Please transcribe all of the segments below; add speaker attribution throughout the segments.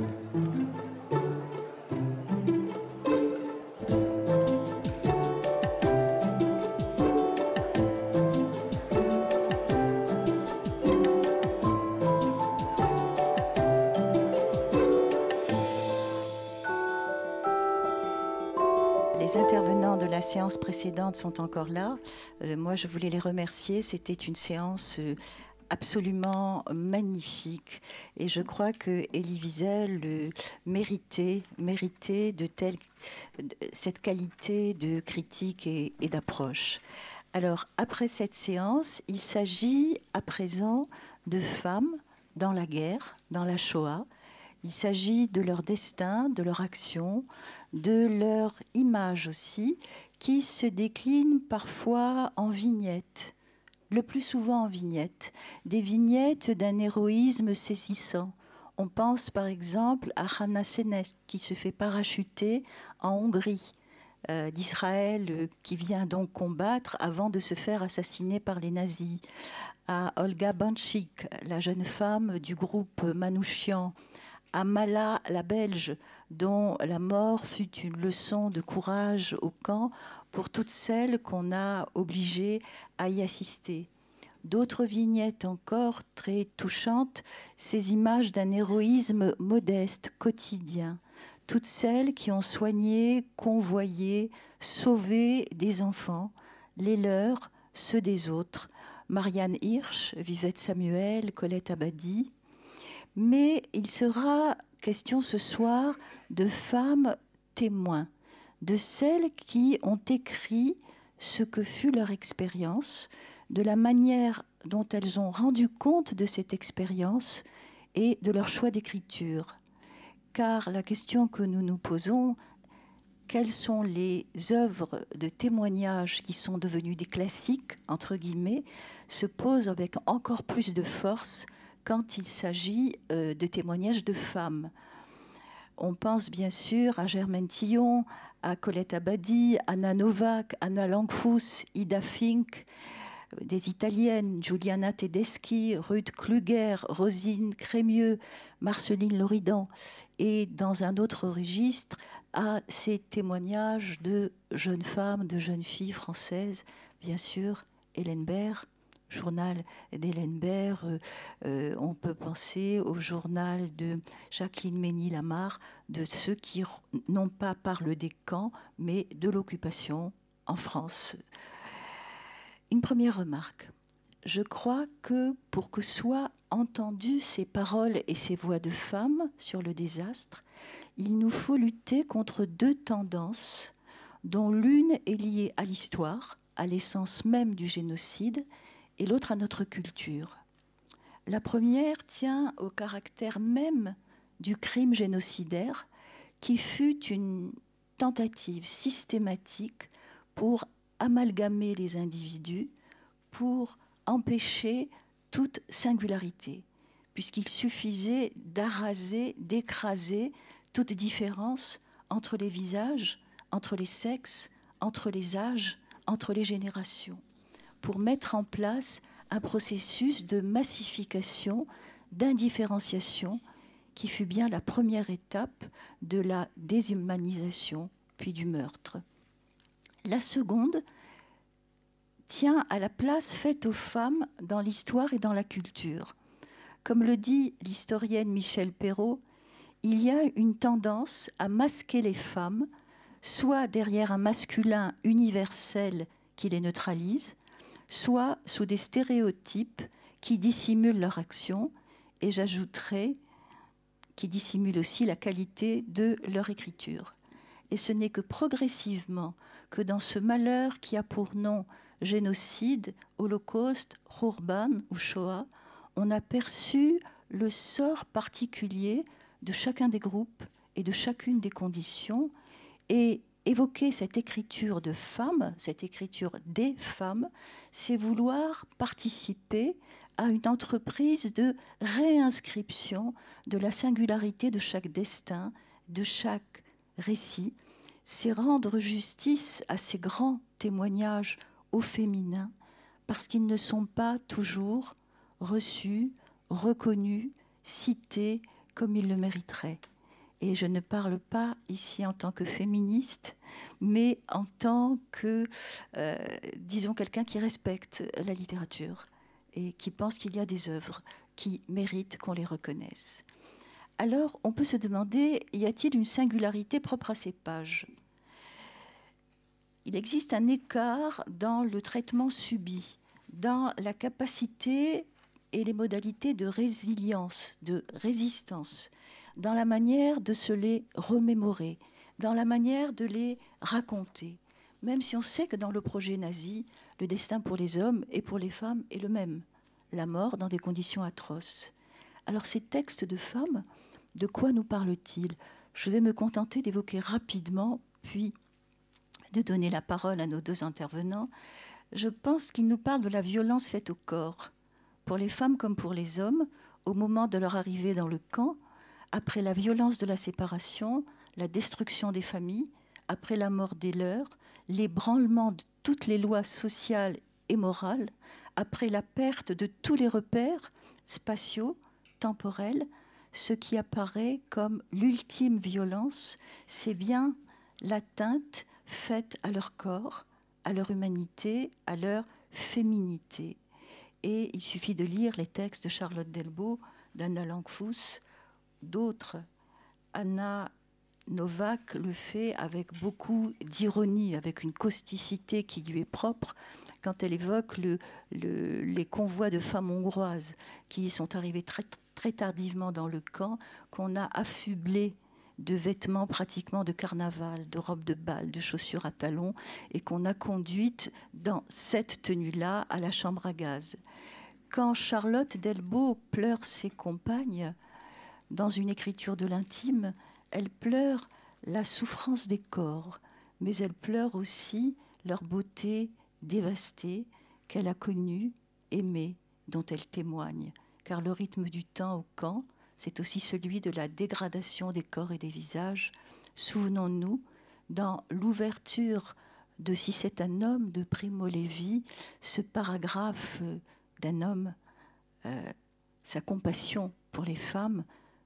Speaker 1: Les intervenants de la séance précédente sont encore là. Euh, moi, je voulais les remercier. C'était une séance euh, absolument magnifique. Et je crois que Elie Wiesel euh, méritait, méritait de cette qualité de critique et, d'approche. Alors, après cette séance, il s'agit à présent de femmes dans la guerre, dans la Shoah. Il s'agit de leur destin, de leur action, de leur image aussi, qui se décline parfois en vignettes le plus souvent en vignettes, des vignettes d'un héroïsme saisissant. On pense par exemple à Hanna Senech qui se fait parachuter en Hongrie euh, d'Israël euh, qui vient donc combattre avant de se faire assassiner par les nazis, à Olga Banchik, la jeune femme du groupe Manouchian, à Mala la Belge, dont la mort fut une leçon de courage au camp pour toutes celles qu'on a obligées à y assister. D'autres vignettes encore très touchantes, ces images d'un héroïsme modeste, quotidien. Toutes celles qui ont soigné, convoyé, sauvé des enfants, les leurs, ceux des autres. Marianne Hirsch, Vivette Samuel, Colette Abadi. Mais il sera question ce soir de femmes témoins, de celles qui ont écrit ce que fut leur expérience, de la manière dont elles ont rendu compte de cette expérience et de leur choix d'écriture. Car la question que nous nous posons, quelles sont les œuvres de témoignage qui sont devenues des classiques, entre guillemets, se pose avec encore plus de force quand il s'agit euh, de témoignages de femmes. On pense bien sûr à Germaine Tillon, à Colette Abadi, Anna Novak, Anna Langfuss, Ida Fink, des Italiennes, Giuliana Tedeschi, Ruth Kluger, Rosine Crémieux, Marceline Loridan, et dans un autre registre, à ces témoignages de jeunes femmes, de jeunes filles françaises, bien sûr, Hélène Baird, journal d'Hélène Baird, euh, euh, on peut penser au journal de Jacqueline ménil lamarre de ceux qui, n'ont pas parlé des camps, mais de l'occupation en France. Une première remarque. Je crois que pour que soient entendues ces paroles et ces voix de femmes sur le désastre, il nous faut lutter contre deux tendances dont l'une est liée à l'histoire, à l'essence même du génocide, et l'autre à notre culture. La première tient au caractère même du crime génocidaire qui fut une tentative systématique pour amalgamer les individus, pour empêcher toute singularité, puisqu'il suffisait d'arraser, d'écraser toute différence entre les visages, entre les sexes, entre les âges, entre les générations pour mettre en place un processus de massification, d'indifférenciation, qui fut bien la première étape de la déshumanisation, puis du meurtre. La seconde tient à la place faite aux femmes dans l'histoire et dans la culture. Comme le dit l'historienne Michèle Perrault, il y a une tendance à masquer les femmes, soit derrière un masculin universel qui les neutralise, soit sous des stéréotypes qui dissimulent leur action, et j'ajouterai qui dissimulent aussi la qualité de leur écriture. Et ce n'est que progressivement que dans ce malheur qui a pour nom génocide, holocauste, Hurban ou Shoah, on a perçu le sort particulier de chacun des groupes et de chacune des conditions, et évoquer cette écriture de femmes, cette écriture des femmes, c'est vouloir participer à une entreprise de réinscription de la singularité de chaque destin, de chaque récit. C'est rendre justice à ces grands témoignages au féminin, parce qu'ils ne sont pas toujours reçus, reconnus, cités comme ils le mériteraient et je ne parle pas ici en tant que féministe, mais en tant que, euh, disons, quelqu'un qui respecte la littérature et qui pense qu'il y a des œuvres qui méritent qu'on les reconnaisse. Alors, on peut se demander, y a-t-il une singularité propre à ces pages Il existe un écart dans le traitement subi, dans la capacité et les modalités de résilience, de résistance dans la manière de se les remémorer, dans la manière de les raconter, même si on sait que dans le projet nazi, le destin pour les hommes et pour les femmes est le même, la mort dans des conditions atroces. Alors ces textes de femmes, de quoi nous parlent-ils Je vais me contenter d'évoquer rapidement, puis de donner la parole à nos deux intervenants. Je pense qu'ils nous parlent de la violence faite au corps, pour les femmes comme pour les hommes, au moment de leur arrivée dans le camp, après la violence de la séparation, la destruction des familles, après la mort des leurs, l'ébranlement de toutes les lois sociales et morales, après la perte de tous les repères spatiaux, temporels, ce qui apparaît comme l'ultime violence, c'est bien l'atteinte faite à leur corps, à leur humanité, à leur féminité. Et il suffit de lire les textes de Charlotte Delbault, d'Anna Langfuss d'autres. Anna Novak le fait avec beaucoup d'ironie, avec une causticité qui lui est propre quand elle évoque les convois de femmes hongroises qui sont arrivées très, tardivement dans le camp, qu'on a affublées de vêtements pratiquement de carnaval, de robes de bal, de chaussures à talons, et qu'on a conduites dans cette tenue-là à la chambre à gaz. Quand Charlotte Delbault pleure ses compagnes, dans une écriture de l'intime, elle pleure la souffrance des corps, mais elle pleure aussi leur beauté dévastée qu'elle a connue, aimée, dont elle témoigne, car le rythme du temps au camp, c'est aussi celui de la dégradation des corps et des visages. Souvenons-nous, dans l'ouverture de Si c'est un homme de Primo Levi, ce paragraphe d'un homme, euh, sa compassion pour les femmes,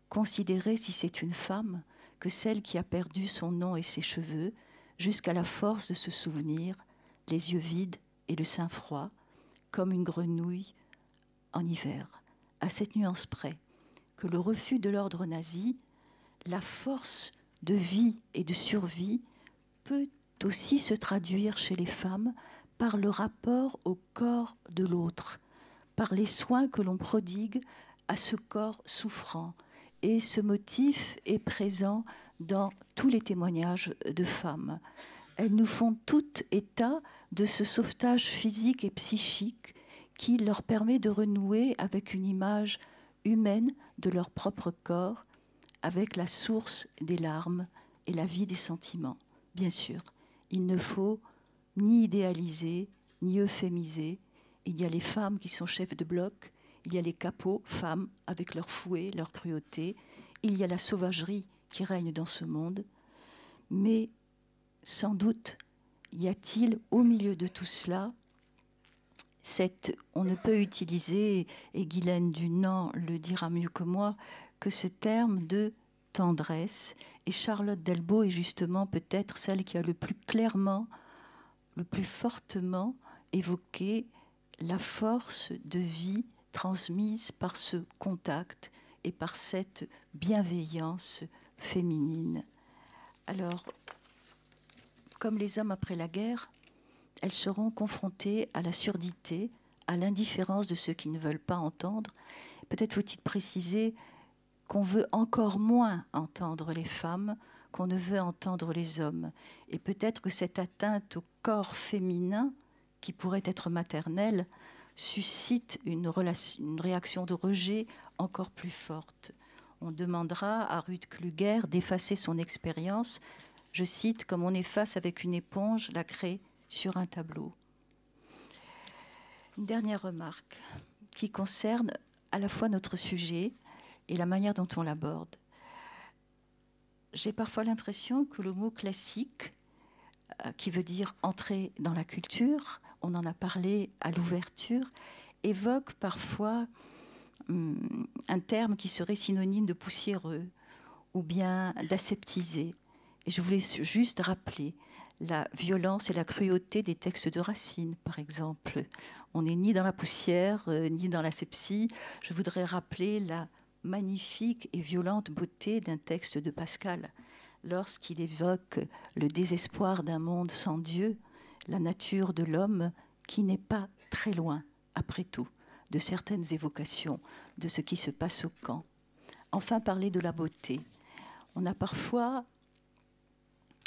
Speaker 1: considérer, si c'est une femme, que celle qui a perdu son nom et ses cheveux, jusqu'à la force de se souvenir, les yeux vides et le sein froid, comme une grenouille en hiver, à cette nuance près que le refus de l'ordre nazi, la force de vie et de survie peut aussi se traduire chez les femmes par le rapport au corps de l'autre, par les soins que l'on prodigue à ce corps souffrant, et ce motif est présent dans tous les témoignages de femmes. Elles nous font tout état de ce sauvetage physique et psychique qui leur permet de renouer avec une image humaine de leur propre corps, avec la source des larmes et la vie des sentiments. Bien sûr, il ne faut ni idéaliser, ni euphémiser. Il y a les femmes qui sont chefs de bloc, il y a les capots, femmes, avec leur fouet, leur cruauté, il y a la sauvagerie qui règne dans ce monde, mais sans doute y a-t-il au milieu de tout cela cette, on ne peut utiliser, et Guylaine Dunant le dira mieux que moi, que ce terme de tendresse, et Charlotte Delbault est justement peut-être celle qui a le plus clairement, le plus fortement évoqué la force de vie transmise par ce contact et par cette bienveillance féminine. Alors, comme les hommes après la guerre, elles seront confrontées à la surdité, à l'indifférence de ceux qui ne veulent pas entendre. Peut-être faut-il préciser qu'on veut encore moins entendre les femmes qu'on ne veut entendre les hommes. Et peut-être que cette atteinte au corps féminin, qui pourrait être maternelle, suscite une, réaction de rejet encore plus forte. On demandera à Ruth Kluger d'effacer son expérience, je cite, comme on efface avec une éponge la craie sur un tableau. Une dernière remarque qui concerne à la fois notre sujet et la manière dont on l'aborde. J'ai parfois l'impression que le mot classique, euh, qui veut dire entrer dans la culture, on en a parlé à l'ouverture, évoque parfois hum, un terme qui serait synonyme de poussiéreux ou bien d'aseptisé. Et je voulais juste rappeler la violence et la cruauté des textes de Racine, par exemple. On n'est ni dans la poussière, euh, ni dans l'asepsie. Je voudrais rappeler la magnifique et violente beauté d'un texte de Pascal, lorsqu'il évoque le désespoir d'un monde sans Dieu la nature de l'homme qui n'est pas très loin, après tout, de certaines évocations de ce qui se passe au camp. Enfin, parler de la beauté. On a parfois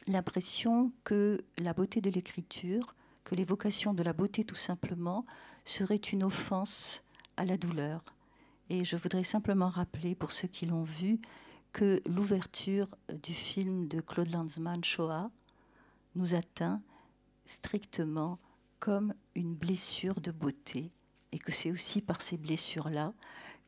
Speaker 1: l'impression que la beauté de l'écriture, que l'évocation de la beauté tout simplement, serait une offense à la douleur. Et je voudrais simplement rappeler, pour ceux qui l'ont vu, que l'ouverture du film de Claude Lanzmann, Shoah, nous atteint strictement comme une blessure de beauté et que c'est aussi par ces blessures-là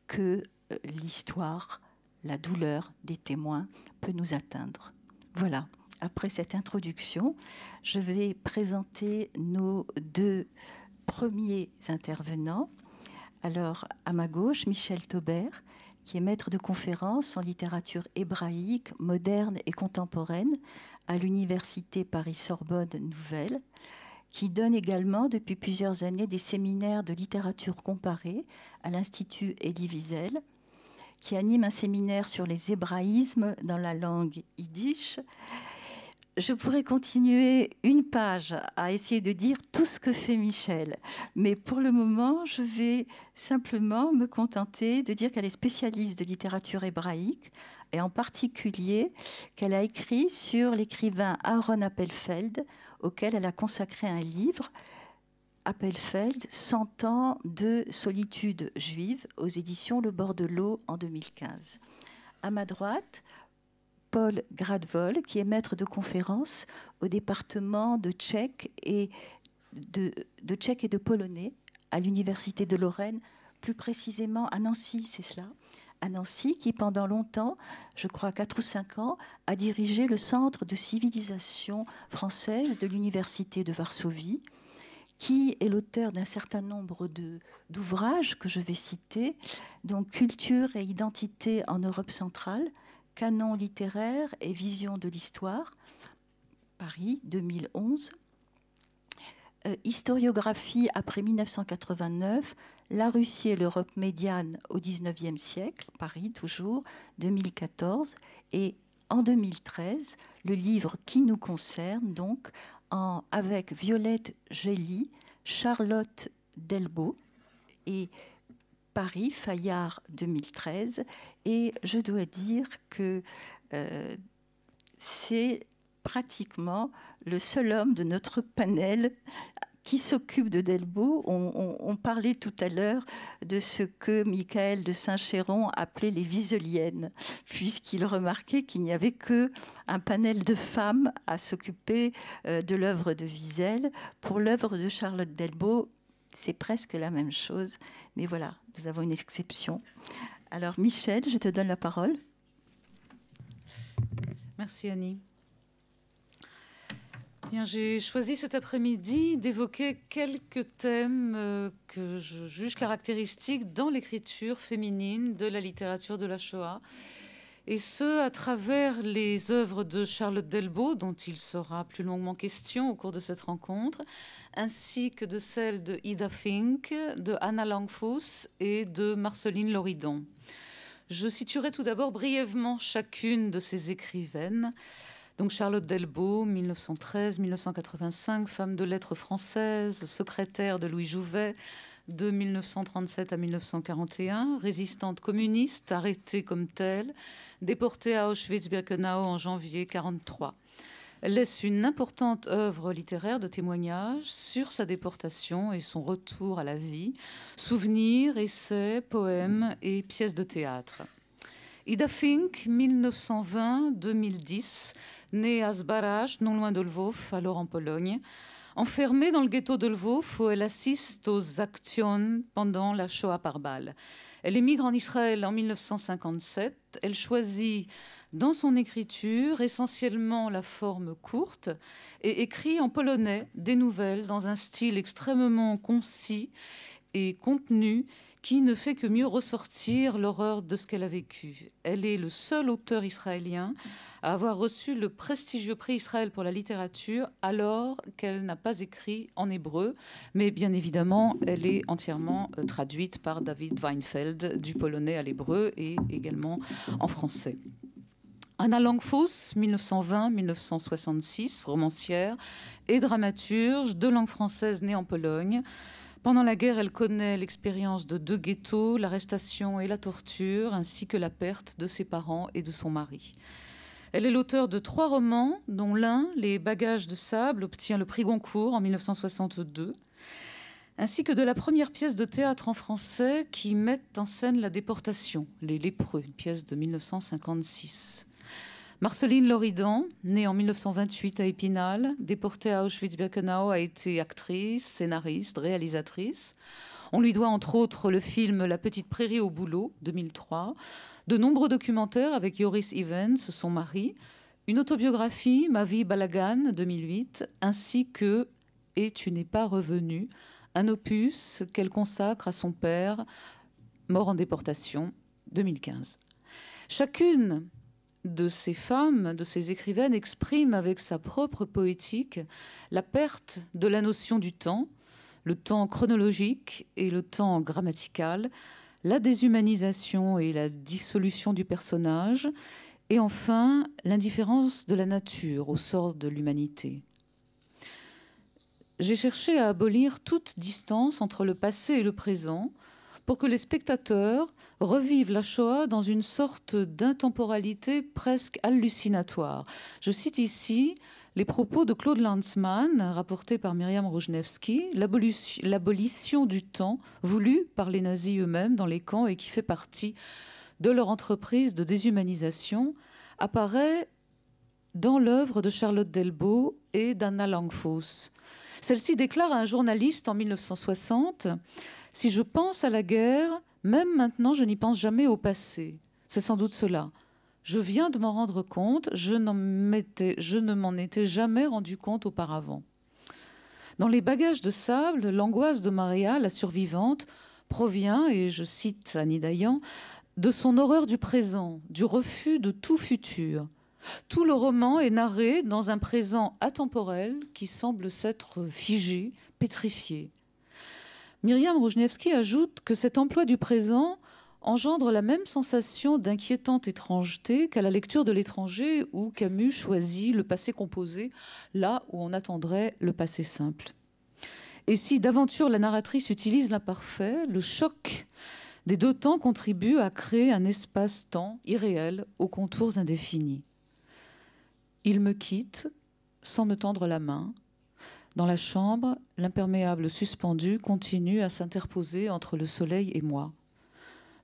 Speaker 1: que euh, l'histoire, la douleur des témoins peut nous atteindre. Voilà, après cette introduction, je vais présenter nos deux premiers intervenants. Alors, à ma gauche, Michel Taubert, qui est maître de conférences en littérature hébraïque, moderne et contemporaine à l'université Paris-Sorbonne Nouvelle, qui donne également depuis plusieurs années des séminaires de littérature comparée à l'Institut Elie Wiesel, qui anime un séminaire sur les hébraïsmes dans la langue yiddish. Je pourrais continuer une page à essayer de dire tout ce que fait Michel, mais pour le moment, je vais simplement me contenter de dire qu'elle est spécialiste de littérature hébraïque, et en particulier qu'elle a écrit sur l'écrivain Aaron Appelfeld, auquel elle a consacré un livre, Appelfeld, 100 ans de solitude juive, aux éditions Le Bord de l'eau en 2015. À ma droite, Paul Gradvol, qui est maître de conférence au département de tchèque et de tchèque et de polonais à l'université de Lorraine, plus précisément à Nancy, c'est cela à Nancy, qui pendant longtemps, je crois 4 ou 5 ans, a dirigé le Centre de civilisation française de l'Université de Varsovie, qui est l'auteur d'un certain nombre d'ouvrages que je vais citer, donc Culture et identité en Europe centrale, Canon littéraire et vision de l'histoire, Paris 2011. Euh, historiographie après 1989, la Russie et l'Europe médiane au XIXe siècle, Paris toujours, 2014. Et en 2013, le livre qui nous concerne, donc, avec Violette Gély, Charlotte Delbo et Paris, Fayard 2013. Et je dois dire que euh, c'est pratiquement le seul homme de notre panel qui s'occupe de Delbo. On, parlait tout à l'heure de ce que Michael de Saint-Chéron appelait les viseliennes, puisqu'il remarquait qu'il n'y avait que un panel de femmes à s'occuper euh, de l'œuvre de Wiesel. Pour l'œuvre de Charlotte Delbo, c'est presque la même chose, mais voilà, nous avons une exception. Alors Michel, je te donne la parole. Merci Annie.
Speaker 2: Bien, j'ai choisi cet après-midi d'évoquer quelques thèmes euh, que je juge caractéristiques dans l'écriture féminine de la littérature de la Shoah, et ce à travers les œuvres de Charlotte Delbo, dont il sera plus longuement question au cours de cette rencontre, ainsi que de celles de Ida Fink, de Anna Langfuss et de Marceline Loridon. Je situerai tout d'abord brièvement chacune de ces écrivaines. Donc Charlotte Delbault, 1913-1985, femme de lettres française, secrétaire de Louis Jouvet de 1937 à 1941, résistante communiste, arrêtée comme telle, déportée à Auschwitz-Birkenau en janvier 1943 laisse une importante œuvre littéraire de témoignage sur sa déportation et son retour à la vie, souvenirs, essais, poèmes et pièces de théâtre. Ida Fink, 1920-2010, née à Zbaraj, non loin de Lvov, alors en Pologne. Enfermée dans le ghetto de Lvov, où elle assiste aux actions pendant la Shoah par balle. Elle émigre en Israël en 1957. Elle choisit dans son écriture essentiellement la forme courte et écrit en polonais des nouvelles dans un style extrêmement concis et contenu qui ne fait que mieux ressortir l'horreur de ce qu'elle a vécu. Elle est le seul auteur israélien à avoir reçu le prestigieux prix Israël pour la littérature alors qu'elle n'a pas écrit en hébreu, mais bien évidemment, elle est entièrement euh, traduite par David Weinfeld du polonais à l'hébreu et également en français. Anna Langfus 1920-1966, romancière et dramaturge de langue française née en Pologne. Pendant la guerre, elle connaît l'expérience de deux ghettos, l'arrestation et la torture, ainsi que la perte de ses parents et de son mari. Elle est l'auteur de trois romans, dont l'un, Les bagages de sable, obtient le prix Goncourt en 1962 ainsi que de la première pièce de théâtre en français qui met en scène la déportation, Les Lépreux, une pièce de 1956. Marceline Loridan, née en 1928 à Épinal, déportée à Auschwitz-Birkenau, a été actrice, scénariste, réalisatrice. On lui doit entre autres le film La petite prairie au boulot, 2003, de nombreux documentaires avec Yoris Evans, son mari, une autobiographie, Ma vie Balagan, 2008, ainsi que Et tu n'es pas revenu, un opus qu'elle consacre à son père, mort en déportation, 2015. Chacune de ces femmes, de ces écrivaines, exprime avec sa propre poétique la perte de la notion du temps, le temps chronologique et le temps grammatical, la déshumanisation et la dissolution du personnage, et enfin l'indifférence de la nature au sort de l'humanité. J'ai cherché à abolir toute distance entre le passé et le présent, pour que les spectateurs revivent la Shoah dans une sorte d'intemporalité presque hallucinatoire. Je cite ici les propos de Claude Lanzmann, rapportés par Myriam Rouzhnevsky, l'abolition du temps voulue par les nazis eux-mêmes dans les camps et qui fait partie de leur entreprise de déshumanisation, apparaît dans l'œuvre de Charlotte Delbault et d'Anna Langfoss. Celle-ci déclare à un journaliste en 1960 Si je pense à la guerre, même maintenant, je n'y pense jamais au passé. C'est sans doute cela. Je viens de m'en rendre compte, je, je ne m'en étais jamais rendu compte auparavant. Dans les bagages de sable, l'angoisse de Maria, la survivante, provient, et je cite Annie Dayan, de son horreur du présent, du refus de tout futur. Tout le roman est narré dans un présent atemporel qui semble s'être figé, pétrifié. Myriam Roujnevski ajoute que cet emploi du présent engendre la même sensation d'inquiétante étrangeté qu'à la lecture de l'étranger où Camus choisit le passé composé là où on attendrait le passé simple. Et si d'aventure la narratrice utilise l'imparfait, le choc des deux temps contribue à créer un espace-temps irréel aux contours indéfinis. Il me quitte sans me tendre la main. Dans la chambre, l'imperméable suspendu continue à s'interposer entre le soleil et moi.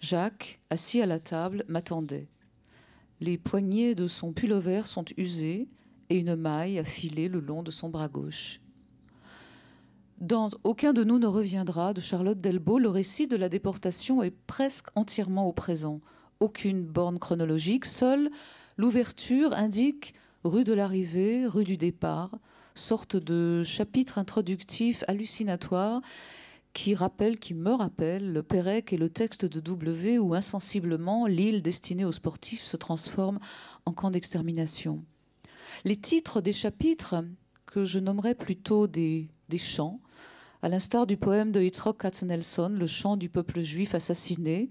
Speaker 2: Jacques, assis à la table, m'attendait. Les poignées de son pullover sont usées et une maille a filé le long de son bras gauche. Dans Aucun de nous ne reviendra de Charlotte Delbo. le récit de la déportation est presque entièrement au présent. Aucune borne chronologique, seule l'ouverture indique rue de l'arrivée, rue du départ, sorte de chapitre introductif hallucinatoire qui rappelle, qui me rappelle le Pérec et le texte de W où insensiblement l'île destinée aux sportifs se transforme en camp d'extermination. Les titres des chapitres, que je nommerai plutôt des, chants, à l'instar du poème de Yitzhak Nelson, Le chant du peuple juif assassiné,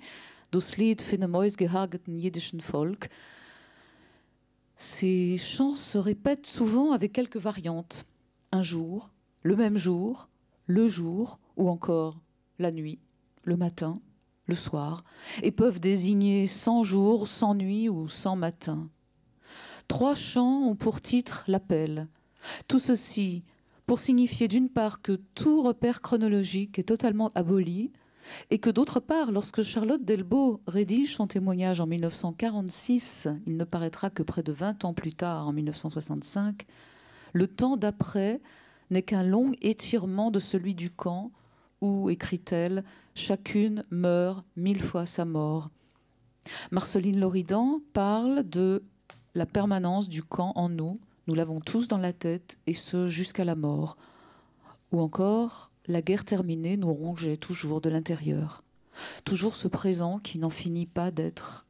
Speaker 2: Doslid Lied für Volk, ces chants se répètent souvent avec quelques variantes. Un jour, le même jour, le jour, ou encore la nuit, le matin, le soir, et peuvent désigner cent jours, sans nuits ou sans matins. Trois chants ont pour titre l'appel. Tout ceci pour signifier d'une part que tout repère chronologique est totalement aboli, et que d'autre part, lorsque Charlotte Delbault rédige son témoignage en 1946, il ne paraîtra que près de 20 ans plus tard, en 1965, le temps d'après n'est qu'un long étirement de celui du camp où, écrit-elle, chacune meurt mille fois sa mort. Marceline Loridan parle de la permanence du camp en nous, nous l'avons tous dans la tête, et ce jusqu'à la mort. Ou encore, la guerre terminée nous rongeait toujours de l'intérieur, toujours ce présent qui n'en finit pas d'être.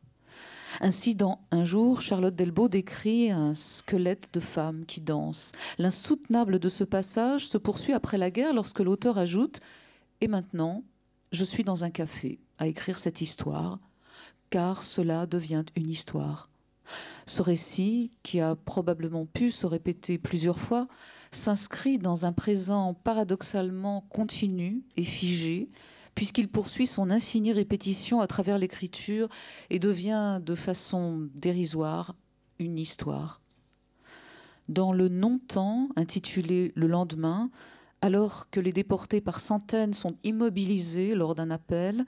Speaker 2: Ainsi, dans Un jour, Charlotte Delbault décrit un squelette de femme qui danse. L'insoutenable de ce passage se poursuit après la guerre lorsque l'auteur ajoute Et maintenant, je suis dans un café à écrire cette histoire, car cela devient une histoire. Ce récit, qui a probablement pu se répéter plusieurs fois, s'inscrit dans un présent paradoxalement continu et figé, puisqu'il poursuit son infinie répétition à travers l'écriture et devient de façon dérisoire une histoire. Dans le non-temps, intitulé Le lendemain, alors que les déportés par centaines sont immobilisés lors d'un appel,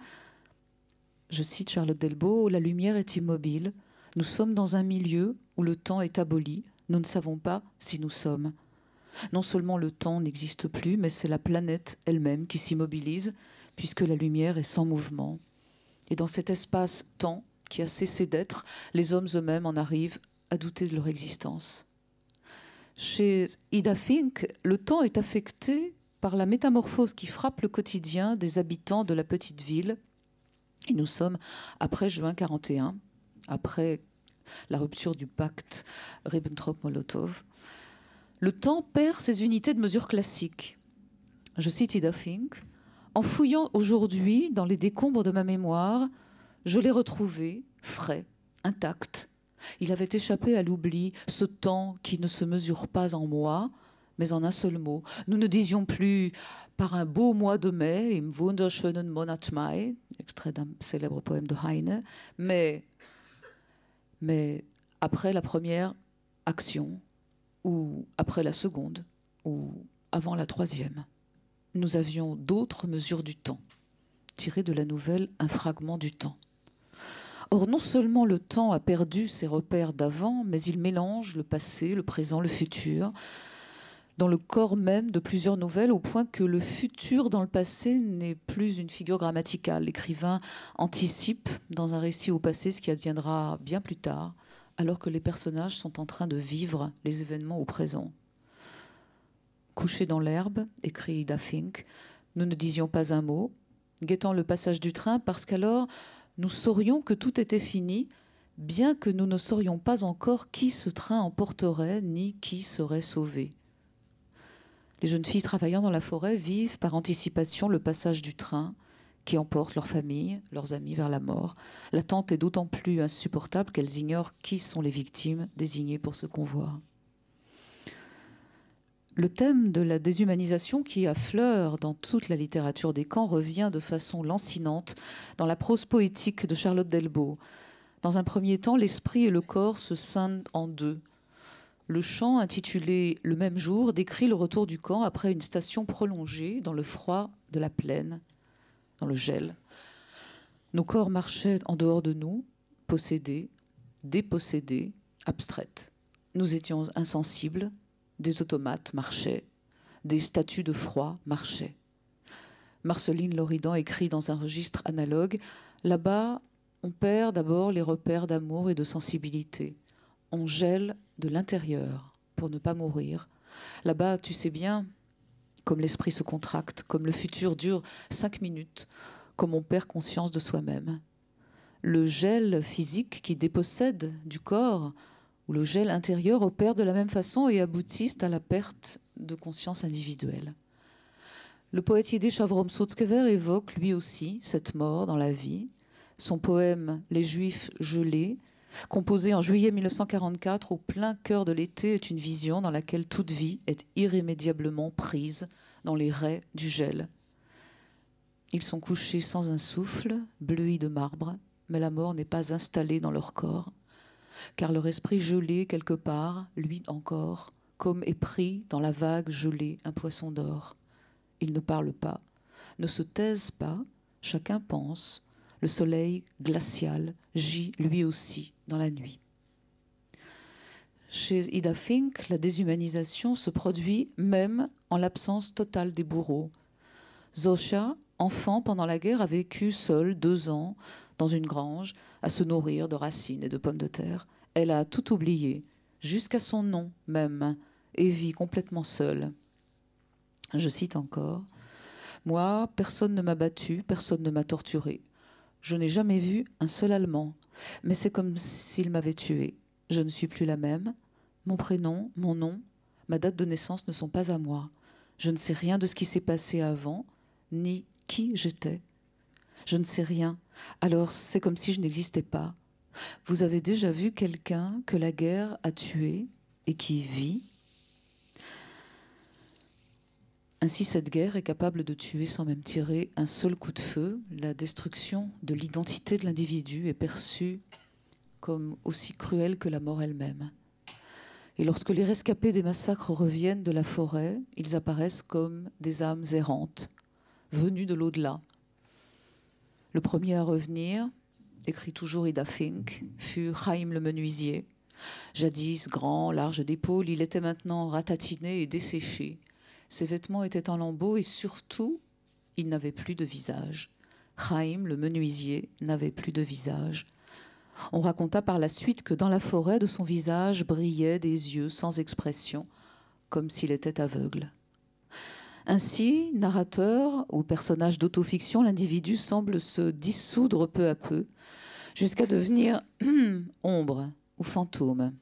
Speaker 2: je cite Charlotte Delbault, La lumière est immobile, nous sommes dans un milieu où le temps est aboli, nous ne savons pas si nous sommes. Non seulement le temps n'existe plus, mais c'est la planète elle-même qui s'immobilise, puisque la lumière est sans mouvement. Et dans cet espace-temps qui a cessé d'être, les hommes eux-mêmes en arrivent à douter de leur existence. Chez Ida Fink, le temps est affecté par la métamorphose qui frappe le quotidien des habitants de la petite ville. Et nous sommes après juin 41, après la rupture du pacte Ribbentrop-Molotov le temps perd ses unités de mesure classiques. Je cite Ida Fink. En fouillant aujourd'hui dans les décombres de ma mémoire, je l'ai retrouvé frais, intact. Il avait échappé à l'oubli, ce temps qui ne se mesure pas en mois, mais en un seul mot. Nous ne disions plus par un beau mois de mai, im wunderschönen Monat Mai, extrait d'un célèbre poème de Heine, mais, mais après la première action, ou après la seconde, ou avant la troisième. Nous avions d'autres mesures du temps, tirées de la nouvelle Un fragment du temps. Or, non seulement le temps a perdu ses repères d'avant, mais il mélange le passé, le présent, le futur, dans le corps même de plusieurs nouvelles, au point que le futur dans le passé n'est plus une figure grammaticale. L'écrivain anticipe dans un récit au passé ce qui adviendra bien plus tard, alors que les personnages sont en train de vivre les événements au présent. couchés dans l'herbe, écrit Ida Fink, nous ne disions pas un mot, guettant le passage du train parce qu'alors nous saurions que tout était fini, bien que nous ne saurions pas encore qui ce train emporterait ni qui serait sauvé. Les jeunes filles travaillant dans la forêt vivent par anticipation le passage du train, qui emportent leurs famille, leurs amis vers la mort. L'attente est d'autant plus insupportable qu'elles ignorent qui sont les victimes désignées pour ce convoi. Le thème de la déshumanisation qui affleure dans toute la littérature des camps revient de façon lancinante dans la prose poétique de Charlotte Delbault. Dans un premier temps, l'esprit et le corps se scindent en deux. Le chant, intitulé Le même jour, décrit le retour du camp après une station prolongée dans le froid de la plaine dans le gel. Nos corps marchaient en dehors de nous, possédés, dépossédés, abstraits. Nous étions insensibles, des automates marchaient, des statues de froid marchaient. Marceline Loridan écrit dans un registre analogue Là-bas, on perd d'abord les repères d'amour et de sensibilité. On gèle de l'intérieur pour ne pas mourir. Là-bas, tu sais bien, comme l'esprit se contracte, comme le futur dure cinq minutes, comme on perd conscience de soi-même. Le gel physique qui dépossède du corps ou le gel intérieur opère de la même façon et aboutissent à la perte de conscience individuelle. Le poète yiddish Chavrom Sotskever évoque lui aussi cette mort dans la vie. Son poème Les Juifs gelés, composé en juillet 1944 au plein cœur de l'été, est une vision dans laquelle toute vie est irrémédiablement prise dans les raies du gel. Ils sont couchés sans un souffle, bleuis de marbre, mais la mort n'est pas installée dans leur corps, car leur esprit gelé quelque part, lui encore, comme est pris dans la vague gelée un poisson d'or. Ils ne parlent pas, ne se taisent pas, chacun pense, le soleil glacial gît lui aussi dans la nuit. Chez Ida Fink, la déshumanisation se produit même en l'absence totale des bourreaux. Zosha, enfant pendant la guerre, a vécu seule deux ans dans une grange à se nourrir de racines et de pommes de terre. Elle a tout oublié, jusqu'à son nom même, et vit complètement seule. Je cite encore Moi, personne ne m'a battu, personne ne m'a torturé. Je n'ai jamais vu un seul Allemand, mais c'est comme s'il m'avait tué. Je ne suis plus la même. Mon prénom, mon nom, ma date de naissance ne sont pas à moi. Je ne sais rien de ce qui s'est passé avant, ni qui j'étais. Je ne sais rien. Alors c'est comme si je n'existais pas. Vous avez déjà vu quelqu'un que la guerre a tué et qui vit Ainsi, cette guerre est capable de tuer sans même tirer un seul coup de feu. La destruction de l'identité de l'individu est perçue comme aussi cruel que la mort elle-même. Et lorsque les rescapés des massacres reviennent de la forêt, ils apparaissent comme des âmes errantes, venues de l'au-delà. Le premier à revenir, écrit toujours Ida Fink, fut Chaim le menuisier. Jadis grand, large d'épaules, il était maintenant ratatiné et desséché. Ses vêtements étaient en lambeaux et surtout, il n'avait plus de visage. Chaim, le menuisier, n'avait plus de visage. On raconta par la suite que dans la forêt de son visage brillaient des yeux sans expression, comme s'il était aveugle. Ainsi, narrateur ou personnage d'autofiction, l'individu semble se dissoudre peu à peu, jusqu'à devenir ombre ou fantôme.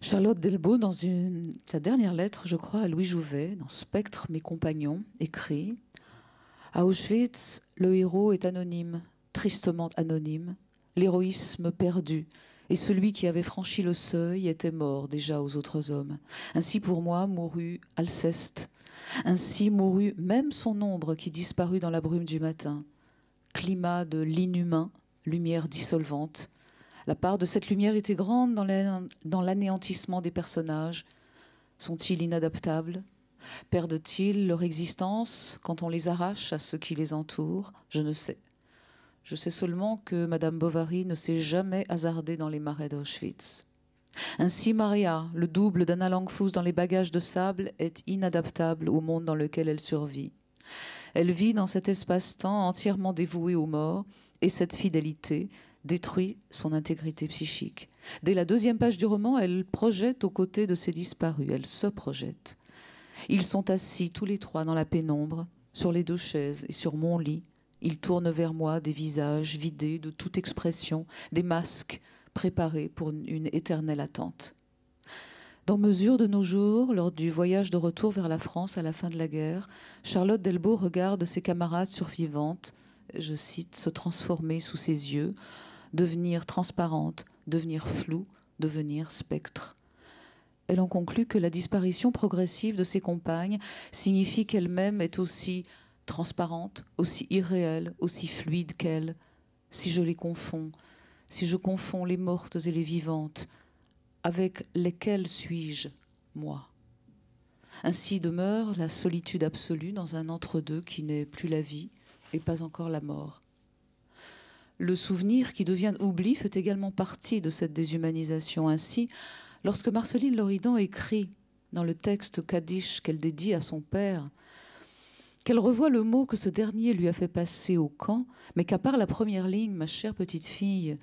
Speaker 2: Charlotte Delbault, dans sa dernière lettre, je crois, à Louis Jouvet, dans Spectre, mes compagnons, écrit À Auschwitz, le héros est anonyme tristement anonyme, l'héroïsme perdu, et celui qui avait franchi le seuil était mort déjà aux autres hommes. Ainsi pour moi mourut Alceste, ainsi mourut même son ombre qui disparut dans la brume du matin. Climat de l'inhumain, lumière dissolvante. La part de cette lumière était grande dans l'anéantissement des personnages. Sont-ils inadaptables Perdent-ils leur existence quand on les arrache à ceux qui les entourent Je ne sais. Je sais seulement que Madame Bovary ne s'est jamais hasardée dans les marais d'Auschwitz. Ainsi, Maria, le double d'Anna Langfous dans les bagages de sable, est inadaptable au monde dans lequel elle survit. Elle vit dans cet espace-temps entièrement dévoué aux morts, et cette fidélité détruit son intégrité psychique. Dès la deuxième page du roman, elle projette aux côtés de ses disparus, elle se projette. Ils sont assis tous les trois dans la pénombre, sur les deux chaises et sur mon lit, il tourne vers moi des visages vidés de toute expression, des masques préparés pour une éternelle attente. Dans Mesure de nos jours, lors du voyage de retour vers la France à la fin de la guerre, Charlotte Delbault regarde ses camarades survivantes, je cite, se transformer sous ses yeux, devenir transparente, devenir floue, devenir spectre. Elle en conclut que la disparition progressive de ses compagnes signifie qu'elle-même est aussi transparente, aussi irréelle, aussi fluide qu'elle, si je les confonds, si je confonds les mortes et les vivantes, avec lesquelles suis-je, moi Ainsi demeure la solitude absolue dans un entre-deux qui n'est plus la vie et pas encore la mort. Le souvenir qui devient oubli fait également partie de cette déshumanisation. Ainsi, lorsque Marceline Loridan écrit dans le texte Kaddish qu'elle dédie à son père, qu'elle revoit le mot que ce dernier lui a fait passer au camp, mais qu'à part la première ligne, ma chère petite fille,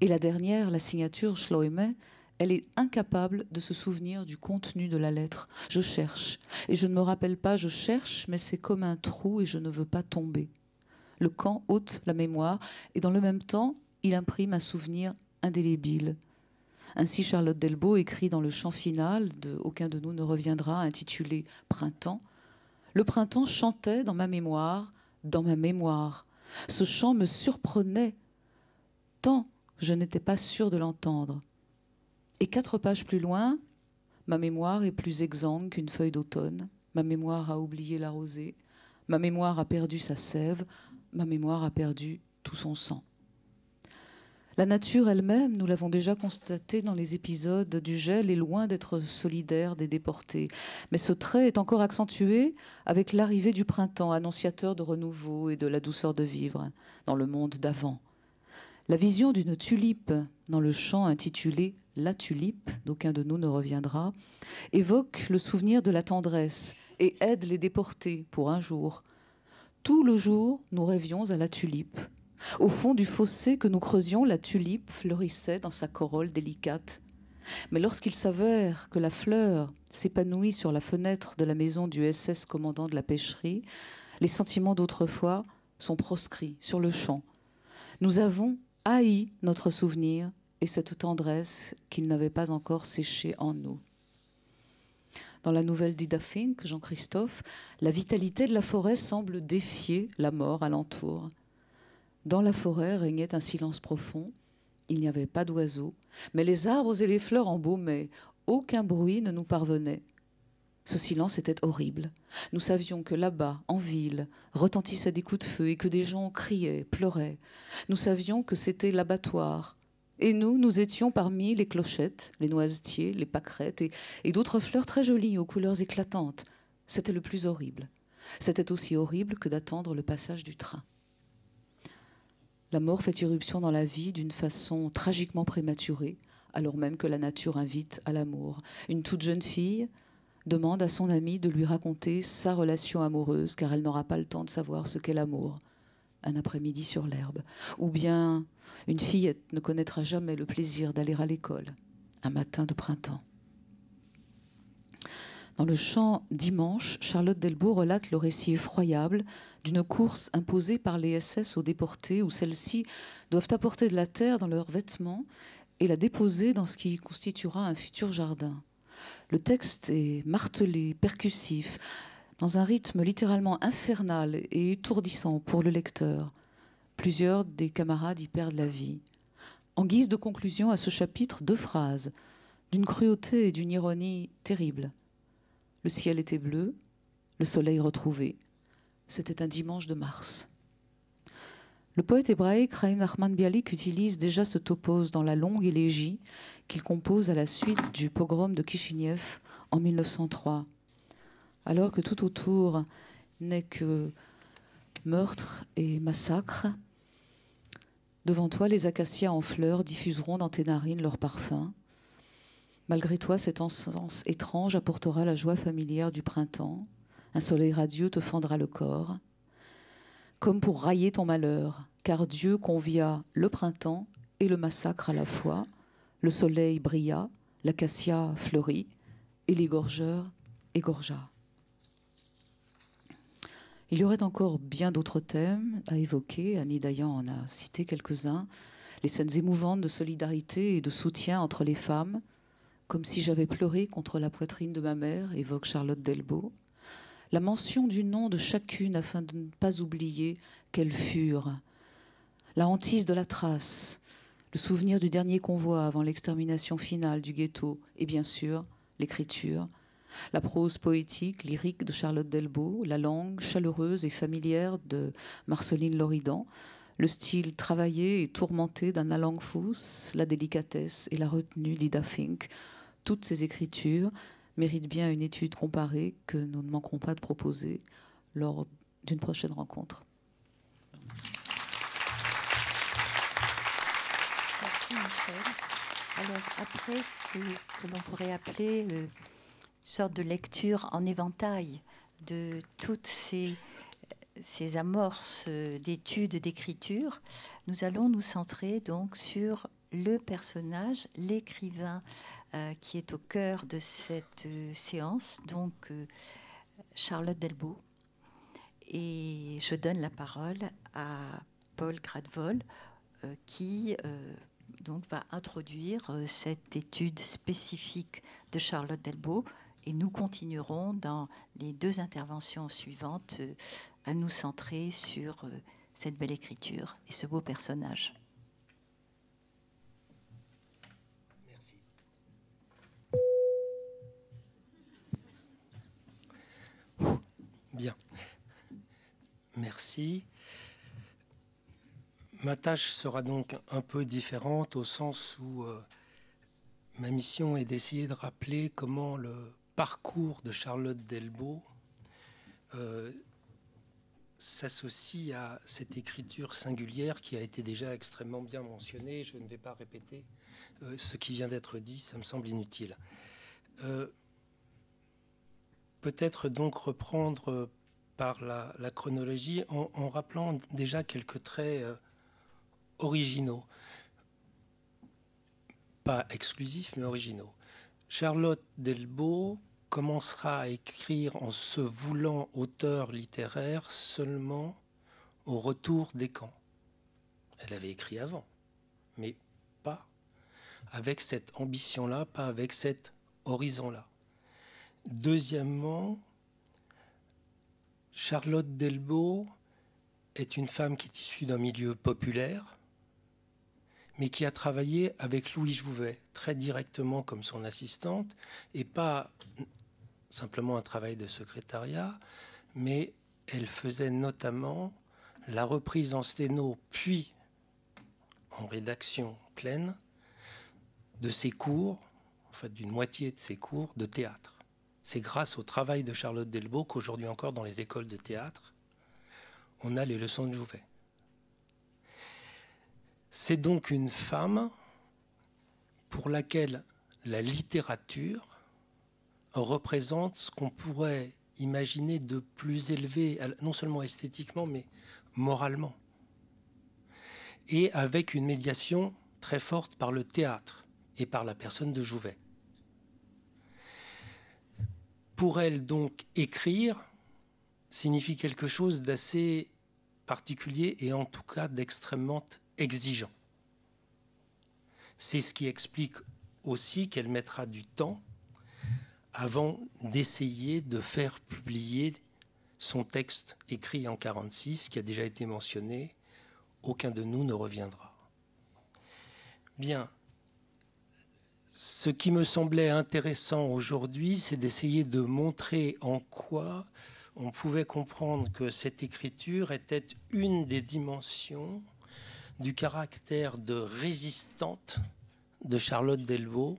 Speaker 2: et la dernière, la signature Schloeme, elle est incapable de se souvenir du contenu de la lettre. Je cherche, et je ne me rappelle pas, je cherche, mais c'est comme un trou et je ne veux pas tomber. Le camp ôte la mémoire, et dans le même temps, il imprime un souvenir indélébile. Ainsi, Charlotte Delbo écrit dans le chant final de Aucun de nous ne reviendra, intitulé Printemps, le printemps chantait dans ma mémoire, dans ma mémoire. Ce chant me surprenait, tant je n'étais pas sûre de l'entendre. Et quatre pages plus loin, ma mémoire est plus exsangue qu'une feuille d'automne. Ma mémoire a oublié la rosée. Ma mémoire a perdu sa sève. Ma mémoire a perdu tout son sang. La nature elle-même, nous l'avons déjà constaté dans les épisodes du gel, est loin d'être solidaire des déportés. Mais ce trait est encore accentué avec l'arrivée du printemps, annonciateur de renouveau et de la douceur de vivre dans le monde d'avant. La vision d'une tulipe dans le champ intitulé La tulipe, d'aucun de nous ne reviendra, évoque le souvenir de la tendresse et aide les déportés pour un jour. Tout le jour, nous rêvions à la tulipe, au fond du fossé que nous creusions, la tulipe fleurissait dans sa corolle délicate. Mais lorsqu'il s'avère que la fleur s'épanouit sur la fenêtre de la maison du SS commandant de la pêcherie, les sentiments d'autrefois sont proscrits sur le champ. Nous avons haï notre souvenir et cette tendresse qu'il n'avait pas encore séchée en nous. Dans la nouvelle d'Ida Fink, Jean-Christophe, la vitalité de la forêt semble défier la mort alentour. Dans la forêt régnait un silence profond. Il n'y avait pas d'oiseaux, mais les arbres et les fleurs embaumaient. Aucun bruit ne nous parvenait. Ce silence était horrible. Nous savions que là-bas, en ville, retentissaient des coups de feu et que des gens criaient, pleuraient. Nous savions que c'était l'abattoir. Et nous, nous étions parmi les clochettes, les noisetiers, les pâquerettes et d'autres fleurs très jolies aux couleurs éclatantes. C'était le plus horrible. C'était aussi horrible que d'attendre le passage du train. La mort fait irruption dans la vie d'une façon tragiquement prématurée, alors même que la nature invite à l'amour. Une toute jeune fille demande à son amie de lui raconter sa relation amoureuse, car elle n'aura pas le temps de savoir ce qu'est l'amour. Un après-midi sur l'herbe. Ou bien une fillette ne connaîtra jamais le plaisir d'aller à l'école. Un matin de printemps. Dans le chant Dimanche, Charlotte Delbault relate le récit effroyable d'une course imposée par les SS aux déportés où celles-ci doivent apporter de la terre dans leurs vêtements et la déposer dans ce qui constituera un futur jardin. Le texte est martelé, percussif, dans un rythme littéralement infernal et étourdissant pour le lecteur. Plusieurs des camarades y perdent la vie. En guise de conclusion à ce chapitre, deux phrases, d'une cruauté et d'une ironie terribles. Le ciel était bleu, le soleil retrouvé. C'était un dimanche de mars. Le poète hébraïque Rahim Nachman Bialik utilise déjà ce topos dans la longue élégie qu'il compose à la suite du pogrom de Kishinev en 1903. Alors que tout autour n'est que meurtre et massacre, devant toi les acacias en fleurs diffuseront dans tes narines leur parfum, Malgré toi, cet encens étrange apportera la joie familière du printemps. Un soleil radieux te fendra le corps, comme pour railler ton malheur, car Dieu convia le printemps et le massacre à la fois. Le soleil brilla, l'acacia fleurit, et l'égorgeur égorgea. Il y aurait encore bien d'autres thèmes à évoquer. Annie Dayan en a cité quelques-uns. Les scènes émouvantes de solidarité et de soutien entre les femmes, comme si j'avais pleuré contre la poitrine de ma mère, évoque Charlotte Delbault. La mention du nom de chacune afin de ne pas oublier qu'elles furent. La hantise de la trace, le souvenir du dernier convoi avant l'extermination finale du ghetto, et bien sûr, l'écriture, la prose poétique, lyrique de Charlotte Delbault, la langue chaleureuse et familière de Marceline Loridan, le style travaillé et tourmenté d'Anna Langfuss, la délicatesse et la retenue d'Ida Fink, toutes ces écritures méritent bien une étude comparée que nous ne manquerons pas de proposer lors d'une prochaine rencontre.
Speaker 3: Merci Michel.
Speaker 1: Alors après, ce que l'on pourrait appeler euh, une sorte de lecture en éventail de toutes ces, ces amorces euh, d'études, d'écriture. Nous allons nous centrer donc sur le personnage, l'écrivain, euh, qui est au cœur de cette euh, séance, donc euh, Charlotte Delbault. Et je donne la parole à Paul Gradvol qui donc, va introduire cette étude spécifique de Charlotte Delbault et nous continuerons dans les deux interventions suivantes à nous centrer sur cette belle écriture et ce beau personnage.
Speaker 3: Bien. Merci. Ma tâche sera donc un peu différente au sens où euh, ma mission est d'essayer de rappeler comment le parcours de Charlotte Delbault euh, s'associe à cette écriture singulière qui a été déjà extrêmement bien mentionnée. Je ne vais pas répéter euh, ce qui vient d'être dit, ça me semble inutile peut-être donc reprendre euh, par la, chronologie en, rappelant déjà quelques traits euh, originaux. Pas exclusifs, mais originaux. Charlotte Delbault commencera à écrire en se voulant auteur littéraire seulement au retour des camps. Elle avait écrit avant, mais pas avec cette ambition-là, pas avec cet horizon-là. Deuxièmement, Charlotte Delbault est une femme qui est issue d'un milieu populaire, mais qui a travaillé avec Louis Jouvet très directement comme son assistante, et pas simplement un travail de secrétariat, mais elle faisait notamment la reprise en sténo, puis en rédaction pleine, de ses cours, en fait d'une moitié de ses cours de théâtre. C'est grâce au travail de Charlotte Delbo qu'aujourd'hui encore dans les écoles de théâtre, on a les leçons de Jouvet. C'est donc une femme pour laquelle la littérature représente ce qu'on pourrait imaginer de plus élevé, non seulement esthétiquement, mais moralement. Et avec une médiation très forte par le théâtre et par la personne de Jouvet. Pour elle, donc, écrire signifie quelque chose d'assez particulier et en tout cas d'extrêmement exigeant. C'est ce qui explique aussi qu'elle mettra du temps avant d'essayer de faire publier son texte écrit en 1946, qui a déjà été mentionné, aucun de nous ne reviendra. Bien, ce qui me semblait intéressant aujourd'hui, c'est d'essayer de montrer en quoi on pouvait comprendre que cette écriture était une des dimensions du caractère de résistante de Charlotte Delvaux,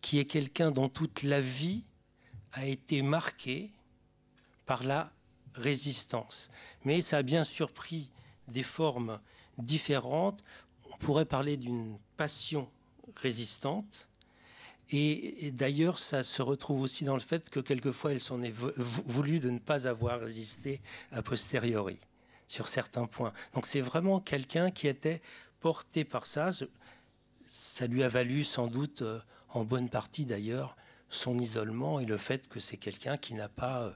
Speaker 3: qui est quelqu'un dont toute la vie a été marquée par la résistance. Mais ça a bien surpris des formes différentes. On pourrait parler d'une passion résistante Et, et d'ailleurs, ça se retrouve aussi dans le fait que quelquefois, elle s'en est voulu de ne pas avoir résisté a posteriori sur certains points. Donc c'est vraiment quelqu'un qui était porté par ça. Ça lui a valu sans doute, euh, en bonne partie d'ailleurs, son isolement et le fait que c'est quelqu'un qui n'a pas euh,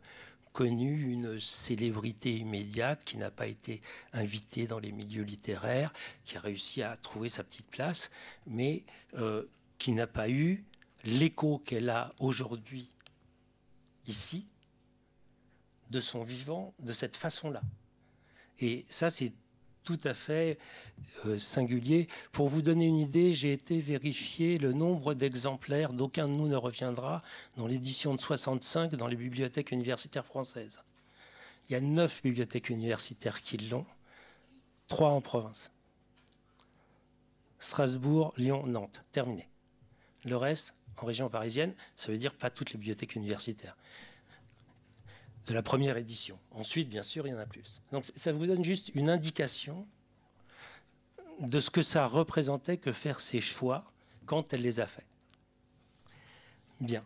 Speaker 3: connu, une célébrité immédiate qui n'a pas été invitée dans les milieux littéraires, qui a réussi à trouver sa petite place, mais euh, qui n'a pas eu l'écho qu'elle a aujourd'hui ici de son vivant de cette façon-là. Et ça, c'est tout à fait euh, singulier. Pour vous donner une idée, j'ai été vérifier le nombre d'exemplaires, d'aucun de nous ne reviendra, dans l'édition de 65 dans les bibliothèques universitaires françaises. Il y a neuf bibliothèques universitaires qui l'ont, trois en province. Strasbourg, Lyon, Nantes, terminé. Le reste, en région parisienne, ça veut dire pas toutes les bibliothèques universitaires de la première édition. Ensuite, bien sûr, il y en a plus. Donc ça vous donne juste une indication de ce que ça représentait que faire ses choix quand elle les a faits. Bien.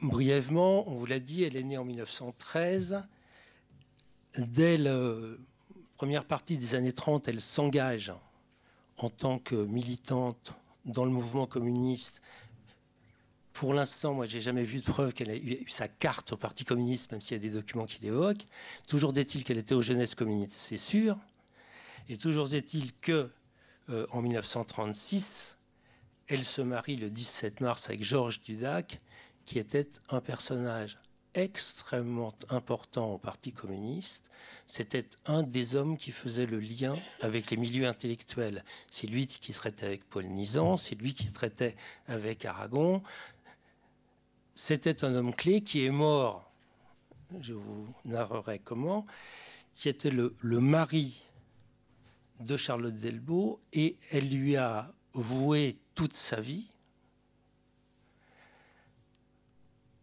Speaker 3: Brièvement, on vous l'a dit, elle est née en 1913. Dès la première partie des années 30, elle s'engage en tant que militante dans le mouvement communiste pour l'instant, moi, j'ai jamais vu de preuve qu'elle ait eu sa carte au Parti communiste, même s'il y a des documents qui l'évoquent. Toujours est-il qu'elle était aux jeunesses communistes, c'est sûr. Et toujours est-il que, euh, en 1936, elle se marie le 17 mars avec Georges Dudac, qui était un personnage extrêmement important au Parti communiste. C'était un des hommes qui faisait le lien avec les milieux intellectuels. C'est lui qui traitait avec Paul Nizan, c'est lui qui traitait avec Aragon, c'était un homme clé qui est mort, je vous narrerai comment, qui était le, mari de Charlotte Delbo et elle lui a voué toute sa vie,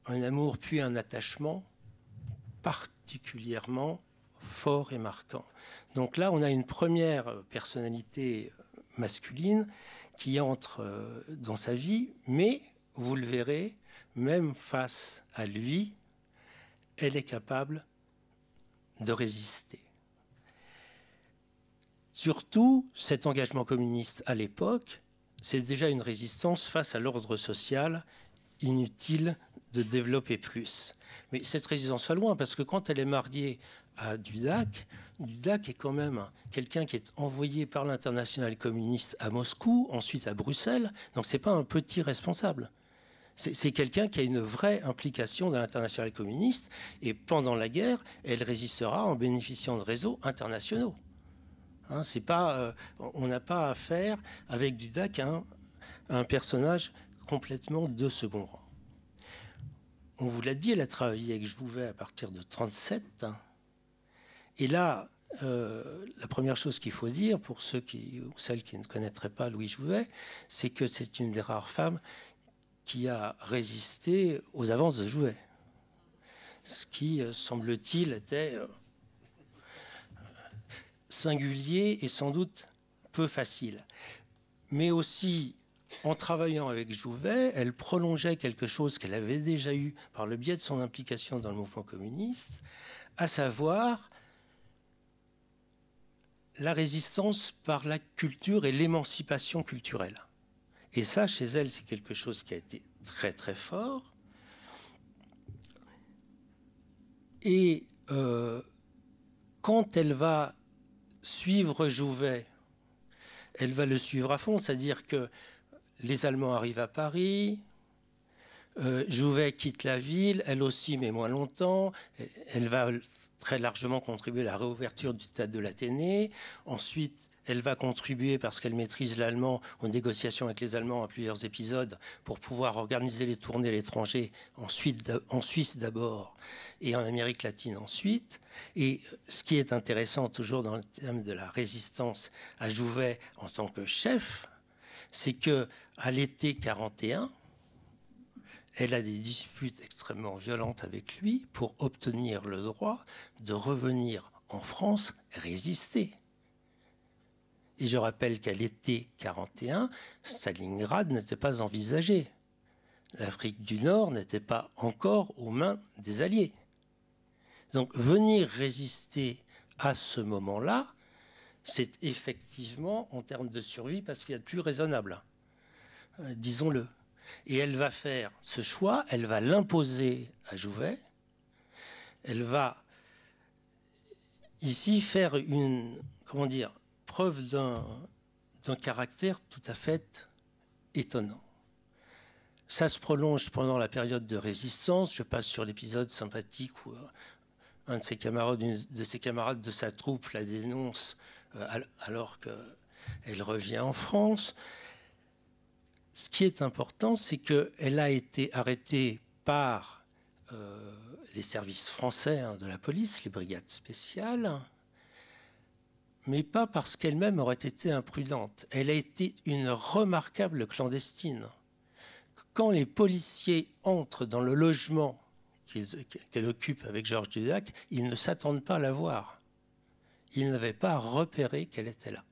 Speaker 3: un amour puis un attachement particulièrement fort et marquant. Donc là, on a une première personnalité masculine qui entre euh, dans sa vie, mais vous le verrez, même face à lui, elle est capable de résister. Surtout, cet engagement communiste à l'époque, c'est déjà une résistance face à l'ordre social inutile de développer plus. Mais cette résistance va loin parce que quand elle est mariée à Dudac, Dudac est quand même quelqu'un qui est envoyé par l'international communiste à Moscou, ensuite à Bruxelles. Donc c'est pas un petit responsable. C'est quelqu'un qui a une vraie implication dans l'international communiste et pendant la guerre, elle résistera en bénéficiant de réseaux internationaux. Hein, c'est pas, euh, on n'a pas à faire avec Dudac hein, un, personnage complètement de second rang. On vous l'a dit, elle a travaillé avec Jouvet à partir de 1937. Et là, euh, la première chose qu'il faut dire, pour ceux qui, ou celles qui ne connaîtraient pas Louis Jouvet, c'est que c'est une des rares femmes qui a résisté aux avances de Jouvet. Ce qui, euh, semble-t-il, était euh, singulier et sans doute peu facile. Mais aussi, en travaillant avec Jouvet, elle prolongeait quelque chose qu'elle avait déjà eu par le biais de son implication dans le mouvement communiste, à savoir la résistance par la culture et l'émancipation culturelle. Et ça, chez elle, c'est quelque chose qui a été très très fort. Et euh, quand elle va suivre Jouvet, elle va le suivre à fond, c'est-à-dire que les Allemands arrivent à Paris, euh, Jouvet quitte la ville, elle aussi, mais moins longtemps, elle, va très largement contribuer à la réouverture du stade de l'Athénée. Ensuite, elle va contribuer parce qu'elle maîtrise l'allemand aux négociations avec les Allemands à plusieurs épisodes pour pouvoir organiser les tournées à l'étranger, ensuite, en Suisse d'abord et en Amérique latine ensuite. Et ce qui est intéressant toujours dans le thème de la résistance à Jouvet en tant que chef, c'est que à l'été 41, elle a des disputes extrêmement violentes avec lui pour obtenir le droit de revenir en France résister. Et je rappelle qu'à l'été 41, Stalingrad n'était pas envisagé. L'Afrique du Nord n'était pas encore aux mains des Alliés. Donc venir résister à ce moment-là, c'est effectivement, en termes de survie, parce qu'il y a plus raisonnable, euh, disons-le. Et elle va faire ce choix, elle va l'imposer à Jouvet, elle va ici faire une, comment dire, preuve d'un caractère tout à fait étonnant. Ça se prolonge pendant la période de résistance. Je passe sur l'épisode sympathique où euh, un de ses camarades, de sa troupe la dénonce euh, alors qu'elle revient en France. Ce qui est important, c'est qu'elle a été arrêtée par euh, les services français hein, de la police, les brigades spéciales, mais pas parce qu'elle-même aurait été imprudente. Elle a été une remarquable clandestine. Quand les policiers entrent dans le logement qu'elle occupe avec Georges Dudac, ils ne s'attendent pas à la voir. Ils n'avaient pas repéré qu'elle était là.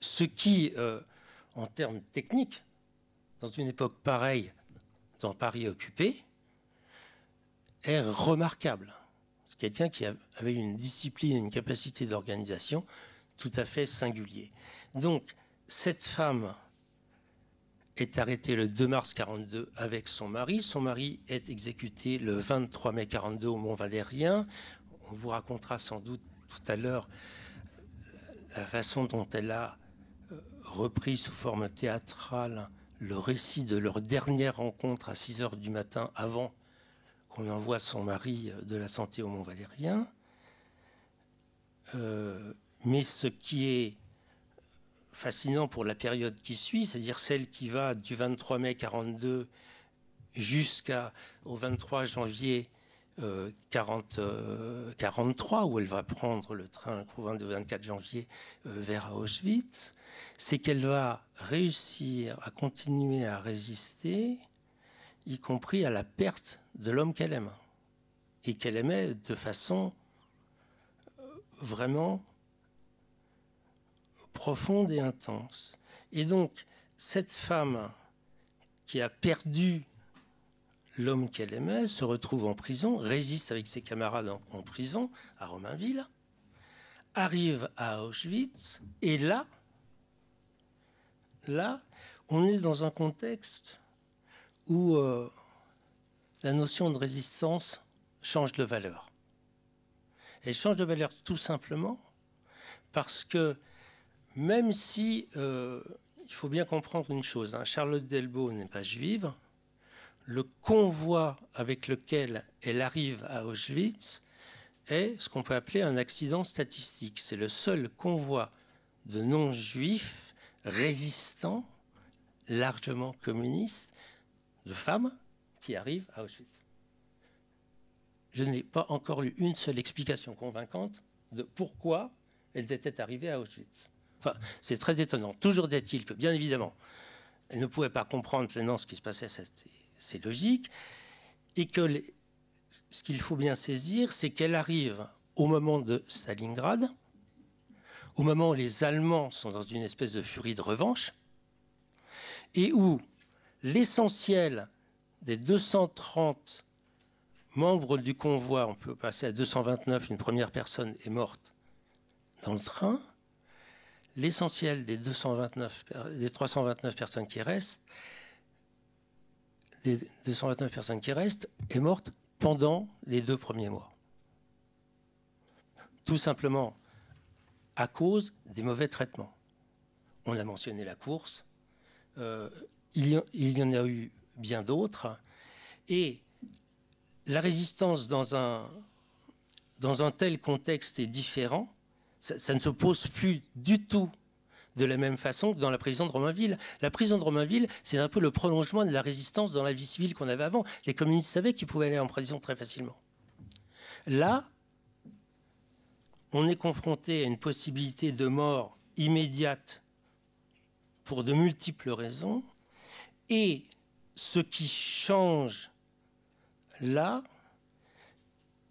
Speaker 3: Ce qui, euh, en termes techniques, dans une époque pareille, dans Paris occupé, est remarquable quelqu'un qui avait une discipline, une capacité d'organisation tout à fait singulier. Donc, cette femme est arrêtée le 2 mars 42 avec son mari. Son mari est exécuté le 23 mai 42 au Mont Valérien. On vous racontera sans doute tout à l'heure euh, la façon dont elle a euh, repris sous forme théâtrale le récit de leur dernière rencontre à 6 heures du matin avant qu'on envoie son mari euh, de la santé au Mont Valérien. Euh, mais ce qui est fascinant pour la période qui suit, c'est-à-dire celle qui va du 23 mai 42 jusqu'au 23 janvier 40, euh, 43, où elle va prendre le train le 22, 24 janvier vers Auschwitz, c'est qu'elle va réussir à continuer à résister, y compris à la perte de l'homme qu'elle aime. Et qu'elle aimait de façon euh, vraiment profonde et intense. Et donc, cette femme qui a perdu l'homme qu'elle aimait se retrouve en prison, résiste avec ses camarades en, prison à Romainville, arrive à Auschwitz, et là, là, on est dans un contexte où euh, la notion de résistance change de valeur. Elle change de valeur tout simplement parce que même si, euh, il faut bien comprendre une chose, hein, Charlotte Delbo n'est pas juive, le convoi avec lequel elle arrive à Auschwitz est ce qu'on peut appeler un accident statistique. C'est le seul convoi de non-juifs résistants, largement communistes, de femmes, qui arrive à Auschwitz. Je n'ai pas encore lu une seule explication convaincante de pourquoi elles étaient arrivées à Auschwitz. Enfin, c'est très étonnant. Toujours dit il que, bien évidemment, elle ne pouvait pas comprendre pleinement ce qui se passait, c'est logique, et que ce qu'il faut bien saisir, c'est qu'elle arrive au moment de Stalingrad, au moment où les Allemands sont dans une espèce de furie de revanche, et où l'essentiel des 230 membres du convoi, on peut passer à 229, une première personne est morte dans le train. L'essentiel des, des 329 personnes qui restent, des 229 personnes qui restent, est morte pendant les deux premiers mois. Tout simplement à cause des mauvais traitements. On a mentionné la course. Euh, il y en a eu bien d'autres. Et la résistance dans un, dans un tel contexte est différent. Ça, ne se pose plus du tout de la même façon que dans la prison de Romainville. La prison de Romainville, c'est un peu le prolongement de la résistance dans la vie civile qu'on avait avant. Les communistes savaient qu'ils pouvaient aller en prison très facilement. Là, on est confronté à une possibilité de mort immédiate pour de multiples raisons, et ce qui change là,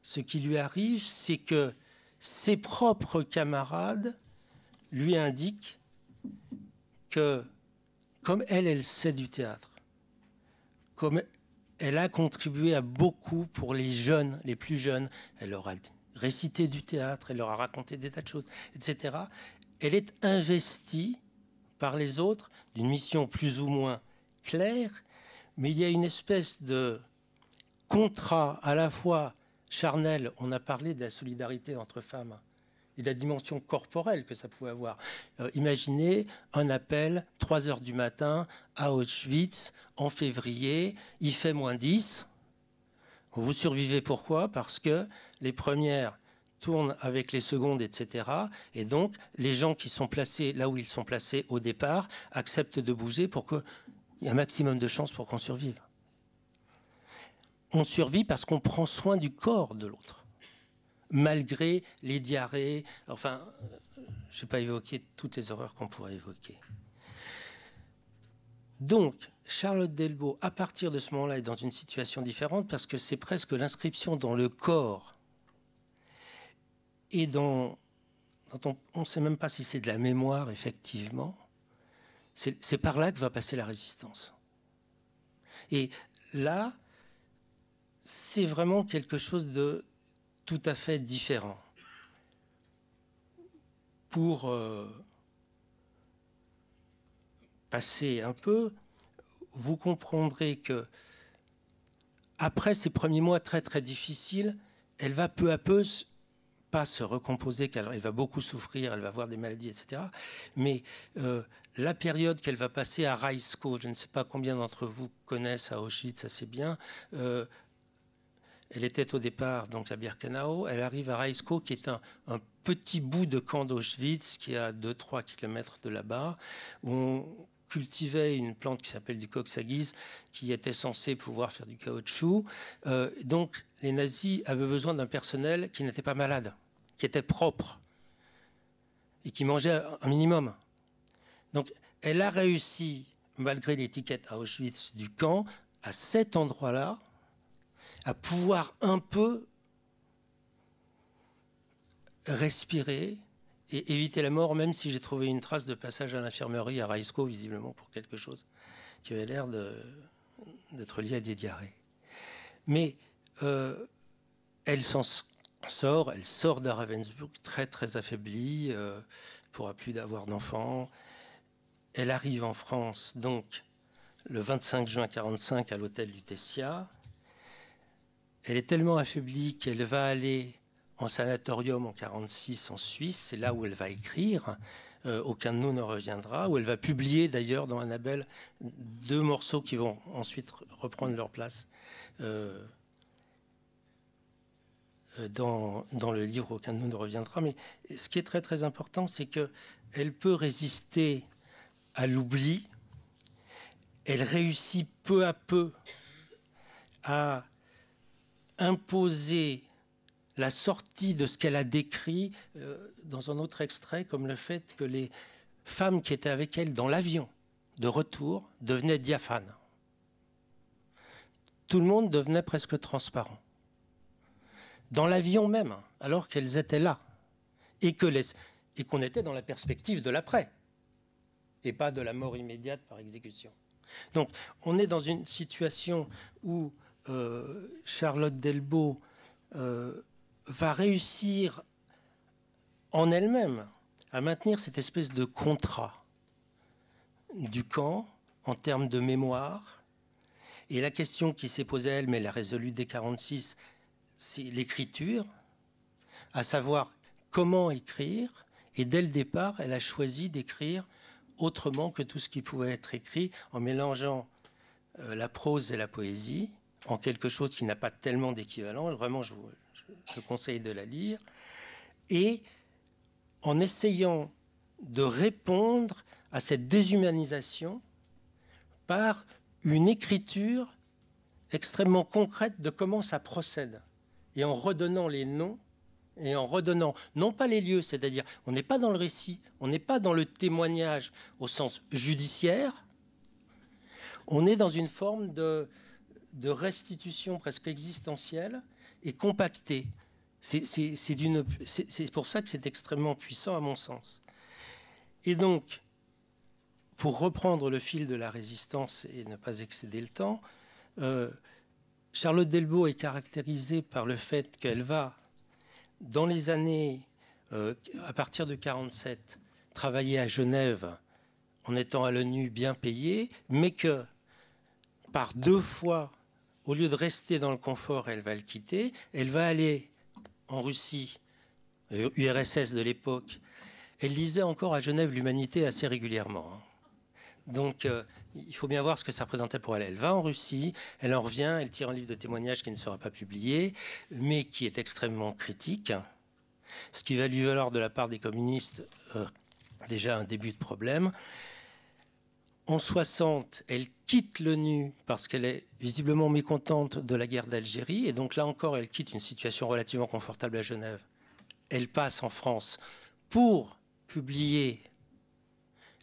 Speaker 3: ce qui lui arrive, c'est que ses propres camarades lui indiquent que, comme elle, elle sait du théâtre, comme elle a contribué à beaucoup pour les jeunes, les plus jeunes, elle leur a récité du théâtre, elle leur a raconté des tas de choses, etc. Elle est investie par les autres d'une mission plus ou moins claire mais il y a une espèce de contrat à la fois charnel, on a parlé de la solidarité entre femmes, et de la dimension corporelle que ça pouvait avoir. Euh, imaginez un appel, 3 heures du matin, à Auschwitz, en février, il fait moins 10. Vous survivez pourquoi Parce que les premières tournent avec les secondes, etc. Et donc, les gens qui sont placés là où ils sont placés au départ acceptent de bouger pour que il y a un maximum de chances pour qu'on survive. On survit parce qu'on prend soin du corps de l'autre, malgré les diarrhées. Enfin, je ne vais pas évoquer toutes les horreurs qu'on pourrait évoquer. Donc, Charlotte Delbo, à partir de ce moment-là, est dans une situation différente parce que c'est presque l'inscription dans le corps et dans, dans on ne sait même pas si c'est de la mémoire, effectivement, c'est par là que va passer la résistance. Et là, c'est vraiment quelque chose de tout à fait différent. Pour euh, passer un peu, vous comprendrez que après ces premiers mois très très difficiles, elle va peu à peu pas se recomposer, qu'elle va beaucoup souffrir, elle va avoir des maladies, etc. Mais euh, la période qu'elle va passer à Raisko, je ne sais pas combien d'entre vous connaissent à Auschwitz assez bien, euh, elle était au départ donc à Birkenau, elle arrive à Raisko, qui est un, un petit bout de camp d'Auschwitz, qui est à 2-3 km de là-bas, où on, cultivait une plante qui s'appelle du coxagis, qui était censée pouvoir faire du caoutchouc. Euh, donc, les nazis avaient besoin d'un personnel qui n'était pas malade, qui était propre et qui mangeait un minimum. Donc, elle a réussi, malgré l'étiquette à Auschwitz du camp, à cet endroit-là, à pouvoir un peu respirer, et éviter la mort, même si j'ai trouvé une trace de passage à l'infirmerie à Raisco, visiblement pour quelque chose qui avait l'air d'être lié à des diarrhées. Mais euh, elle s'en sort, elle sort d'Aravensburg très très affaiblie, euh, pourra plus d'avoir d'enfants. Elle arrive en France donc le 25 juin 45 à l'hôtel du Tessia. Elle est tellement affaiblie qu'elle va aller en sanatorium en 1946 en Suisse. C'est là où elle va écrire. Euh, aucun de nous ne reviendra, où elle va publier d'ailleurs dans Annabelle deux morceaux qui vont ensuite reprendre leur place euh, euh, dans, dans, le livre Aucun de nous ne reviendra. Mais ce qui est très très important, c'est que elle peut résister à l'oubli, elle réussit peu à peu à imposer la sortie de ce qu'elle a décrit euh, dans un autre extrait, comme le fait que les femmes qui étaient avec elle dans l'avion de retour devenaient diaphanes. Tout le monde devenait presque transparent. Dans l'avion même, alors qu'elles étaient là, et qu'on était dans la perspective de l'après, et pas de la mort immédiate par exécution. Donc on est dans une situation où euh, Charlotte delbo va réussir en elle-même à maintenir cette espèce de contrat du camp en termes de mémoire. Et la question qui s'est posée à elle, mais elle a résolu dès 46, c'est l'écriture, à savoir comment écrire. Et dès le départ, elle a choisi d'écrire autrement que tout ce qui pouvait être écrit, en mélangeant euh, la prose et la poésie en quelque chose qui n'a pas tellement d'équivalent. Vraiment, je vous, je, conseille de la lire, et en essayant de répondre à cette déshumanisation par une écriture extrêmement concrète de comment ça procède, et en redonnant les noms, et en redonnant non pas les lieux, c'est-à-dire on n'est pas dans le récit, on n'est pas dans le témoignage au sens judiciaire, on est dans une forme de restitution presque existentielle et compacté. C'est pour ça que c'est extrêmement puissant à mon sens. Et donc, pour reprendre le fil de la résistance et ne pas excéder le temps, euh, Charlotte Delbo est caractérisée par le fait qu'elle va, dans les années, euh, à partir de 1947, travailler à Genève en étant à l'ONU bien payée, mais que par deux fois au lieu de rester dans le confort, elle va le quitter. Elle va aller en Russie, URSS euh, de l'époque. Elle lisait encore à Genève l'Humanité assez régulièrement. Hein. Donc, euh, il faut bien voir ce que ça représentait pour elle. Elle va en Russie, elle en revient, elle tire un livre de témoignages qui ne sera pas publié, mais qui est extrêmement critique, ce qui va lui valoir de la part des communistes euh, déjà un début de problème en 60, elle quitte l'ONU parce qu'elle est visiblement mécontente de la guerre d'Algérie. Et donc là encore, elle quitte une situation relativement confortable à Genève. Elle passe en France pour publier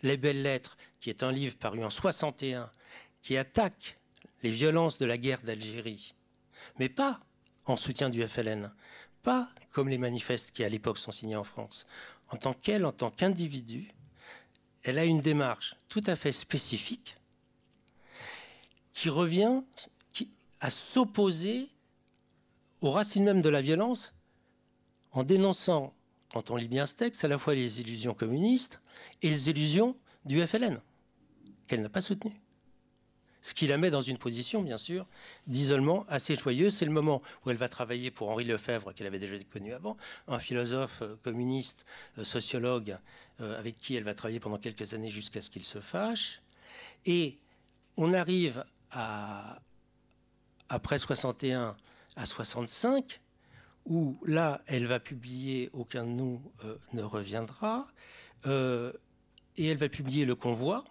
Speaker 3: Les Belles Lettres, qui est un livre paru en 61, qui attaque les violences de la guerre d'Algérie. Mais pas en soutien du FLN, pas comme les manifestes qui à l'époque sont signés en France. En tant qu'elle, en tant qu'individu, elle a une démarche tout à fait spécifique qui revient à s'opposer aux racines même de la violence en dénonçant, quand on lit bien ce texte, à la fois les illusions communistes et les illusions du FLN, qu'elle n'a pas soutenues. Ce qui la met dans une position, bien sûr, d'isolement assez joyeux. C'est le moment où elle va travailler pour Henri Lefebvre, qu'elle avait déjà connu avant, un philosophe euh, communiste, euh, sociologue, euh, avec qui elle va travailler pendant quelques années jusqu'à ce qu'il se fâche. Et on arrive à, après 61 à 65, où là, elle va publier Aucun de nous ne reviendra, et elle va publier Le Convoi,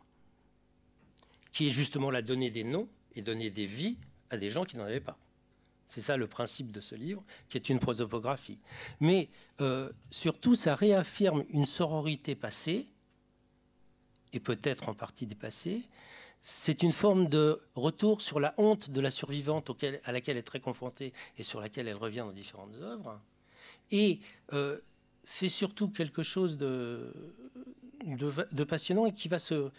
Speaker 3: qui est justement la donner des noms et donner des vies à des gens qui n'en avaient pas. C'est ça le principe de ce livre, qui est une prosopographie. Mais euh, surtout, ça réaffirme une sororité passée, et peut-être en partie dépassée. C'est une forme de retour sur la honte de la survivante à laquelle elle est très confrontée et sur laquelle elle revient dans différentes œuvres. Et euh, c'est surtout quelque chose de, passionnant et qui va se,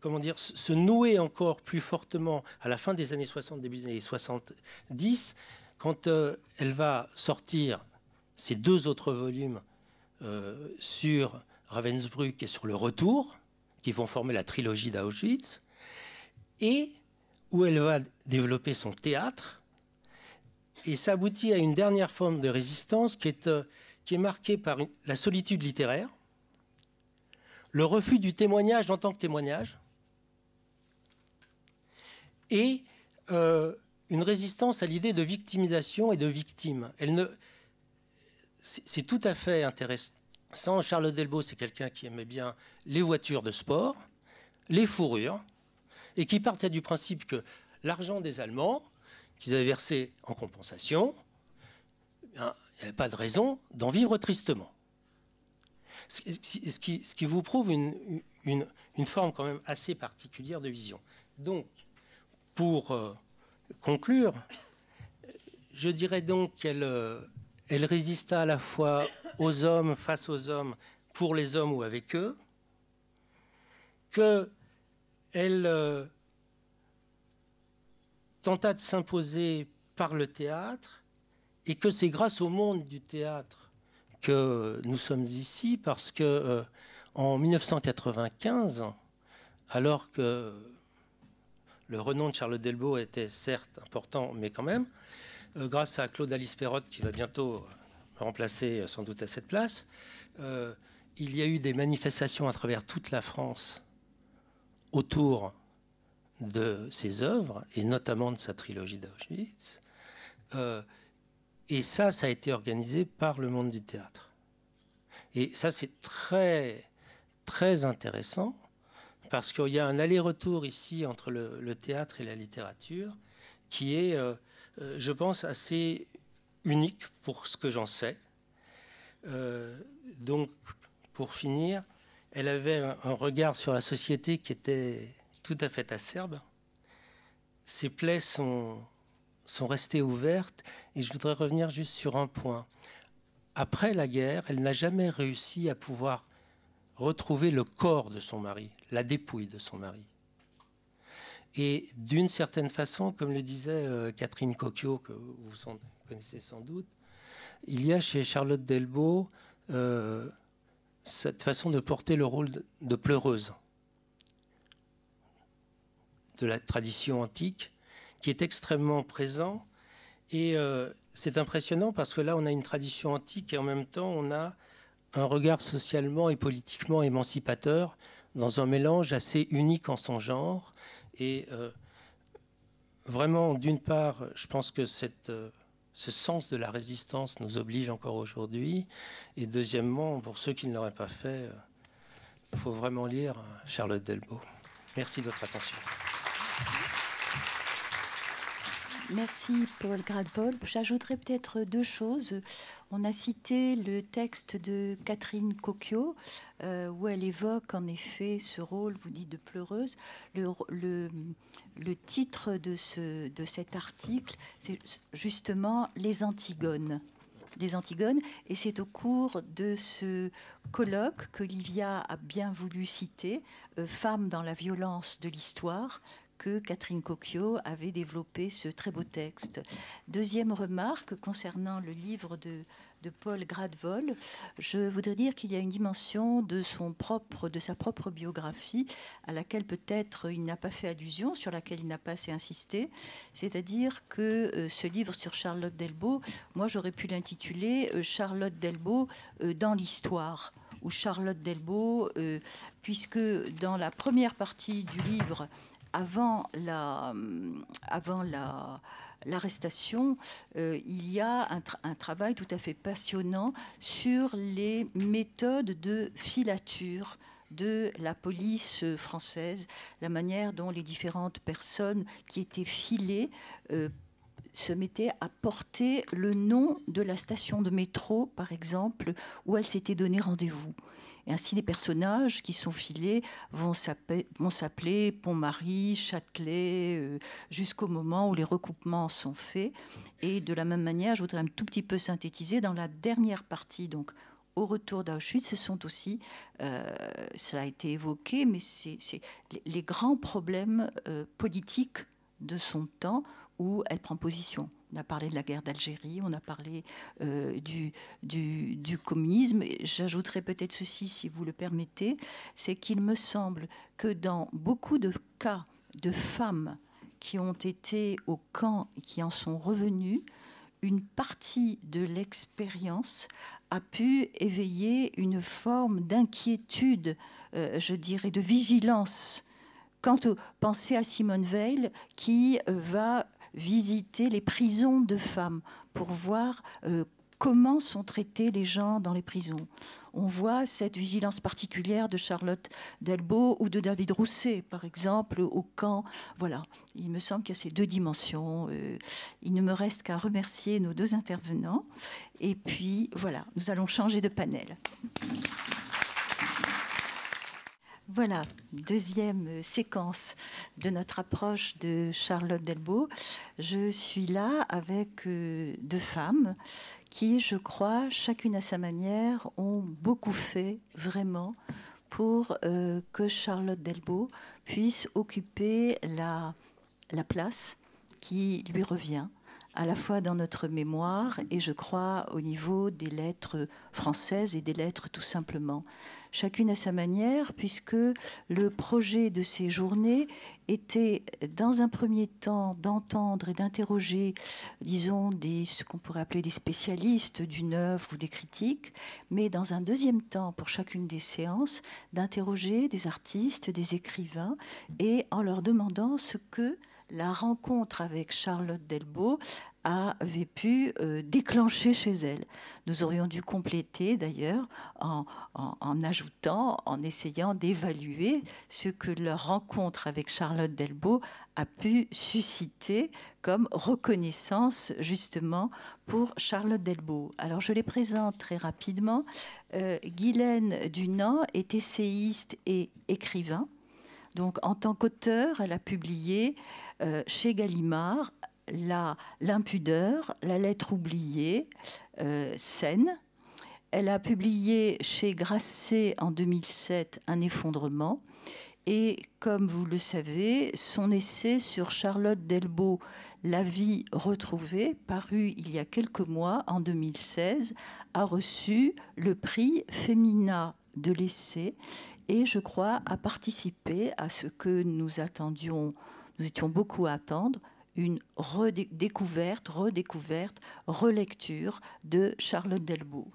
Speaker 3: comment dire, se nouer encore plus fortement à la fin des années 60, début des années 70, quand euh, elle va sortir ses deux autres volumes euh, sur Ravensbrück et sur le retour, qui vont former la trilogie d'Auschwitz, et où elle va développer son théâtre. Et ça aboutit à une dernière forme de résistance qui est, euh, qui est marquée par la solitude littéraire, le refus du témoignage en tant que témoignage, et euh, une résistance à l'idée de victimisation et de victime. Elle ne... C'est tout à fait intéressant. Charles Delbo, c'est quelqu'un qui aimait bien les voitures de sport, les fourrures, et qui partait du principe que l'argent des Allemands, qu'ils avaient versé en compensation, hein, il n'y avait pas de raison d'en vivre tristement. Ce qui, vous prouve une, une forme quand même assez particulière de vision. Donc, pour euh, conclure, je dirais donc qu'elle euh, résista à la fois aux hommes, face aux hommes, pour les hommes ou avec eux, qu'elle euh, tenta de s'imposer par le théâtre, et que c'est grâce au monde du théâtre que nous sommes ici, parce que en 1995, alors que le renom de Charles Delbo était certes important, mais quand même, euh, grâce à Claude Alice Perrot qui va bientôt euh, me remplacer euh, sans doute à cette place, il y a eu des manifestations à travers toute la France autour de ses œuvres, et notamment de sa trilogie d'Auschwitz. et ça, ça a été organisé par le monde du théâtre. Et ça, c'est très, très intéressant parce qu'il y a un aller-retour ici entre le, théâtre et la littérature qui est, euh, euh, je pense, assez unique pour ce que j'en sais. Euh, donc, pour finir, elle avait un regard sur la société qui était tout à fait acerbe. Ses plaies sont, sont restées ouvertes et je voudrais revenir juste sur un point. Après la guerre, elle n'a jamais réussi à pouvoir retrouver le corps de son mari, la dépouille de son mari. Et d'une certaine façon, comme le disait euh, Catherine Cocchio, que vous connaissez sans doute, il y a chez Charlotte Delbo euh, cette façon de porter le rôle de pleureuse de la tradition antique qui est extrêmement présent. Et euh, c'est impressionnant parce que là, on a une tradition antique et en même temps, on a un regard socialement et politiquement émancipateur dans un mélange assez unique en son genre. Et euh, vraiment, d'une part, je pense que euh, ce sens de la résistance nous oblige encore aujourd'hui. Et deuxièmement, pour ceux qui ne l'auraient pas fait, il euh, faut vraiment lire Charlotte Delbo. Merci de votre attention.
Speaker 1: Merci Paul J'ajouterai peut-être deux choses. On a cité le texte de Catherine Cocchio, euh, où elle évoque en effet ce rôle, vous dites, de pleureuse. Le, titre de, ce, de cet article, c'est justement Les Antigones Antigones. Et c'est au cours de ce colloque que Livia a bien voulu citer, femme euh, Femmes dans la violence de l'histoire, que Catherine Cocchio avait développé ce très beau texte. Deuxième remarque concernant le livre de, Paul Gradvol, je voudrais dire qu'il y a une dimension de, son propre, de sa propre biographie à laquelle peut-être il n'a pas fait allusion, sur laquelle il n'a pas assez insisté. C'est-à-dire que euh, ce livre sur Charlotte Delbo, moi j'aurais pu l'intituler euh, Charlotte Delbo euh, dans l'histoire ou Charlotte Delbo, puisque dans la première partie du livre, avant l'arrestation, euh, il y a un, travail tout à fait passionnant sur les méthodes de filature de la police française, la manière dont les différentes personnes qui étaient filées euh, se mettaient à porter le nom de la station de métro, par exemple, où elles s'étaient donné rendez-vous ainsi, les personnages qui sont filés vont s'appeler Pont-Marie, Châtelet, euh, jusqu'au moment où les recoupements sont faits. Et de la même manière, je voudrais un tout petit peu synthétiser dans la dernière partie, donc au retour d'Auschwitz, ce sont aussi, euh, cela a été évoqué, mais c'est les, grands problèmes euh, politiques de son temps où elle prend position. On a parlé de la guerre d'Algérie, on a parlé euh, du, du, communisme. J'ajouterai peut-être ceci, si vous le permettez, c'est qu'il me semble que dans beaucoup de cas de femmes qui ont été au camp et qui en sont revenues, une partie de l'expérience a pu éveiller une forme d'inquiétude, euh, je dirais, de vigilance Quant au, pensez à Simone Veil qui euh, va visiter les prisons de femmes pour voir euh, comment sont traités les gens dans les prisons. On voit cette vigilance particulière de Charlotte Delbo ou de David Rousset, par exemple, au camp. Voilà, il me semble qu'il y a ces deux dimensions. Euh, il ne me reste qu'à remercier nos deux intervenants. Et puis, voilà, nous allons changer de panel. Voilà, deuxième euh, séquence de notre approche de Charlotte Delbault. Je suis là avec euh, deux femmes qui, je crois, chacune à sa manière, ont beaucoup fait vraiment pour euh, que Charlotte Delbault puisse occuper la place qui lui revient à la fois dans notre mémoire et je crois au niveau des lettres françaises et des lettres tout simplement. Chacune à sa manière, puisque le projet de ces journées était dans un premier temps d'entendre et d'interroger, disons, des, ce qu'on pourrait appeler des spécialistes d'une œuvre ou des critiques, mais dans un deuxième temps, pour chacune des séances, d'interroger des artistes, des écrivains, et en leur demandant ce que la rencontre avec Charlotte Delbault avait pu euh, déclencher chez elle. Nous aurions dû compléter d'ailleurs en, ajoutant, en essayant d'évaluer ce que leur rencontre avec Charlotte Delbo a pu susciter comme reconnaissance justement pour Charlotte Delbo. Alors je les présente très rapidement. Euh, Guylaine Dunant est essayiste et écrivain. Donc en tant qu'auteur, elle a publié euh, chez Gallimard l'impudeur, la, lettre oubliée, euh, scène. Elle a publié chez Grasset en 2007 Un effondrement. Et comme vous le savez, son essai sur Charlotte Delbault, La vie retrouvée, paru il y a quelques mois, en 2016, a reçu le prix Femina de l'essai et je crois a participé à ce que nous attendions, nous étions beaucoup à attendre, une redécouverte, redécouverte, relecture de Charlotte Delbo.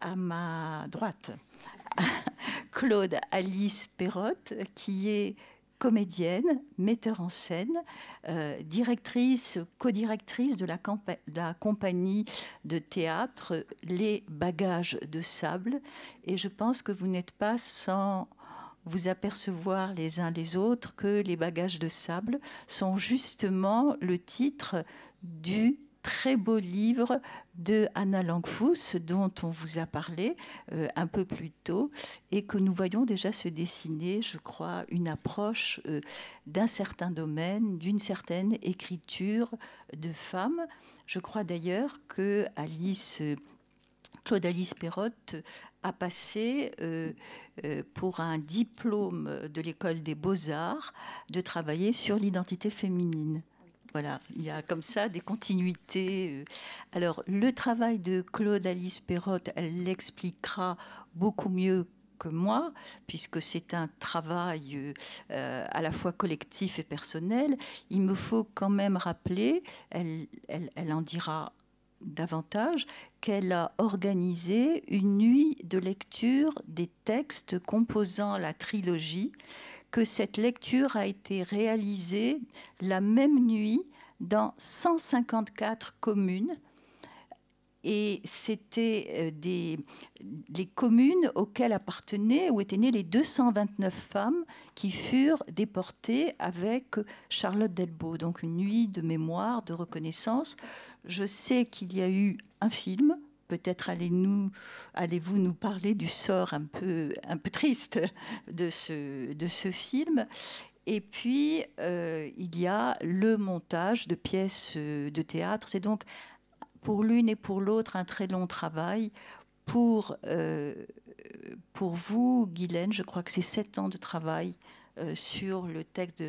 Speaker 1: À ma droite, Claude Alice Perrotte, qui est comédienne, metteur en scène, euh, directrice, co-directrice de la, compagnie de théâtre Les Bagages de Sable. Et je pense que vous n'êtes pas sans vous apercevoir les uns les autres que les bagages de sable sont justement le titre du très beau livre de Anna Langfuss dont on vous a parlé euh, un peu plus tôt et que nous voyons déjà se dessiner, je crois, une approche euh, d'un certain domaine, d'une certaine écriture de femme. Je crois d'ailleurs que Alice Claude Alice Perrotte a passé euh, euh, pour un diplôme de l'école des beaux-arts de travailler sur l'identité féminine. Voilà, il y a comme ça des continuités. Euh. Alors, le travail de Claude Alice Perrotte, elle l'expliquera beaucoup mieux que moi, puisque c'est un travail à la fois collectif et personnel, il me faut quand même rappeler, elle, elle, elle en dira davantage qu'elle a organisé une nuit de lecture des textes composant la trilogie, que cette lecture a été réalisée la même nuit dans 154 communes. Et c'était euh, des, les communes auxquelles appartenaient ou étaient nées les 229 femmes qui furent déportées avec Charlotte Delbault. Donc une nuit de mémoire, de reconnaissance je sais qu'il y a eu un film. Peut-être allez allez-vous nous parler du sort un peu, un peu triste de ce, de ce film. Et puis, euh, il y a le montage de pièces euh, de théâtre. C'est donc pour l'une et pour l'autre un très long travail. Pour, euh, pour vous, Guylaine, je crois que c'est sept ans de travail sur le texte de...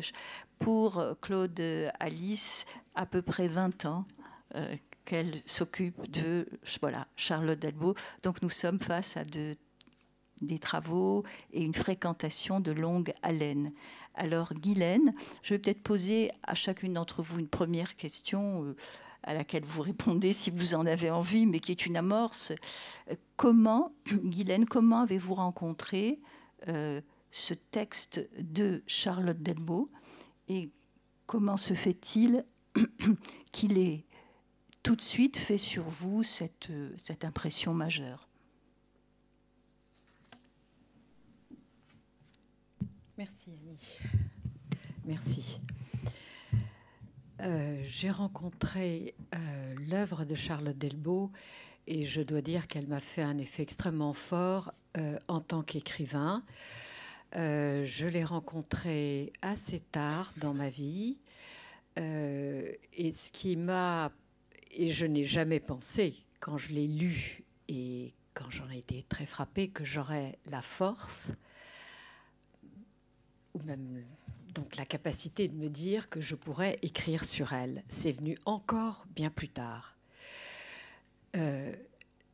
Speaker 1: Pour Claude Alice, à peu près 20 ans. Euh, qu'elle s'occupe de voilà, Charlotte Delbault Donc nous sommes face à des travaux et une fréquentation de longue haleine. Alors Guylaine, je vais peut-être poser à chacune d'entre vous une première question euh, à laquelle vous répondez si vous en avez envie, mais qui est une amorce. Comment, Guylaine, comment avez-vous rencontré euh, ce texte de Charlotte Delbo et comment se fait-il qu'il ait tout de suite fait sur vous cette, euh, cette impression majeure.
Speaker 4: Merci Annie. Merci. Euh, j'ai rencontré euh, l'œuvre de Charlotte Delbault et je dois dire qu'elle m'a fait un effet extrêmement fort en tant qu'écrivain. je l'ai rencontrée assez tard dans ma vie et ce qui m'a et je n'ai jamais pensé, quand je l'ai lu et quand j'en ai été très frappée, que j'aurais la force, ou même donc la capacité de me dire que je pourrais écrire sur elle. C'est venu encore bien plus tard. Euh,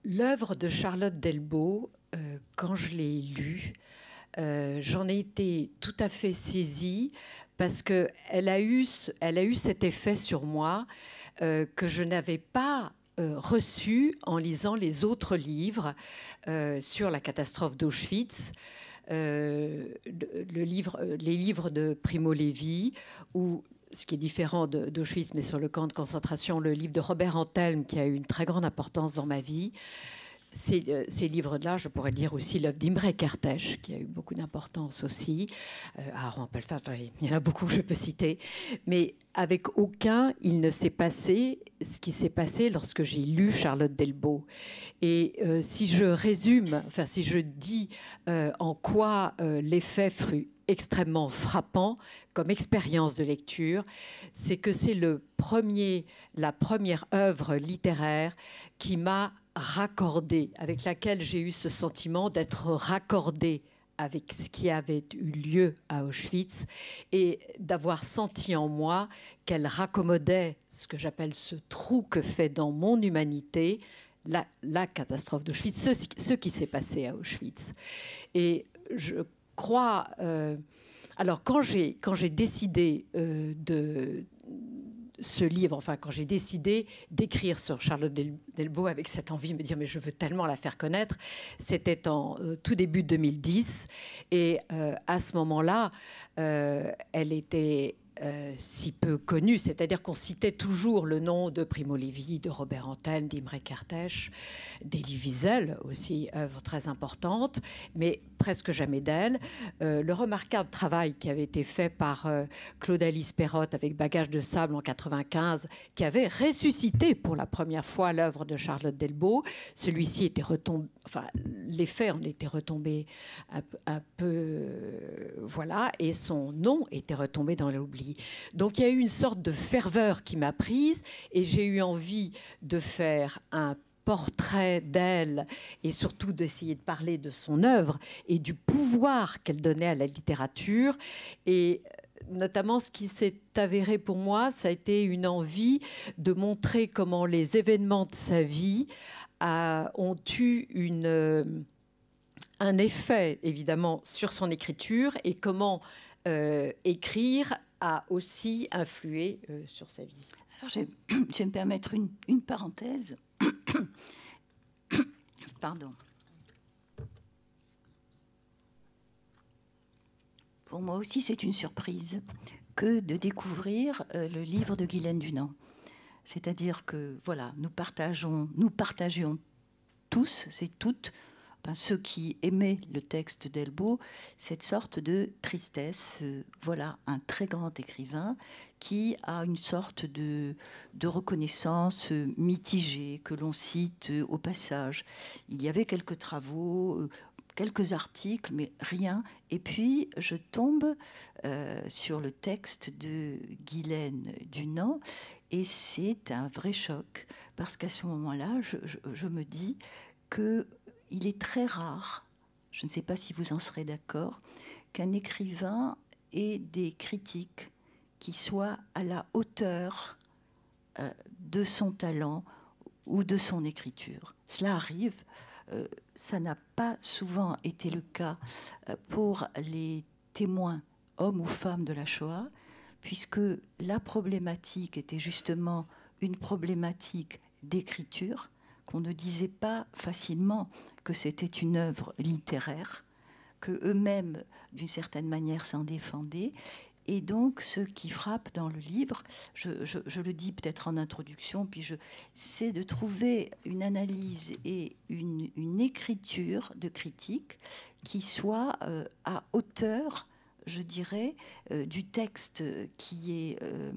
Speaker 4: l'œuvre de Charlotte Delbault, euh, quand je l'ai lue, euh, j'en ai été tout à fait saisie parce qu'elle a, eu, elle a eu cet effet sur moi euh, que je n'avais pas euh, reçu en lisant les autres livres euh, sur la catastrophe d'Auschwitz. livre, les livres de Primo Levi ou ce qui est différent d'Auschwitz, mais sur le camp de concentration, le livre de Robert Antelme, qui a eu une très grande importance dans ma vie, euh, ces, livres-là, je pourrais dire aussi l'œuvre d'Imre Kertész, qui a eu beaucoup d'importance aussi, euh, ah, enfin, il y en a beaucoup que je peux citer, mais avec aucun, il ne s'est passé ce qui s'est passé lorsque j'ai lu Charlotte Delbo. Et euh, si je résume, enfin si je dis euh, en quoi l'effet fut extrêmement frappant comme expérience de lecture, c'est que c'est le premier, la première œuvre littéraire qui m'a raccordée, avec laquelle j'ai eu ce sentiment d'être raccordée avec ce qui avait eu lieu à Auschwitz et d'avoir senti en moi qu'elle raccommodait ce que j'appelle ce trou que fait dans mon humanité la, catastrophe d'Auschwitz, ce, ce, qui s'est passé à Auschwitz. Et je crois... Euh, alors quand j'ai décidé euh, de ce livre, enfin quand j'ai décidé d'écrire sur Charlotte Delbo avec cette envie de me dire mais je veux tellement la faire connaître, c'était en euh, tout début 2010 et euh, à ce moment-là, euh, elle était euh, si peu connu, c'est-à-dire qu'on citait toujours le nom de Primo Levi, de Robert Antel, d'Imre Kertész, d'Elie Wiesel, aussi œuvre très importante, mais presque jamais d'elle. Euh, le remarquable travail qui avait été fait par euh, Claude Alice Perrotte avec Bagage de sable en 95, qui avait ressuscité pour la première fois l'œuvre de Charlotte Delbault. Celui-ci était retombé enfin, les faits en étaient retombés un, peu, voilà, et son nom était retombé dans l'oubli. Donc il y a eu une sorte de ferveur qui m'a prise, et j'ai eu envie de faire un portrait d'elle et surtout d'essayer de parler de son œuvre et du pouvoir qu'elle donnait à la littérature. Et notamment ce qui s'est avéré pour moi, ça a été une envie de montrer comment les événements de sa vie euh, ont eu euh, un effet évidemment sur son écriture et comment euh, écrire a aussi influé
Speaker 1: sur sa vie. Alors je vais, me permettre une parenthèse. Pardon. Pour moi aussi, c'est une surprise que de découvrir euh, le livre de Guylaine Dunant. C'est-à-dire que voilà, nous partageons, nous tous et toutes, ceux qui aimaient le texte d'Elbo, cette sorte de tristesse. Euh, voilà un très grand écrivain qui a une sorte de reconnaissance euh, mitigée que l'on cite au passage. Il y avait quelques travaux quelques articles, mais rien. Et puis, je tombe euh, sur le texte de Guylaine Dunant, et c'est un vrai choc, parce qu'à ce moment-là, je, me dis que il est très rare, je ne sais pas si vous en serez d'accord, qu'un écrivain ait des critiques qui soient à la hauteur euh, de son talent ou de son écriture. Cela arrive. Euh, ça n'a pas souvent été le cas euh, pour les témoins, hommes ou femmes de la Shoah, puisque la problématique était justement une problématique d'écriture, qu'on ne disait pas facilement que c'était une œuvre littéraire, que eux-mêmes, d'une certaine manière, s'en défendaient, et donc, ce qui frappe dans le livre, je, le dis peut-être en introduction, puis je, c'est de trouver une analyse et une, écriture de critique qui soit euh, à hauteur je dirais, euh, du texte qui est euh,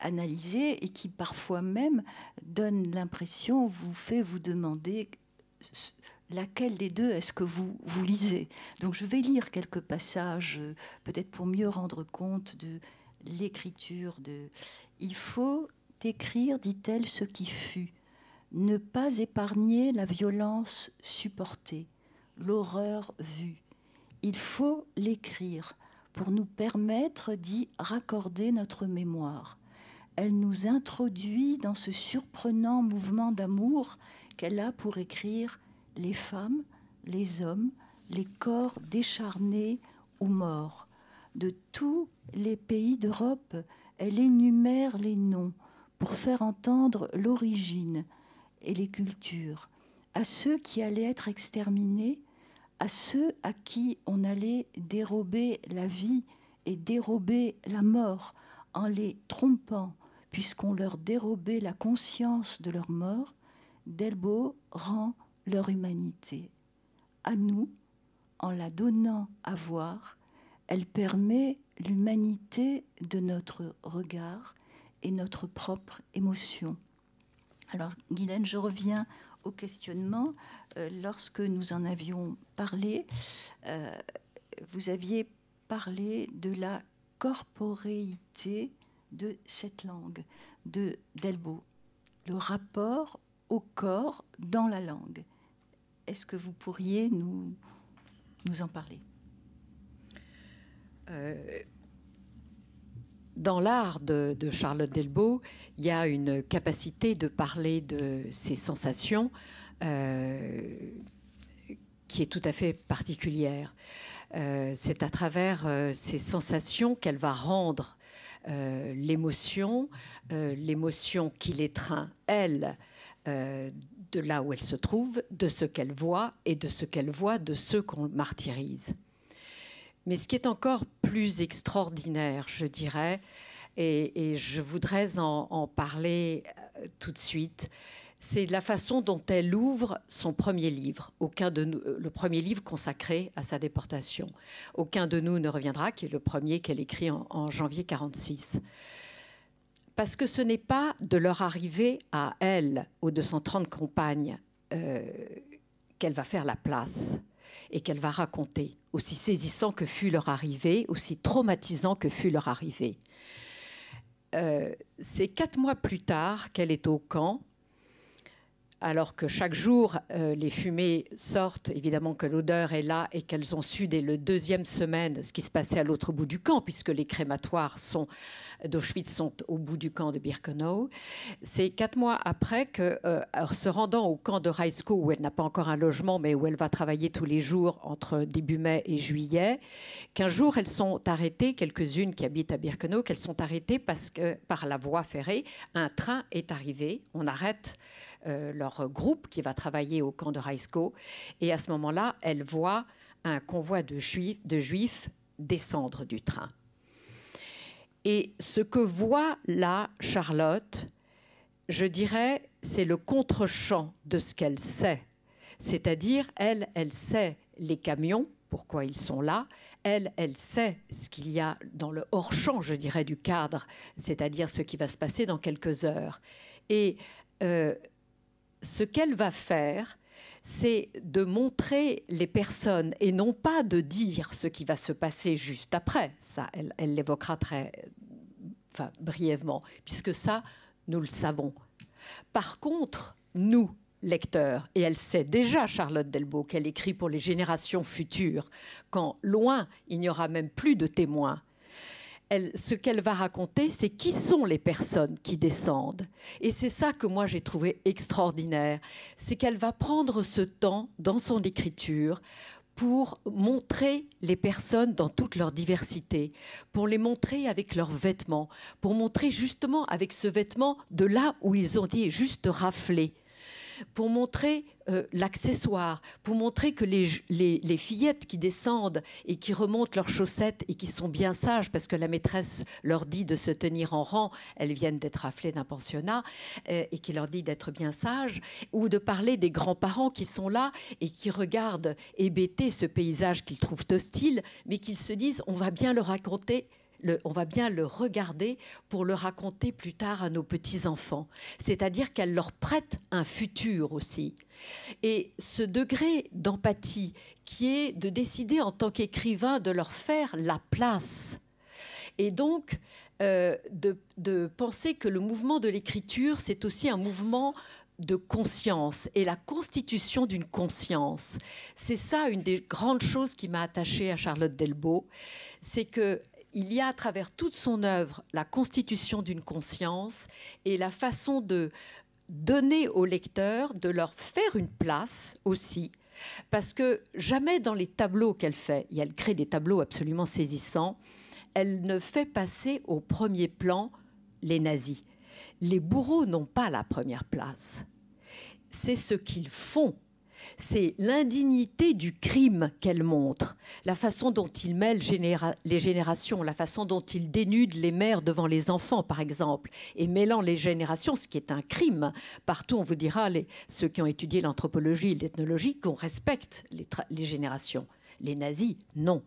Speaker 1: analysé et qui parfois même donne l'impression, vous fait vous demander laquelle des deux est-ce que vous, vous lisez Donc je vais lire quelques passages, euh, peut-être pour mieux rendre compte de l'écriture de... Il faut écrire, dit-elle, ce qui fut, ne pas épargner la violence supportée, l'horreur vue. Il faut l'écrire pour nous permettre d'y raccorder notre mémoire. Elle nous introduit dans ce surprenant mouvement d'amour qu'elle a pour écrire les femmes, les hommes, les corps décharnés ou morts. De tous les pays d'Europe, elle énumère les noms pour faire entendre l'origine et les cultures, à ceux qui allaient être exterminés, à ceux à qui on allait dérober la vie et dérober la mort en les trompant, puisqu'on leur dérobait la conscience de leur mort, Delbo rend leur humanité. À nous, en la donnant à voir, elle permet l'humanité de notre regard et notre propre émotion. Alors, Guylaine, je reviens au questionnement. Euh, lorsque nous en avions parlé, euh, vous aviez parlé de la corporéité de cette langue, de Delbo, le rapport au corps dans la langue. Est-ce que vous pourriez nous, nous en parler
Speaker 2: euh,
Speaker 4: Dans l'art de, Charlotte Delbault, il y a une capacité de parler de ses sensations euh, qui est tout à fait particulière. Euh, c'est à travers ces sensations qu'elle va rendre l'émotion, l'émotion qui l'étreint, elle, euh, de là où elle se trouve, de ce qu'elle voit et de ce qu'elle voit de ceux qu'on martyrise. Mais ce qui est encore plus extraordinaire, je dirais, et, je voudrais en, parler euh, tout de suite, c'est la façon dont elle ouvre son premier livre, euh, le premier livre consacré à sa déportation. Aucun de nous ne reviendra, qui est le premier qu'elle écrit en, en janvier 1946 parce que ce n'est pas de leur arrivée à elle, aux 230 compagnes, euh, qu'elle va faire la place et qu'elle va raconter, aussi saisissant que fut leur arrivée, aussi traumatisant que fut leur arrivée. Euh, c'est quatre mois plus tard qu'elle est au camp alors que chaque jour, euh, les fumées sortent, évidemment que l'odeur est là et qu'elles ont su dès le deuxième semaine ce qui se passait à l'autre bout du camp, puisque les crématoires sont, d'Auschwitz sont au bout du camp de Birkenau. C'est quatre mois après que, euh, se rendant au camp de Raisko, où elle n'a pas encore un logement, mais où elle va travailler tous les jours entre début mai et juillet, qu'un jour elles sont arrêtées, quelques-unes qui habitent à Birkenau, qu'elles sont arrêtées parce que par la voie ferrée, un train est arrivé. On arrête euh, leur groupe qui va travailler au camp de Raisco. Et à ce moment-là, elle voit un convoi de juifs, de juifs descendre du train. Et ce que voit là Charlotte, je dirais, c'est le contre-champ de ce qu'elle sait. C'est-à-dire, elle, elle sait les camions, pourquoi ils sont là. Elle, elle sait ce qu'il y a dans le hors-champ, je dirais, du cadre, c'est-à-dire ce qui va se passer dans quelques heures. Et euh, ce qu'elle va faire, c'est de montrer les personnes et non pas de dire ce qui va se passer juste après. Ça, elle l'évoquera très brièvement, puisque ça, nous le savons. Par contre, nous, lecteurs, et elle sait déjà, Charlotte Delbo, qu'elle écrit pour les générations futures, quand loin, il n'y aura même plus de témoins, ce qu'elle va raconter, c'est qui sont les personnes qui descendent. Et c'est ça que moi j'ai trouvé extraordinaire, c'est qu'elle va prendre ce temps dans son écriture pour montrer les personnes dans toute leur diversité, pour les montrer avec leurs vêtements, pour montrer justement avec ce vêtement de là où ils ont été juste raflés pour montrer euh, l'accessoire, pour montrer que les, fillettes qui descendent et qui remontent leurs chaussettes et qui sont bien sages parce que la maîtresse leur dit de se tenir en rang, elles viennent d'être afflées d'un pensionnat euh, et qui leur dit d'être bien sages, ou de parler des grands-parents qui sont là et qui regardent hébéter ce paysage qu'ils trouvent hostile, mais qu'ils se disent on va bien le raconter on va bien le regarder pour le raconter plus tard à nos petits-enfants. C'est-à-dire qu'elle leur prête un futur aussi. Et ce degré d'empathie qui est de décider en tant qu'écrivain de leur faire la place. Et donc, euh, de, penser que le mouvement de l'écriture, c'est aussi un mouvement de conscience et la constitution d'une conscience. C'est ça une des grandes choses qui m'a attachée à Charlotte Delbault, c'est que il y a à travers toute son œuvre la constitution d'une conscience et la façon de donner aux lecteurs, de leur faire une place aussi, parce que jamais dans les tableaux qu'elle fait, et elle crée des tableaux absolument saisissants, elle ne fait passer au premier plan les nazis. Les bourreaux n'ont pas la première place. C'est ce qu'ils font c'est l'indignité du crime qu'elle montre, la façon dont il mêle les générations, la façon dont il dénude les mères devant les enfants, par exemple, et mêlant les générations, ce qui est un crime. Partout, on vous dira, ceux qui ont étudié l'anthropologie et l'ethnologie, qu'on respecte les, générations. Les nazis, non.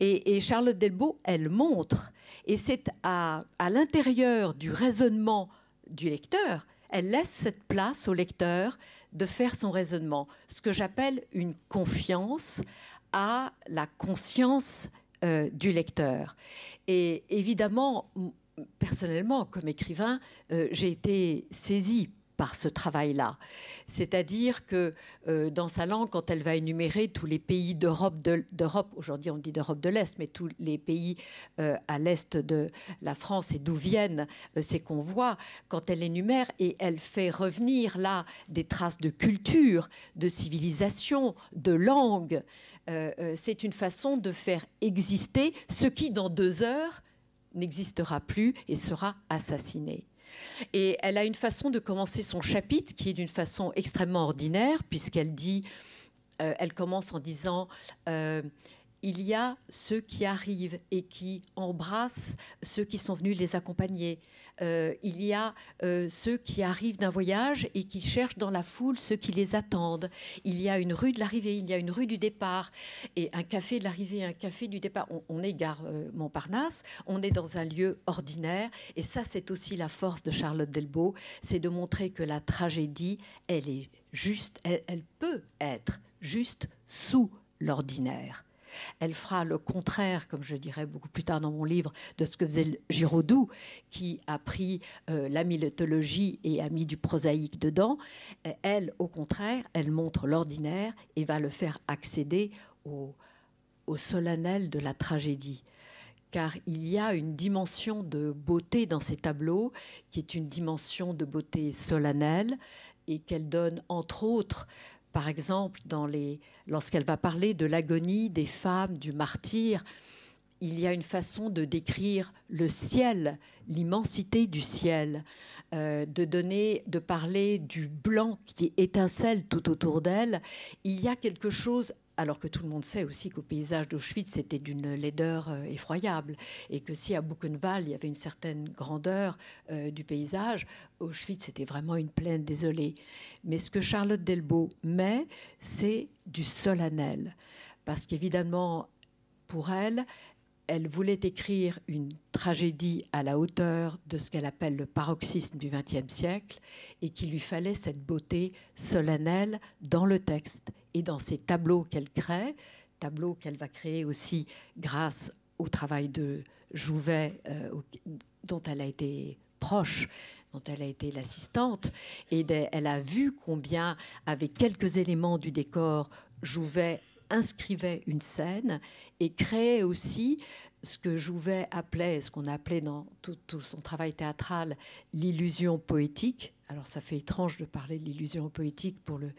Speaker 4: Et, Charlotte Delbo, elle montre, et c'est à l'intérieur du raisonnement du lecteur, elle laisse cette place au lecteur de faire son raisonnement, ce que j'appelle une confiance à la conscience euh, du lecteur. Et évidemment, personnellement, comme écrivain, euh, j'ai été saisie par ce travail-là. C'est-à-dire que euh, dans sa langue, quand elle va énumérer tous les pays d'Europe, d'Europe aujourd'hui on dit d'Europe de l'Est, mais tous les pays euh, à l'Est de la France et d'où viennent euh, ces convois, quand elle énumère et elle fait revenir là des traces de culture, de civilisation, de langue, c'est une façon de faire exister ce qui dans deux heures n'existera plus et sera assassiné. Et elle a une façon de commencer son chapitre qui est d'une façon extrêmement ordinaire, puisqu'elle dit, euh, elle commence en disant, euh, il y a ceux qui arrivent et qui embrassent ceux qui sont venus les accompagner. Euh, il y a euh, ceux qui arrivent d'un voyage et qui cherchent dans la foule ceux qui les attendent. Il y a une rue de l'arrivée, il y a une rue du départ et un café de l'arrivée, un café du départ. On, est euh, Montparnasse, on est dans un lieu ordinaire et ça c'est aussi la force de Charlotte Delbault, c'est de montrer que la tragédie, elle est juste, elle peut être juste sous l'ordinaire. Elle fera le contraire, comme je dirais beaucoup plus tard dans mon livre, de ce que faisait Giraudoux, qui a pris euh, la mythologie et a mis du prosaïque dedans. Elle, au contraire, elle montre l'ordinaire et va le faire accéder au, au solennel de la tragédie car il y a une dimension de beauté dans ces tableaux, qui est une dimension de beauté solennelle, et qu'elle donne, entre autres, par exemple, lorsqu'elle va parler de l'agonie des femmes, du martyr, il y a une façon de décrire le ciel, l'immensité du ciel, euh, de donner, de parler du blanc qui étincelle tout autour d'elle. Il y a quelque chose alors que tout le monde sait aussi qu'au paysage d'Auschwitz, c'était d'une laideur euh, effroyable, et que si à Buchenwald, il y avait une certaine grandeur euh, du paysage, Auschwitz, c'était vraiment une plaine désolée. Mais ce que Charlotte Delbo met, c'est du solennel, parce qu'évidemment, pour elle, elle voulait écrire une tragédie à la hauteur de ce qu'elle appelle le paroxysme du XXe siècle et qu'il lui fallait cette beauté solennelle dans le texte et dans ces tableaux qu'elle crée, tableaux qu'elle va créer aussi grâce au travail de Jouvet euh, dont elle a été proche dont elle a été l'assistante, et elle a vu combien, avec quelques éléments du décor, Jouvet inscrivait une scène et créait aussi ce que Jouvet appelait, ce qu'on appelait dans tout, son travail théâtral, l'illusion poétique. Alors ça fait étrange de parler de l'illusion poétique pour le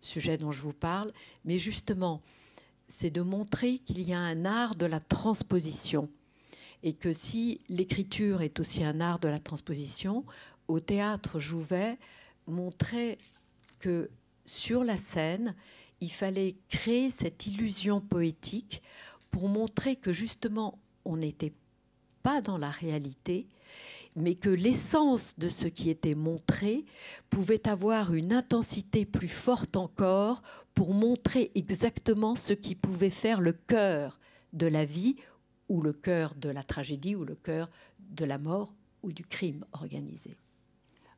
Speaker 4: sujet dont je vous parle, mais justement, c'est de montrer qu'il y a un art de la transposition et que si l'écriture est aussi un art de la transposition, au théâtre Jouvet montrait que sur la scène, il fallait créer cette illusion poétique pour montrer que justement on n'était pas dans la réalité, mais que l'essence de ce qui était montré pouvait avoir une intensité plus forte encore pour montrer exactement ce qui pouvait faire le cœur de la vie ou le cœur de la tragédie ou le cœur de la mort ou du crime organisé.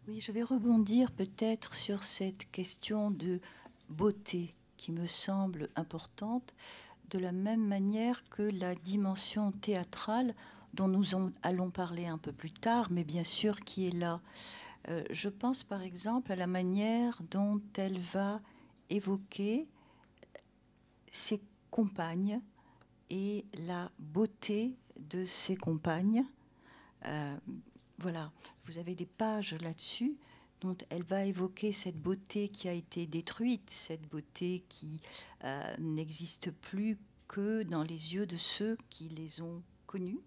Speaker 1: Oui, je vais rebondir peut-être sur cette question de beauté qui me semble importante, de la même manière que la dimension théâtrale dont nous allons parler un peu plus tard, mais bien sûr qui est là. Euh, je pense par exemple à la manière dont elle va évoquer ses compagnes et la beauté de ses compagnes. Euh, voilà, vous avez des pages là-dessus elle va évoquer cette beauté qui a été détruite, cette beauté qui euh, n'existe plus que dans les yeux de ceux qui les ont connus.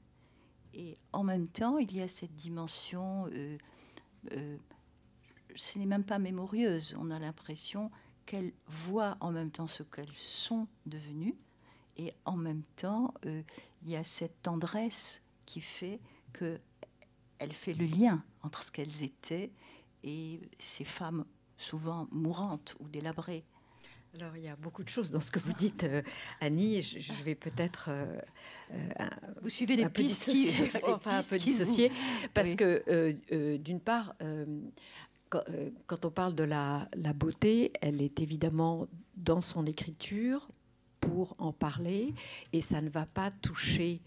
Speaker 1: Et en même temps, il y a cette dimension, euh, euh, ce n'est même pas mémorieuse, on a l'impression qu'elle voit en même temps ce qu'elles sont devenues, et en même temps, il y a cette tendresse qui fait que elle fait le lien entre ce qu'elles étaient et ces femmes souvent mourantes ou délabrées.
Speaker 4: Alors, il y a beaucoup de choses dans ce que vous dites, euh, Annie. je, vais peut-être. Euh, euh, vous suivez les pistes, qui, enfin, un peu dissociées. Parce que, d'une part, quand, on parle de la, la, beauté, elle est évidemment dans son écriture pour en parler. Et ça ne va pas toucher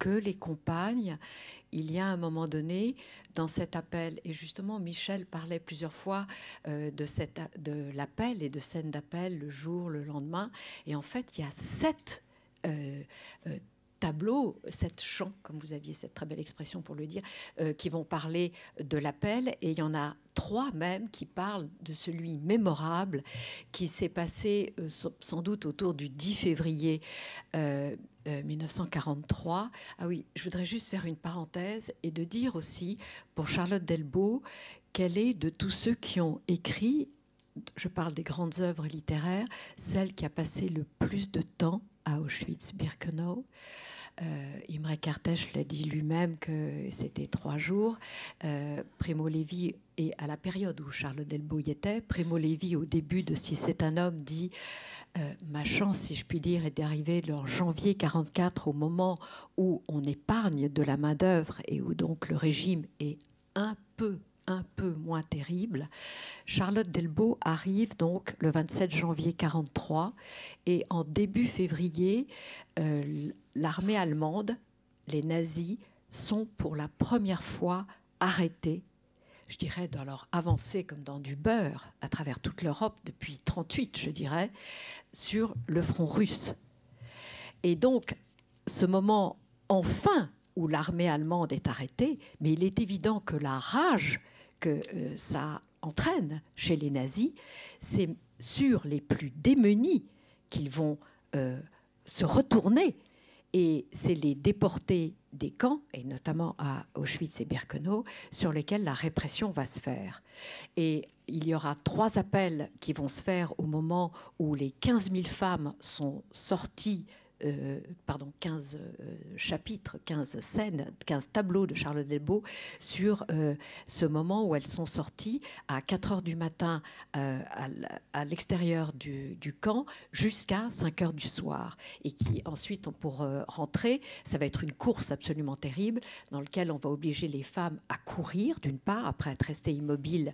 Speaker 4: que les compagnes, il y a un moment donné dans cet appel, et justement Michel parlait plusieurs fois euh, de, cette, de l'appel et de scènes d'appel le jour, le lendemain, et en fait il y a sept euh, euh, tableaux, sept chants, comme vous aviez cette très belle expression pour le dire, qui vont parler de l'appel, et il y en a trois même qui parlent de celui mémorable qui s'est passé sans doute autour du 10 février 1943. Euh, ah oui, je voudrais juste faire une parenthèse et de dire aussi pour Charlotte Delbault qu'elle est de tous ceux qui ont écrit, je parle des grandes œuvres littéraires, celle qui a passé le plus de temps à Auschwitz-Birkenau. Euh, Imre Kertész l'a dit lui-même que c'était trois jours. Euh, Primo Levi, est à la période où Charlotte Delbault y était, Primo Levi, au début de Si c'est un homme, dit euh, ma chance, si je puis dire, est d'arriver en janvier 44, au moment où on épargne de la main-d'œuvre et où donc le régime est un peu un peu moins terrible. Charlotte Delbo arrive donc le 27 janvier 43 et en début février, euh, l'armée allemande, les nazis, sont pour la première fois arrêtés je dirais, dans leur avancée comme dans du beurre, à travers toute l'Europe depuis 1938, je dirais, sur le front russe. Et donc, ce moment, enfin, où l'armée allemande est arrêtée, mais il est évident que la rage que euh, ça entraîne chez les nazis, c'est sur les plus démunis qu'ils vont euh, se retourner et c'est les déportés des camps, et notamment à Auschwitz et Birkenau, sur lesquels la répression va se faire. Et il y aura trois appels qui vont se faire au moment où les 15 000 femmes sont sorties euh, pardon, 15 euh, chapitres, 15 scènes, 15 tableaux de Charles Delbo sur euh, ce moment où elles sont sorties à 4 h du matin à l'extérieur du, camp jusqu'à 5 h du soir. Et qui ensuite, pour rentrer, ça va être une course absolument terrible dans laquelle on va obliger les femmes à courir, d'une part, après être restées immobiles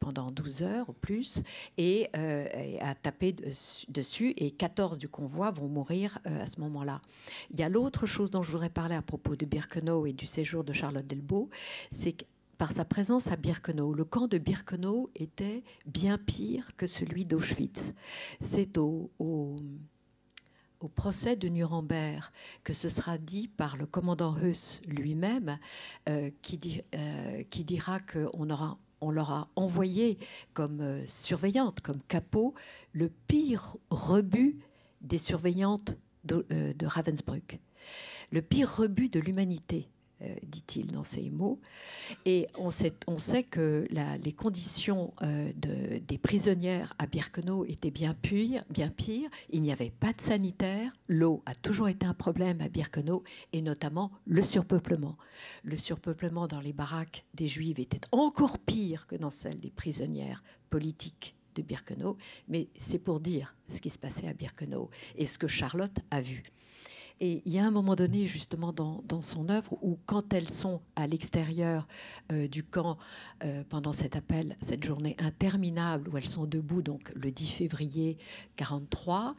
Speaker 4: pendant 12 heures ou plus, et, à taper dessus. Et 14 du convoi vont mourir euh, à ce moment-là. Il y a l'autre chose dont je voudrais parler à propos de Birkenau et du séjour de Charlotte Delbault, c'est que par sa présence à Birkenau. Le camp de Birkenau était bien pire que celui d'Auschwitz. C'est au, au, procès de Nuremberg que ce sera dit par le commandant Heuss lui-même, euh, qui, euh, qui dira qu'on aura on leur a envoyé comme surveillante, comme capot, le pire rebut des surveillantes euh, de, Ravensbrück. Le pire rebut de l'humanité, euh, dit-il dans ces mots. Et on sait, que les conditions euh, des prisonnières à Birkenau étaient bien pires. Bien pires. Il n'y avait pas de sanitaire. L'eau a toujours été un problème à Birkenau, et notamment le surpeuplement. Le surpeuplement dans les baraques des Juifs était encore pire que dans celle des prisonnières politiques de Birkenau, mais c'est pour dire ce qui se passait à Birkenau et ce que Charlotte a vu. Et il y a un moment donné, justement, dans, son œuvre, où quand elles sont à l'extérieur euh, du camp euh, pendant cet appel, cette journée interminable, où elles sont debout, donc le 10 février 43,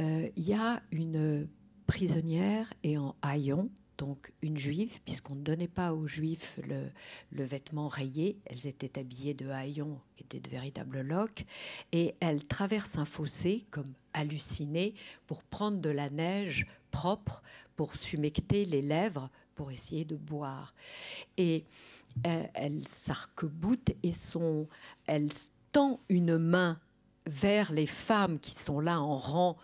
Speaker 4: euh, il y a une prisonnière et en haillons donc une juive, puisqu'on ne donnait pas aux juifs le, vêtement rayé, elles étaient habillées de haillons, qui étaient de véritables loques, et elles traversent un fossé comme hallucinées pour prendre de la neige propre, pour s'humecter les lèvres, pour essayer de boire. Et euh, elles s'arc-boutent et sont, elles tend une main vers les femmes qui sont là en rang,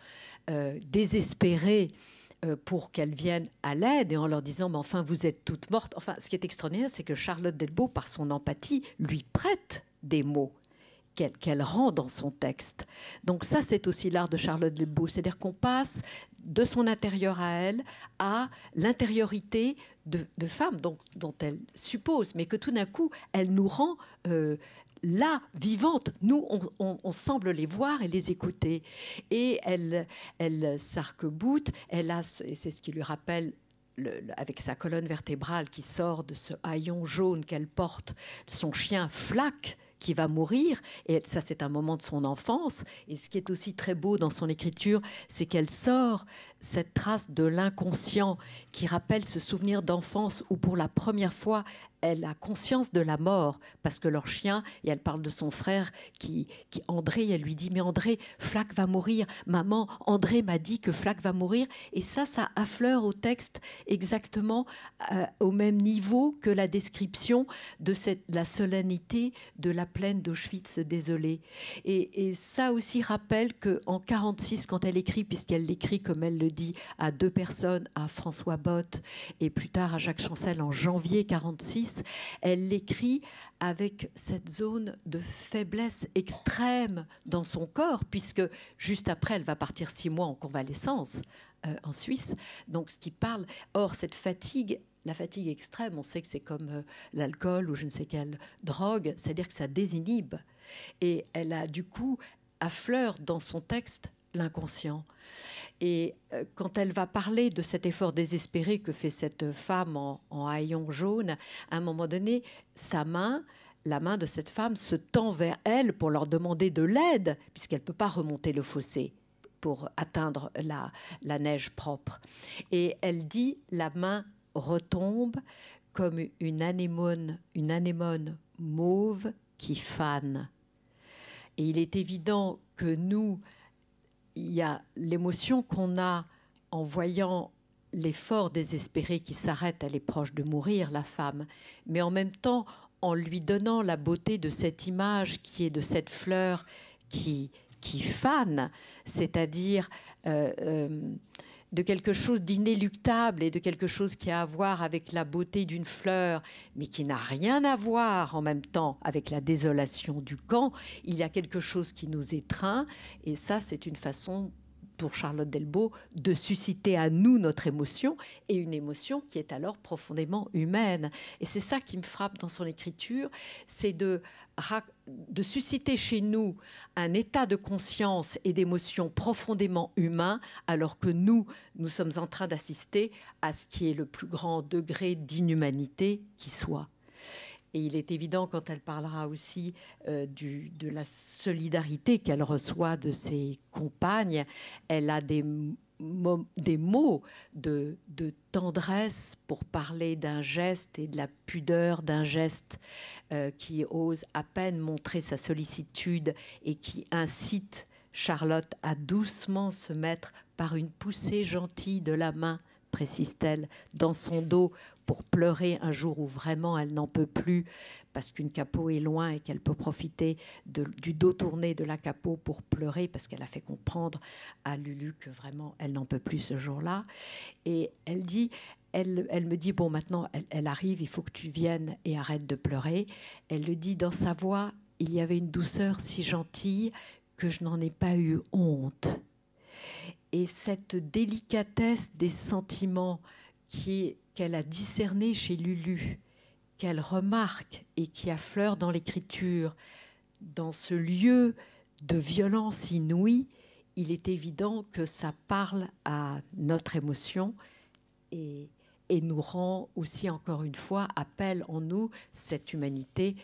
Speaker 4: euh, désespérées, euh, pour qu'elles viennent à l'aide et en leur disant mais enfin vous êtes toutes mortes. Enfin, ce qui est extraordinaire, c'est que Charlotte Delbault, par son empathie, lui prête des mots qu'elle rend dans son texte. Donc ça, c'est aussi l'art de Charlotte Delbault, c'est-à-dire qu'on passe de son intérieur à elle à l'intériorité de, femme dont, elle suppose, mais que tout d'un coup, elle nous rend euh, là, vivante, Nous, on, semble les voir et les écouter. Et elle, elle s'arc-boute, elle a, et c'est ce qui lui rappelle avec sa colonne vertébrale qui sort de ce haillon jaune qu'elle porte, son chien Flac qui va mourir, et ça c'est un moment de son enfance, et ce qui est aussi très beau dans son écriture, c'est qu'elle sort cette trace de l'inconscient qui rappelle ce souvenir d'enfance où pour la première fois elle a conscience de la mort parce que leur chien, et elle parle de son frère qui, qui André, elle lui dit mais André, Flac va mourir, maman, André m'a dit que Flac va mourir et ça, ça affleure au texte exactement euh, au même niveau que la description de cette, la solennité de la plaine d'Auschwitz désolée. Et, ça aussi rappelle que en 46, quand elle écrit, puisqu'elle l'écrit comme elle le dit à deux personnes, à François Bott et plus tard à Jacques Chancel en janvier 46, elle l'écrit avec cette zone de faiblesse extrême dans son corps, puisque juste après, elle va partir six mois en convalescence euh, en Suisse. Donc, ce qui parle. Or, cette fatigue, la fatigue extrême, on sait que c'est comme euh, l'alcool ou je ne sais quelle drogue, c'est-à-dire que ça désinhibe. Et elle a du coup fleur dans son texte l'inconscient. Et euh, quand elle va parler de cet effort désespéré que fait cette femme en, haillons haillon jaune, à un moment donné, sa main, la main de cette femme se tend vers elle pour leur demander de l'aide, puisqu'elle ne peut pas remonter le fossé pour atteindre la, la neige propre. Et elle dit, la main retombe comme une anémone, une anémone mauve qui fane. Et il est évident que nous, il y a l'émotion qu'on a en voyant l'effort désespéré qui s'arrête, à l'éproche de mourir, la femme, mais en même temps, en lui donnant la beauté de cette image qui est de cette fleur qui, qui fane, c'est-à-dire euh, euh, de quelque chose d'inéluctable et de quelque chose qui a à voir avec la beauté d'une fleur, mais qui n'a rien à voir en même temps avec la désolation du camp. Il y a quelque chose qui nous étreint, et ça, c'est une façon pour Charlotte Delbo de susciter à nous notre émotion, et une émotion qui est alors profondément humaine. Et c'est ça qui me frappe dans son écriture, c'est de raconter de susciter chez nous un état de conscience et d'émotion profondément humain, alors que nous, nous sommes en train d'assister à ce qui est le plus grand degré d'inhumanité qui soit. Et il est évident, quand elle parlera aussi euh, de la solidarité qu'elle reçoit de ses compagnes, elle a des des mots de, tendresse pour parler d'un geste et de la pudeur d'un geste euh, qui ose à peine montrer sa sollicitude et qui incite Charlotte à doucement se mettre par une poussée gentille de la main, précise-t-elle, dans son dos pour pleurer un jour où vraiment elle n'en peut plus, parce qu'une capot est loin et qu'elle peut profiter du dos tourné de la capot pour pleurer, parce qu'elle a fait comprendre à Lulu que vraiment elle n'en peut plus ce jour-là. Et elle dit, elle, me dit, bon, maintenant, elle, arrive, il faut que tu viennes et arrête de pleurer. Elle le dit dans sa voix, il y avait une douceur si gentille que je n'en ai pas eu honte. Et cette délicatesse des sentiments qu'elle a discernés chez Lulu, qu'elle remarque et qui affleure dans l'écriture, dans ce lieu de violence inouïe, il est évident que ça parle à notre émotion et, et nous rend aussi, encore une fois, appelle en nous cette humanité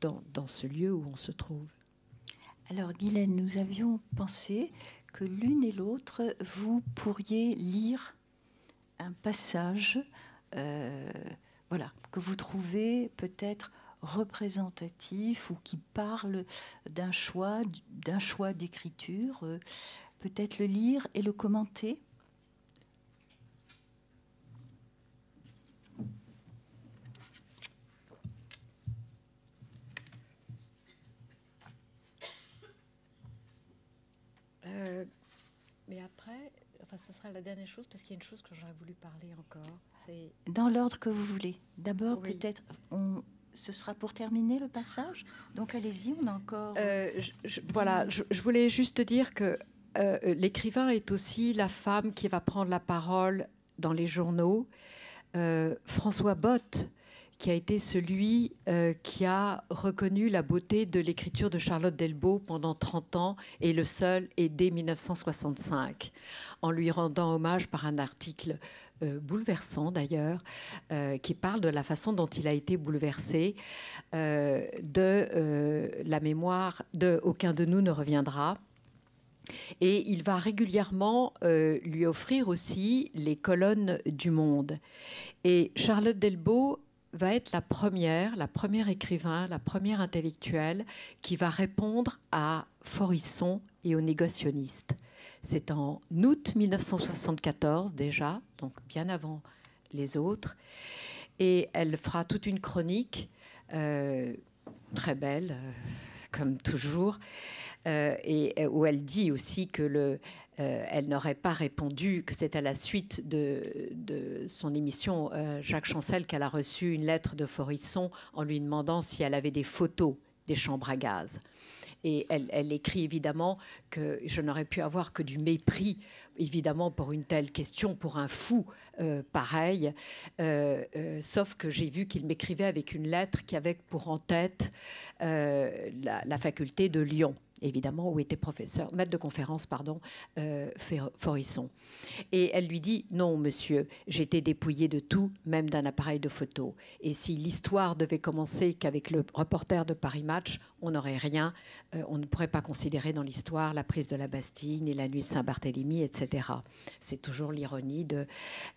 Speaker 4: dans, dans ce lieu où on se trouve.
Speaker 1: Alors, Guylaine, nous avions pensé que l'une et l'autre, vous pourriez lire un passage euh, voilà, que vous trouvez peut-être représentatif ou qui parle d'un choix, d'un choix d'écriture, euh, peut-être le lire et le commenter.
Speaker 4: Euh, mais après, enfin, ce sera la dernière chose parce qu'il y a une chose que j'aurais voulu parler encore.
Speaker 1: Dans l'ordre que vous voulez. D'abord, peut-être, on, ce sera pour terminer le passage. Donc allez-y, on a encore. Euh,
Speaker 4: euh, voilà, je, voulais
Speaker 1: juste dire
Speaker 4: que euh, l'écrivain est aussi la femme qui va prendre la parole dans les journaux. François Bott qui a été celui euh, qui a reconnu la beauté de l'écriture de Charlotte Delbault pendant 30 ans et le seul et dès 1965, en lui rendant hommage par un article euh, bouleversant d'ailleurs, euh, qui parle de la façon dont il a été bouleversé, de la mémoire de Aucun de nous ne reviendra. Et il va régulièrement lui offrir aussi les colonnes du monde. Et Charlotte Delbault va être la première, la première écrivain, la première intellectuelle qui va répondre à Forisson et aux négationnistes. C'est en août 1974 déjà, donc bien avant les autres, et elle fera toute une chronique euh, très belle, euh, comme toujours, euh, et où elle dit aussi que le, euh, elle n'aurait pas répondu que c'est à la suite de, son émission euh, Jacques Chancel qu'elle a reçu une lettre de Forisson en lui demandant si elle avait des photos des chambres à gaz. Et elle, écrit évidemment que je n'aurais pu avoir que du mépris, évidemment, pour une telle question, pour un fou euh, pareil. sauf que j'ai vu qu'il m'écrivait avec une lettre qui avait pour en tête la faculté de Lyon évidemment, où était professeur, maître de conférence, pardon, euh, Forisson. Et elle lui dit Non, monsieur, j'étais dépouillée de tout, même d'un appareil de photo. Et si l'histoire devait commencer qu'avec le reporter de Paris Match, on n'aurait rien, euh, on ne pourrait pas considérer dans l'histoire la prise de la Bastille, ni la nuit de Saint-Barthélemy, etc. C'est toujours l'ironie de,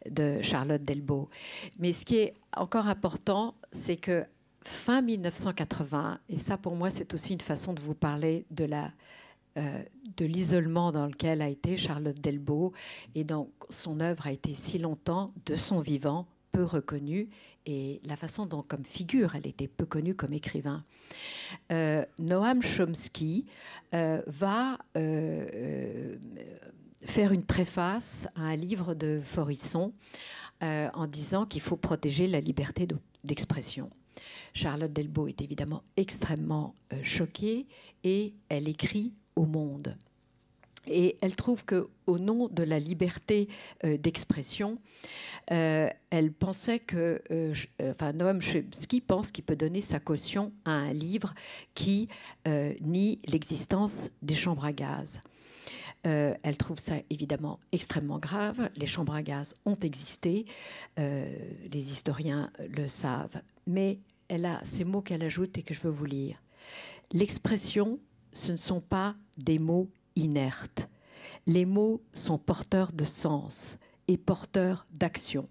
Speaker 4: de Charlotte Delbault. Mais ce qui est encore important, c'est que fin 1980, et ça pour moi c'est aussi une façon de vous parler de la euh, de l'isolement dans lequel a été Charlotte Delbault et donc son œuvre a été si longtemps de son vivant peu reconnue et la façon dont comme figure elle était peu connue comme écrivain. Euh, Noam Chomsky euh, va faire une préface à un livre de Forisson en disant qu'il faut protéger la liberté d'expression. Charlotte Delbo est évidemment extrêmement euh, choquée et elle écrit au monde. Et elle trouve que, au nom de la liberté euh, d'expression, euh, elle pensait que, enfin, Noam Chomsky pense qu'il peut donner sa caution à un livre qui nie l'existence des chambres à gaz. elle trouve ça évidemment extrêmement grave. Les chambres à gaz ont existé, les historiens le savent. Mais elle a ces mots qu'elle ajoute et que je veux vous lire. L'expression, ce ne sont pas des mots inertes. Les mots sont porteurs de sens et porteurs d'action.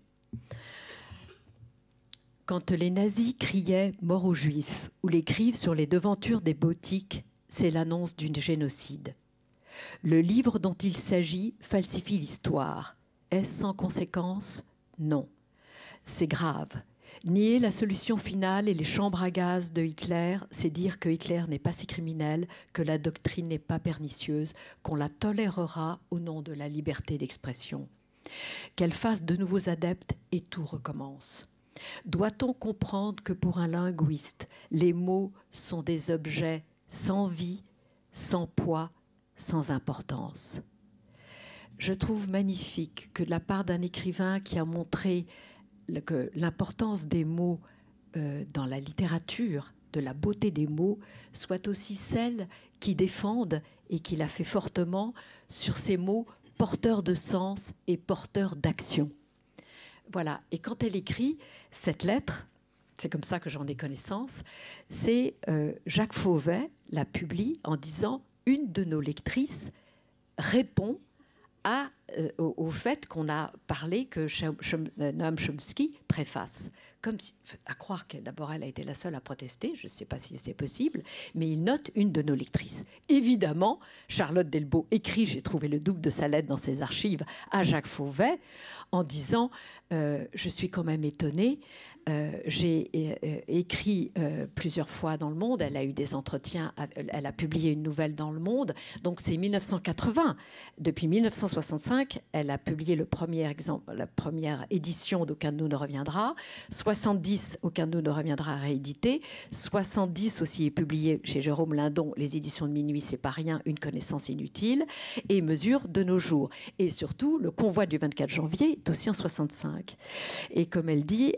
Speaker 4: Quand les nazis criaient mort aux juifs ou l'écrivent sur les devantures des boutiques, c'est l'annonce d'une génocide. Le livre dont il s'agit falsifie l'histoire. Est-ce sans conséquence Non. C'est grave. Nier la solution finale et les chambres à gaz de Hitler, c'est dire que Hitler n'est pas si criminel, que la doctrine n'est pas pernicieuse, qu'on la tolérera au nom de la liberté d'expression. Qu'elle fasse de nouveaux adeptes et tout recommence. Doit-on comprendre que pour un linguiste, les mots sont des objets sans vie, sans poids, sans importance Je trouve magnifique que de la part d'un écrivain qui a montré que l'importance des mots euh, dans la littérature, de la beauté des mots, soit aussi celle qui défende et qui la fait fortement sur ces mots porteurs de sens et porteurs d'action. Voilà, et quand elle écrit cette lettre, c'est comme ça que j'en ai connaissance, c'est euh, Jacques Fauvet la publie en disant Une de nos lectrices répond euh, au, fait qu'on a parlé que euh, Noam Chomsky préface. Comme à croire que d'abord elle a été la seule à protester, je ne sais pas si c'est possible, mais il note une de nos lectrices. Évidemment, Charlotte Delbault écrit, j'ai trouvé le double de sa lettre dans ses archives, à Jacques Fauvet, en disant euh, Je suis quand même étonnée euh, j'ai euh, euh, écrit plusieurs fois dans Le Monde. Elle a eu des entretiens. elle a publié une nouvelle dans Le Monde. Donc c'est 1980. Depuis 1965, elle a publié le premier exemple, la première édition d'Aucun de nous ne reviendra. 70, Aucun de nous ne reviendra réédité. 70 aussi est publié chez Jérôme Lindon, Les éditions de minuit, c'est pas rien, une connaissance inutile. Et Mesure de nos jours. Et surtout, le convoi du 24 janvier est aussi en 65. Et comme elle dit,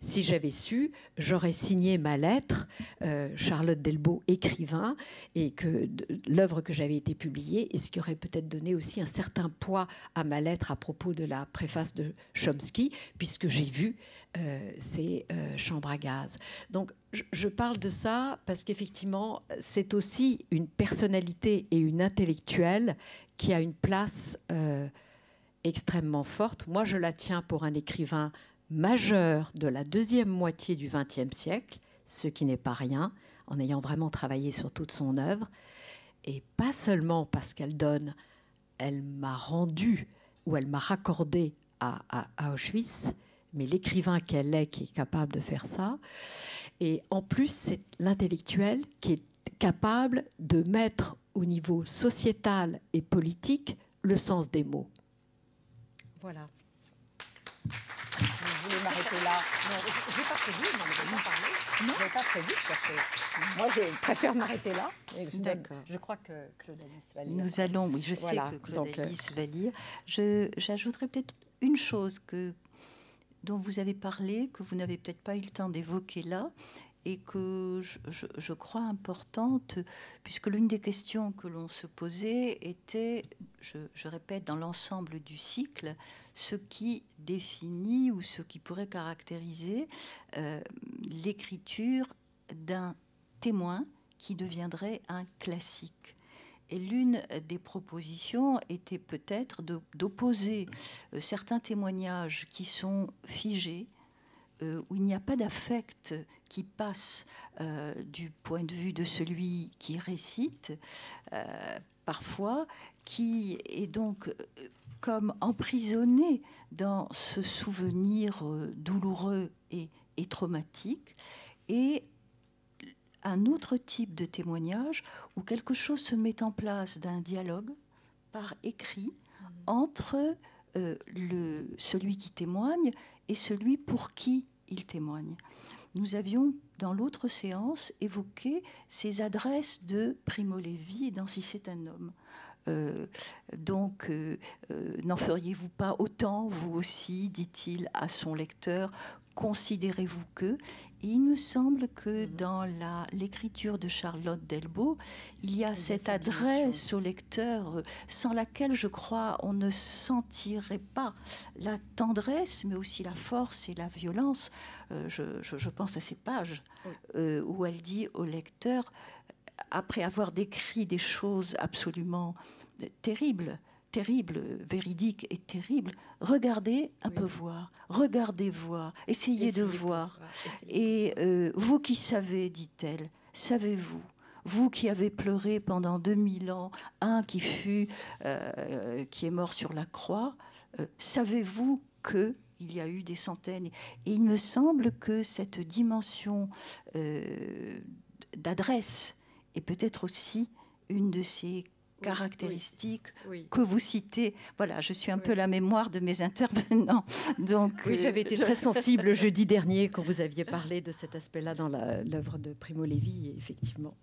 Speaker 4: si j'avais su, j'aurais signé ma lettre, euh, Charlotte Delbault, écrivain, et que l'œuvre que j'avais été publiée, et ce qui aurait peut-être donné aussi un certain poids à ma lettre à propos de la préface de Chomsky, puisque j'ai vu ses euh, ces euh, chambres à gaz. Donc je parle de ça parce qu'effectivement, c'est aussi une personnalité et une intellectuelle qui a une place extrêmement forte. Moi, je la tiens pour un écrivain majeur de la deuxième moitié du XXe siècle, ce qui n'est pas rien, en ayant vraiment travaillé sur toute son œuvre, et pas seulement parce qu'elle donne, elle m'a rendu ou elle m'a raccordé à, Auschwitz, mais l'écrivain qu'elle est qui est capable de faire ça. Et en plus, c'est l'intellectuel qui est capable de mettre au niveau sociétal et politique le sens des mots. Voilà. Je voulais m'arrêter là. Non, j'ai pas prévu, non, mais vous parler. Non, j'ai pas prévu parce que moi, je préfère m'arrêter là. D'accord. Je crois que Claude Alice va lire. Nous allons, oui, je sais que Claude donc, euh, Alice
Speaker 1: va lire. J'ajouterais peut-être une chose que dont vous avez parlé, que vous n'avez peut-être pas eu le temps d'évoquer là, et que je, crois importante, puisque l'une des questions que l'on se posait était, je, répète, dans l'ensemble du cycle, ce qui définit ou ce qui pourrait caractériser euh, l'écriture d'un témoin qui deviendrait un classique. Et l'une des propositions était peut-être d'opposer euh, certains témoignages qui sont figés, euh, où il n'y a pas d'affect qui passe euh, du point de vue de celui qui récite, euh, parfois, qui est donc euh, comme emprisonné dans ce souvenir douloureux et, traumatique, et un autre type de témoignage où quelque chose se met en place d'un dialogue par écrit entre le, celui qui témoigne et celui pour qui il témoigne nous avions, dans l'autre séance, évoqué ces adresses de Primo Levi et Si c'est un homme. Euh, donc, euh, euh, n'en feriez-vous pas autant, vous aussi, dit-il à son lecteur, considérez-vous que, il me semble que mm-hmm. dans l'écriture de Charlotte Delbault, il y a cette adresse au lecteur euh, sans laquelle, je crois, on ne sentirait pas la tendresse, mais aussi la force et la violence. Euh, je, pense à ces pages euh, où elle dit au lecteur, après avoir décrit des choses absolument terribles, terrible, véridique et terrible, regardez un peu voir, regardez voir, essayez, de voir. Et euh, vous qui savez, dit-elle, savez-vous vous qui avez pleuré pendant 2000 ans, un qui fut, euh, qui est mort sur la croix, euh, savez-vous que il y a eu des centaines Et il me semble que cette dimension d'adresse est peut-être aussi une de ces caractéristiques que vous citez. Voilà, je suis un peu la mémoire de mes intervenants. Donc, oui, j'avais été très sensible jeudi dernier quand vous
Speaker 4: aviez parlé de cet aspect-là dans l'œuvre de Primo Levi,
Speaker 1: effectivement.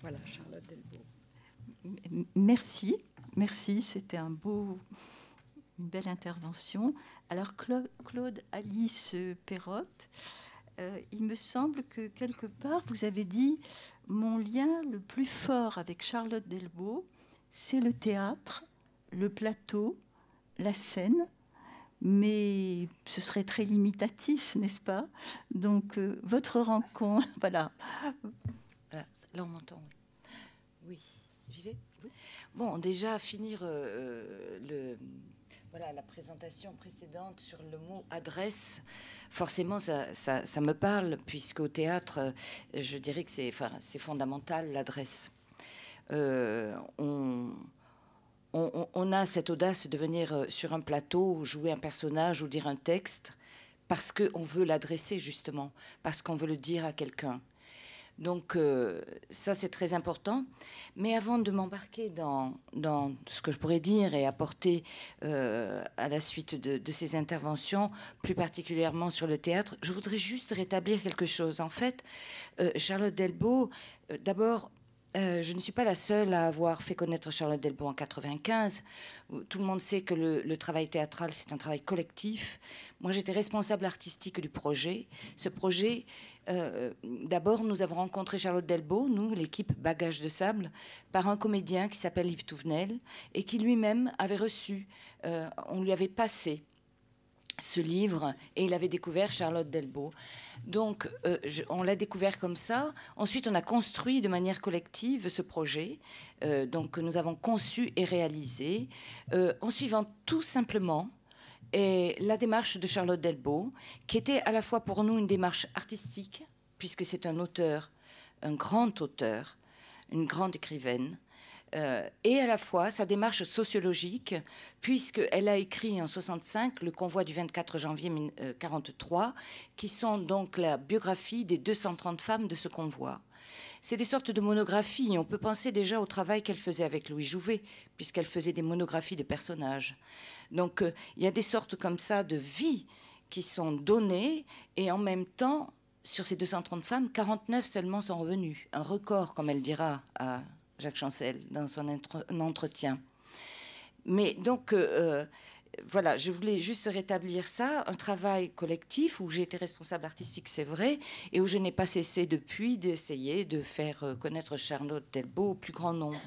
Speaker 4: Voilà, Charlotte Delbault.
Speaker 1: Merci, merci, c'était un beau, une belle intervention. Alors, Claude, Alice Perrotte. Euh, il me semble que quelque part, vous avez dit, mon lien le plus fort avec Charlotte Delbault, c'est le théâtre, le plateau, la scène, mais ce serait très limitatif, n'est-ce pas Donc, euh, votre rencontre, voilà.
Speaker 5: Là, on m'entend. Oui, j'y vais.
Speaker 1: Bon, déjà,
Speaker 5: finir euh, le voilà, la présentation précédente sur le mot adresse, forcément, ça, me parle, puisqu'au théâtre, euh, je dirais que c'est enfin, fondamental l'adresse. Euh, on, on, on, a cette audace de venir euh, sur un plateau, jouer un personnage ou dire un texte, parce qu'on veut l'adresser, justement, parce qu'on veut le dire à quelqu'un. Donc euh, ça, c'est très important. Mais avant de m'embarquer dans, ce que je pourrais dire et apporter euh, à la suite de, ces interventions, plus particulièrement sur le théâtre, je voudrais juste rétablir quelque chose. En fait, euh, Charlotte Delbo, d'abord, je ne suis pas la seule à avoir fait connaître Charlotte Delbo en 95. Tout le monde sait que le, le travail théâtral, c'est un travail collectif. Moi, j'étais responsable artistique du projet. Ce projet, euh, euh, d'abord, nous avons rencontré Charlotte Delbo, nous, l'équipe Bagages de Sable, par un comédien qui s'appelle Yves Touvenel et qui lui-même avait reçu, euh, on lui avait passé ce livre et il avait découvert Charlotte Delbo. Donc, on l'a découvert comme ça. Ensuite, on a construit de manière collective ce projet, donc que nous avons conçu et réalisé, en suivant tout simplement et la démarche de Charlotte Delbo, qui était à la fois pour nous une démarche artistique, puisque c'est un auteur, un grand auteur, une grande écrivaine, euh, et à la fois sa démarche sociologique, puisqu'elle a écrit en 65 le convoi du 24 janvier 1943, euh, qui sont donc la biographie des 230 femmes de ce convoi. C'est des sortes de monographies. On peut penser déjà au travail qu'elle faisait avec Louis Jouvet, puisqu'elle faisait des monographies de personnages. Donc euh, il y a des sortes comme ça de vie qui sont données et en même temps, sur ces 230 femmes, 49 seulement sont revenues. Un record, comme elle dira à Jacques Chancel dans son entretien. Mais donc, euh, euh, voilà, je voulais juste rétablir ça, un travail collectif où j'ai été responsable artistique, c'est vrai, et où je n'ai pas cessé depuis d'essayer de faire connaître Charlotte Delbo au plus grand nombre.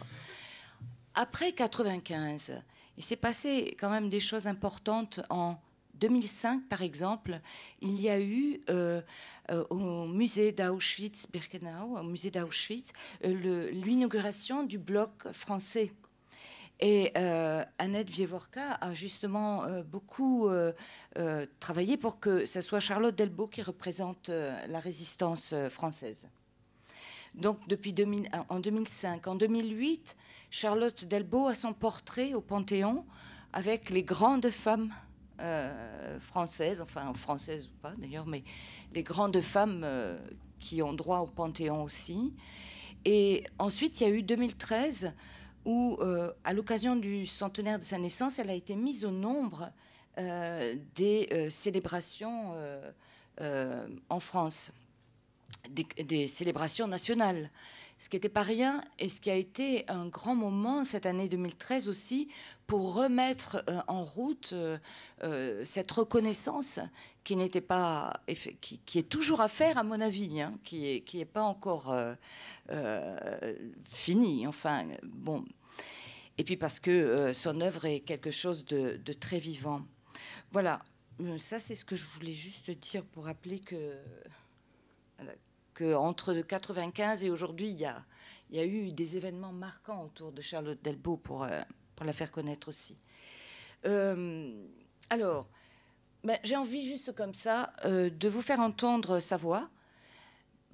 Speaker 5: Après 95, il s'est passé quand même des choses importantes en 2005, par exemple, il y a eu au musée d'Auschwitz-Birkenau, au musée d'Auschwitz, euh, l'inauguration du bloc français. Et euh, Annette Vievorka a justement euh, beaucoup travaillé pour que ce soit Charlotte Delbo qui représente la résistance française. Donc depuis euh, en 2005, en 2008, Charlotte Delbault a son portrait au Panthéon avec les grandes femmes euh, françaises, enfin françaises ou pas d'ailleurs, mais les grandes femmes euh, qui ont droit au Panthéon aussi. Et ensuite, il y a eu 2013 où, à l'occasion du centenaire de sa naissance, elle a été mise au nombre des célébrations en France des, célébrations nationales, ce qui n'était pas rien et ce qui a été un grand moment cette année 2013 aussi pour remettre euh, en route euh, euh, cette reconnaissance qui n'était pas qui, est toujours à faire à mon avis hein, qui est qui est pas encore finie. fini enfin bon et puis parce que son œuvre est quelque chose de, de très vivant voilà ça c'est ce que je voulais juste dire pour rappeler que entre 1995 et aujourd'hui, il y a, eu des événements marquants autour de Charlotte Delbo pour, euh, pour la faire connaître aussi. Euh, alors, ben, j'ai envie juste comme ça euh, de vous faire entendre sa voix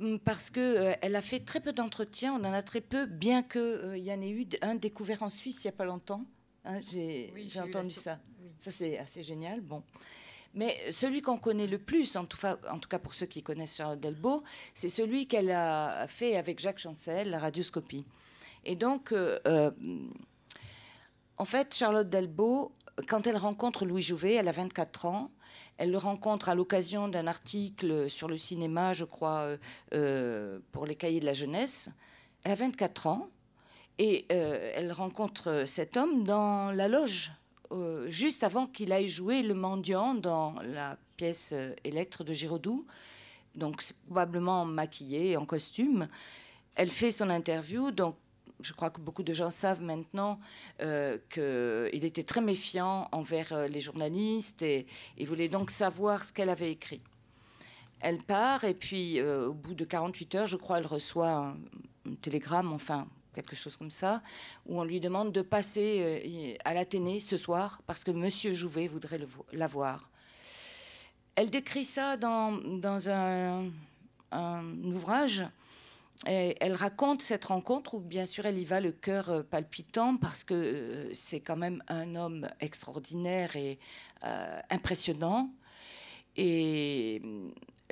Speaker 5: hum, parce qu'elle a fait très peu d'entretiens, on en a très peu, bien qu'il y en ait eu un découvert en Suisse il n'y a pas longtemps. Hein, j'ai entendu ça. Ça, c'est assez génial. Bon. Mais celui qu'on connaît le plus, en tout, cas pour ceux qui connaissent Charlotte Delbo, c'est celui qu'elle a fait avec Jacques Chancel, la radioscopie. Et donc, euh, euh, en fait, Charlotte Delbo, quand elle rencontre Louis Jouvet, elle a 24 ans, elle le rencontre à l'occasion d'un article sur le cinéma, je crois, euh, pour les cahiers de la jeunesse. Elle a 24 ans et elle rencontre cet homme dans la loge euh, juste avant qu'il aille jouer le mendiant dans la pièce Électre euh, de Giraudoux, donc probablement maquillée, en costume. Elle fait son interview, donc je crois que beaucoup de gens savent maintenant euh, qu'il était très méfiant envers les journalistes et il voulait donc savoir ce qu'elle avait écrit. Elle part et puis au bout de 48 heures, je crois, elle reçoit un télégramme, enfin quelque chose comme ça, où on lui demande de passer euh, à l'Athénée ce soir parce que Monsieur Jouvet voudrait la voir. Elle décrit ça dans, dans un, ouvrage. Et elle raconte cette rencontre où, bien sûr, elle y va le cœur euh, palpitant parce que euh, c'est quand même un homme extraordinaire et impressionnant. Et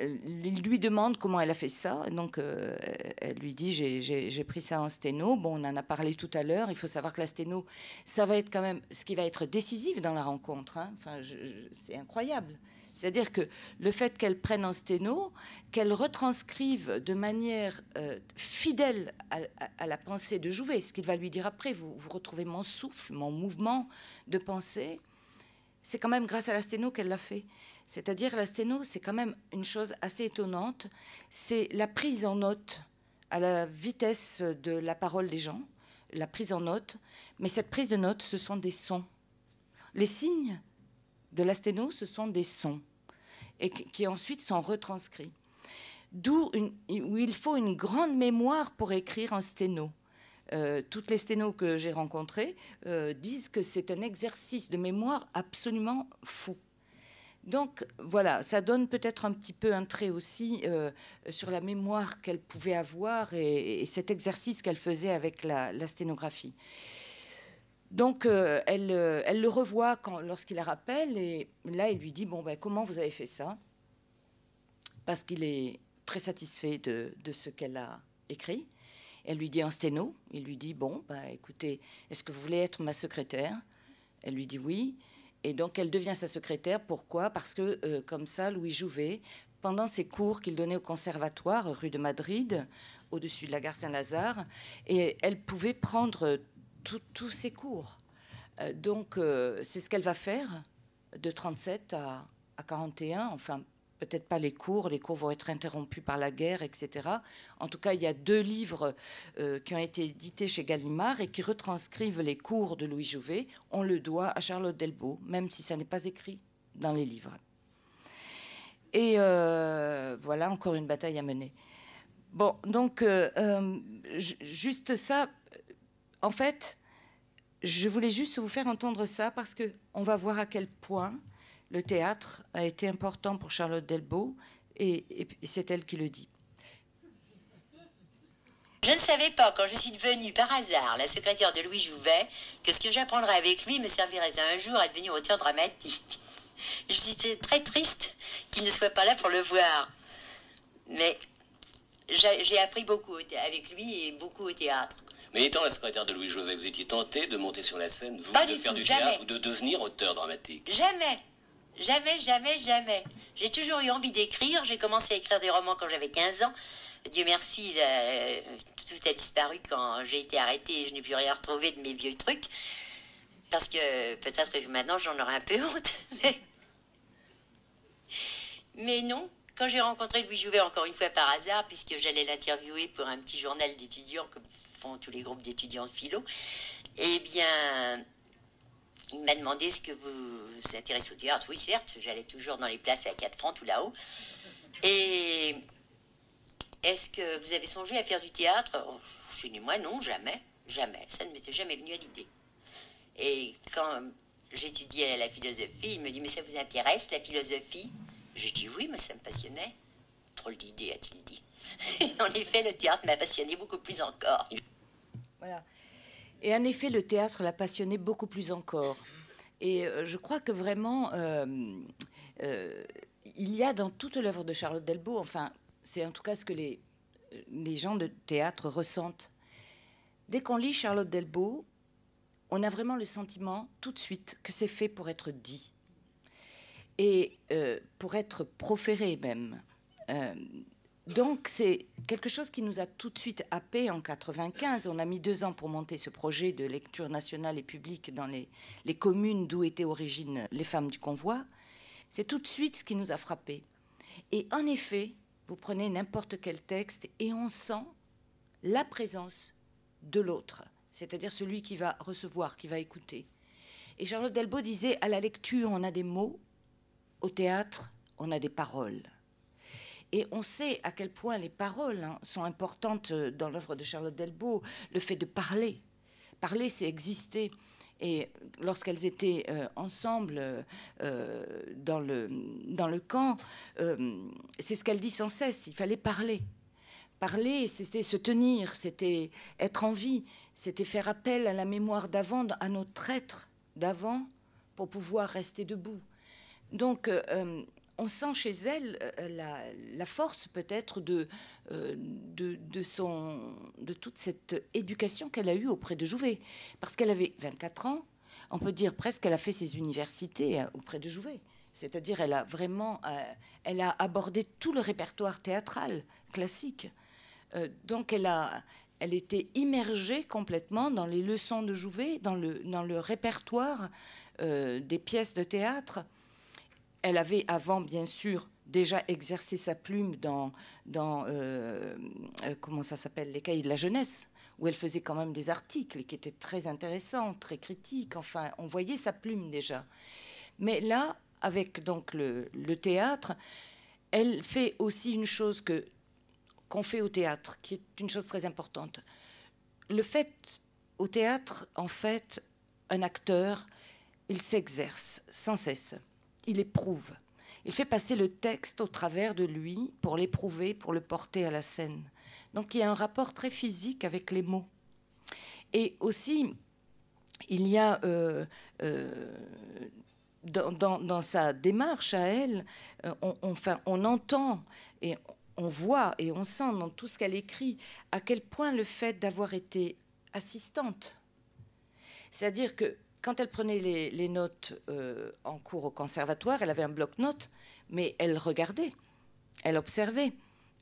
Speaker 5: euh, il lui demande comment elle a fait ça. Donc, euh, elle lui dit J'ai pris ça en sténo. Bon, on en a parlé tout à l'heure. Il faut savoir que la sténo, ça va être quand même ce qui va être décisif dans la rencontre. Hein. Enfin, c'est incroyable. C'est-à-dire que le fait qu'elle prenne en sténo, qu'elle retranscrive de manière euh, fidèle à, la pensée de Jouvet, ce qu'il va lui dire après vous retrouvez mon souffle, mon mouvement de pensée. C'est quand même grâce à la sténo qu'elle l'a fait. C'est-à-dire la sténo, c'est quand même une chose assez étonnante. C'est la prise en note à la vitesse de la parole des gens, la prise en note. Mais cette prise de note, ce sont des sons. Les signes de la sténo, ce sont des sons et qui ensuite sont retranscrits. D'où où il faut une grande mémoire pour écrire un sténo. Euh, toutes les sténo que j'ai rencontrées euh, disent que c'est un exercice de mémoire absolument fou. Donc voilà, ça donne peut-être un petit peu un trait aussi euh, sur la mémoire qu'elle pouvait avoir et, cet exercice qu'elle faisait avec la, sténographie. Donc euh, euh, elle, le revoit lorsqu'il la rappelle et là il lui dit bon ben comment vous avez fait ça Parce qu'il est très satisfait de, ce qu'elle a écrit. Elle lui dit en sténo. Il lui dit bon ben, écoutez est-ce que vous voulez être ma secrétaire Elle lui dit oui. Et donc, elle devient sa secrétaire. Pourquoi Parce que, euh, comme ça, Louis Jouvet, pendant ses cours qu'il donnait au conservatoire, rue de Madrid, au-dessus de la gare Saint-Lazare, et elle pouvait prendre euh, tous ses cours. Euh, donc, c'est ce qu'elle va faire de 37 à, à 41, enfin, peut-être pas les cours, les cours vont être interrompus par la guerre, etc. En tout cas, il y a deux livres euh, qui ont été édités chez Gallimard et qui retranscrivent les cours de Louis Jouvet. On le doit à Charlotte Delbault, même si ça n'est pas écrit dans les livres. Et euh, voilà encore une bataille à mener. Bon, donc, euh, juste ça, en fait, je voulais juste vous faire entendre ça parce qu'on va voir à quel point le théâtre a été important pour Charlotte Delbault et, c'est elle qui le dit.
Speaker 6: Je ne savais pas, quand je suis devenue par hasard la secrétaire de Louis Jouvet, que ce que j'apprendrais avec lui me servirait un jour à devenir auteur dramatique. Je suis très triste qu'il ne soit pas là pour le voir. Mais j'ai appris beaucoup avec lui et beaucoup au théâtre.
Speaker 3: Mais étant la secrétaire de Louis Jouvet, vous étiez tentée de monter sur la scène, vous, de faire du théâtre ou de devenir auteur dramatique
Speaker 6: Jamais. Jamais, jamais, jamais. J'ai toujours eu envie d'écrire. J'ai commencé à écrire des romans quand j'avais 15 ans. Dieu merci, euh, tout a disparu quand j'ai été arrêtée et je n'ai plus rien retrouvé de mes vieux trucs. Parce que peut-être que maintenant j'en aurais un peu honte. Mais, mais non, quand j'ai rencontré Louis Jouvet encore une fois par hasard, puisque j'allais l'interviewer pour un petit journal d'étudiants comme font tous les groupes d'étudiants de philo, eh bien, il m'a demandé ce que vous vous intéressez au théâtre. Oui, certes, j'allais toujours dans les places à 4 francs tout là-haut. Et est-ce que vous avez songé à faire du théâtre oh, Je dit, moi non, jamais, jamais. Ça ne m'était jamais venu à l'idée. Et quand j'étudiais la philosophie, il me dit, mais ça vous intéresse la philosophie J'ai dit, oui, mais ça me passionnait. Trop d'idées a-t-il dit. en effet, le théâtre m'a passionné beaucoup plus encore.
Speaker 5: Voilà. Et en effet, le théâtre l'a passionné beaucoup plus encore. Et euh, je crois que vraiment, euh, euh, il y a dans toute l'œuvre de Charlotte Delbo, enfin, c'est en tout cas ce que les, les gens de théâtre ressentent. Dès qu'on lit Charlotte Delbo, on a vraiment le sentiment tout de suite que c'est fait pour être dit et pour être proféré même. Donc c'est quelque chose qui nous a tout de suite happé en 95. On a mis deux ans pour monter ce projet de lecture nationale et publique dans les, communes d'où étaient origines les femmes du convoi. C'est tout de suite ce qui nous a frappé. Et en effet, vous prenez n'importe quel texte et on sent la présence de l'autre, c'est-à-dire celui qui va recevoir, qui va écouter. Et Charlotte Delbo disait, à la lecture, on a des mots, au théâtre, on a des paroles. Et on sait à quel point les paroles hein, sont importantes euh, dans l'œuvre de Charlotte Delbo. le fait de parler. Parler, c'est exister. Et lorsqu'elles étaient euh, ensemble euh, dans, le, dans le camp, c'est ce qu'elle dit sans cesse, il fallait parler. Parler, c'était se tenir, c'était être en vie, c'était faire appel à la mémoire d'avant, à notre être d'avant, pour pouvoir rester debout. Donc, on sent chez elle euh, euh, la, force peut-être euh, de, toute cette éducation qu'elle a eue auprès de Jouvet. Parce qu'elle avait 24 ans, on peut dire presque qu'elle a fait ses universités hein, auprès de Jouvet. C'est-à-dire elle a vraiment elle a abordé tout le répertoire théâtral classique. donc elle a elle était immergée complètement dans les leçons de Jouvet, dans le, dans le répertoire des pièces de théâtre elle avait avant, bien sûr, déjà exercé sa plume dans, euh, euh, comment ça s'appelle, les cahiers de la jeunesse, où elle faisait quand même des articles qui étaient très intéressants, très critiques. Enfin, on voyait sa plume déjà. Mais là, avec donc le, le théâtre, elle fait aussi une chose que qu'on fait au théâtre, qui est une chose très importante. Le fait au théâtre, en fait, un acteur, il s'exerce sans cesse il éprouve. Il fait passer le texte au travers de lui pour l'éprouver, pour le porter à la scène. Donc il y a un rapport très physique avec les mots. Et aussi, il y a euh, euh, dans, sa démarche à elle, euh, enfin, on entend et on voit et on sent dans tout ce qu'elle écrit à quel point le fait d'avoir été assistante, c'est-à-dire que quand elle prenait les, notes euh, en cours au conservatoire, elle avait un bloc-notes, mais elle regardait, elle observait.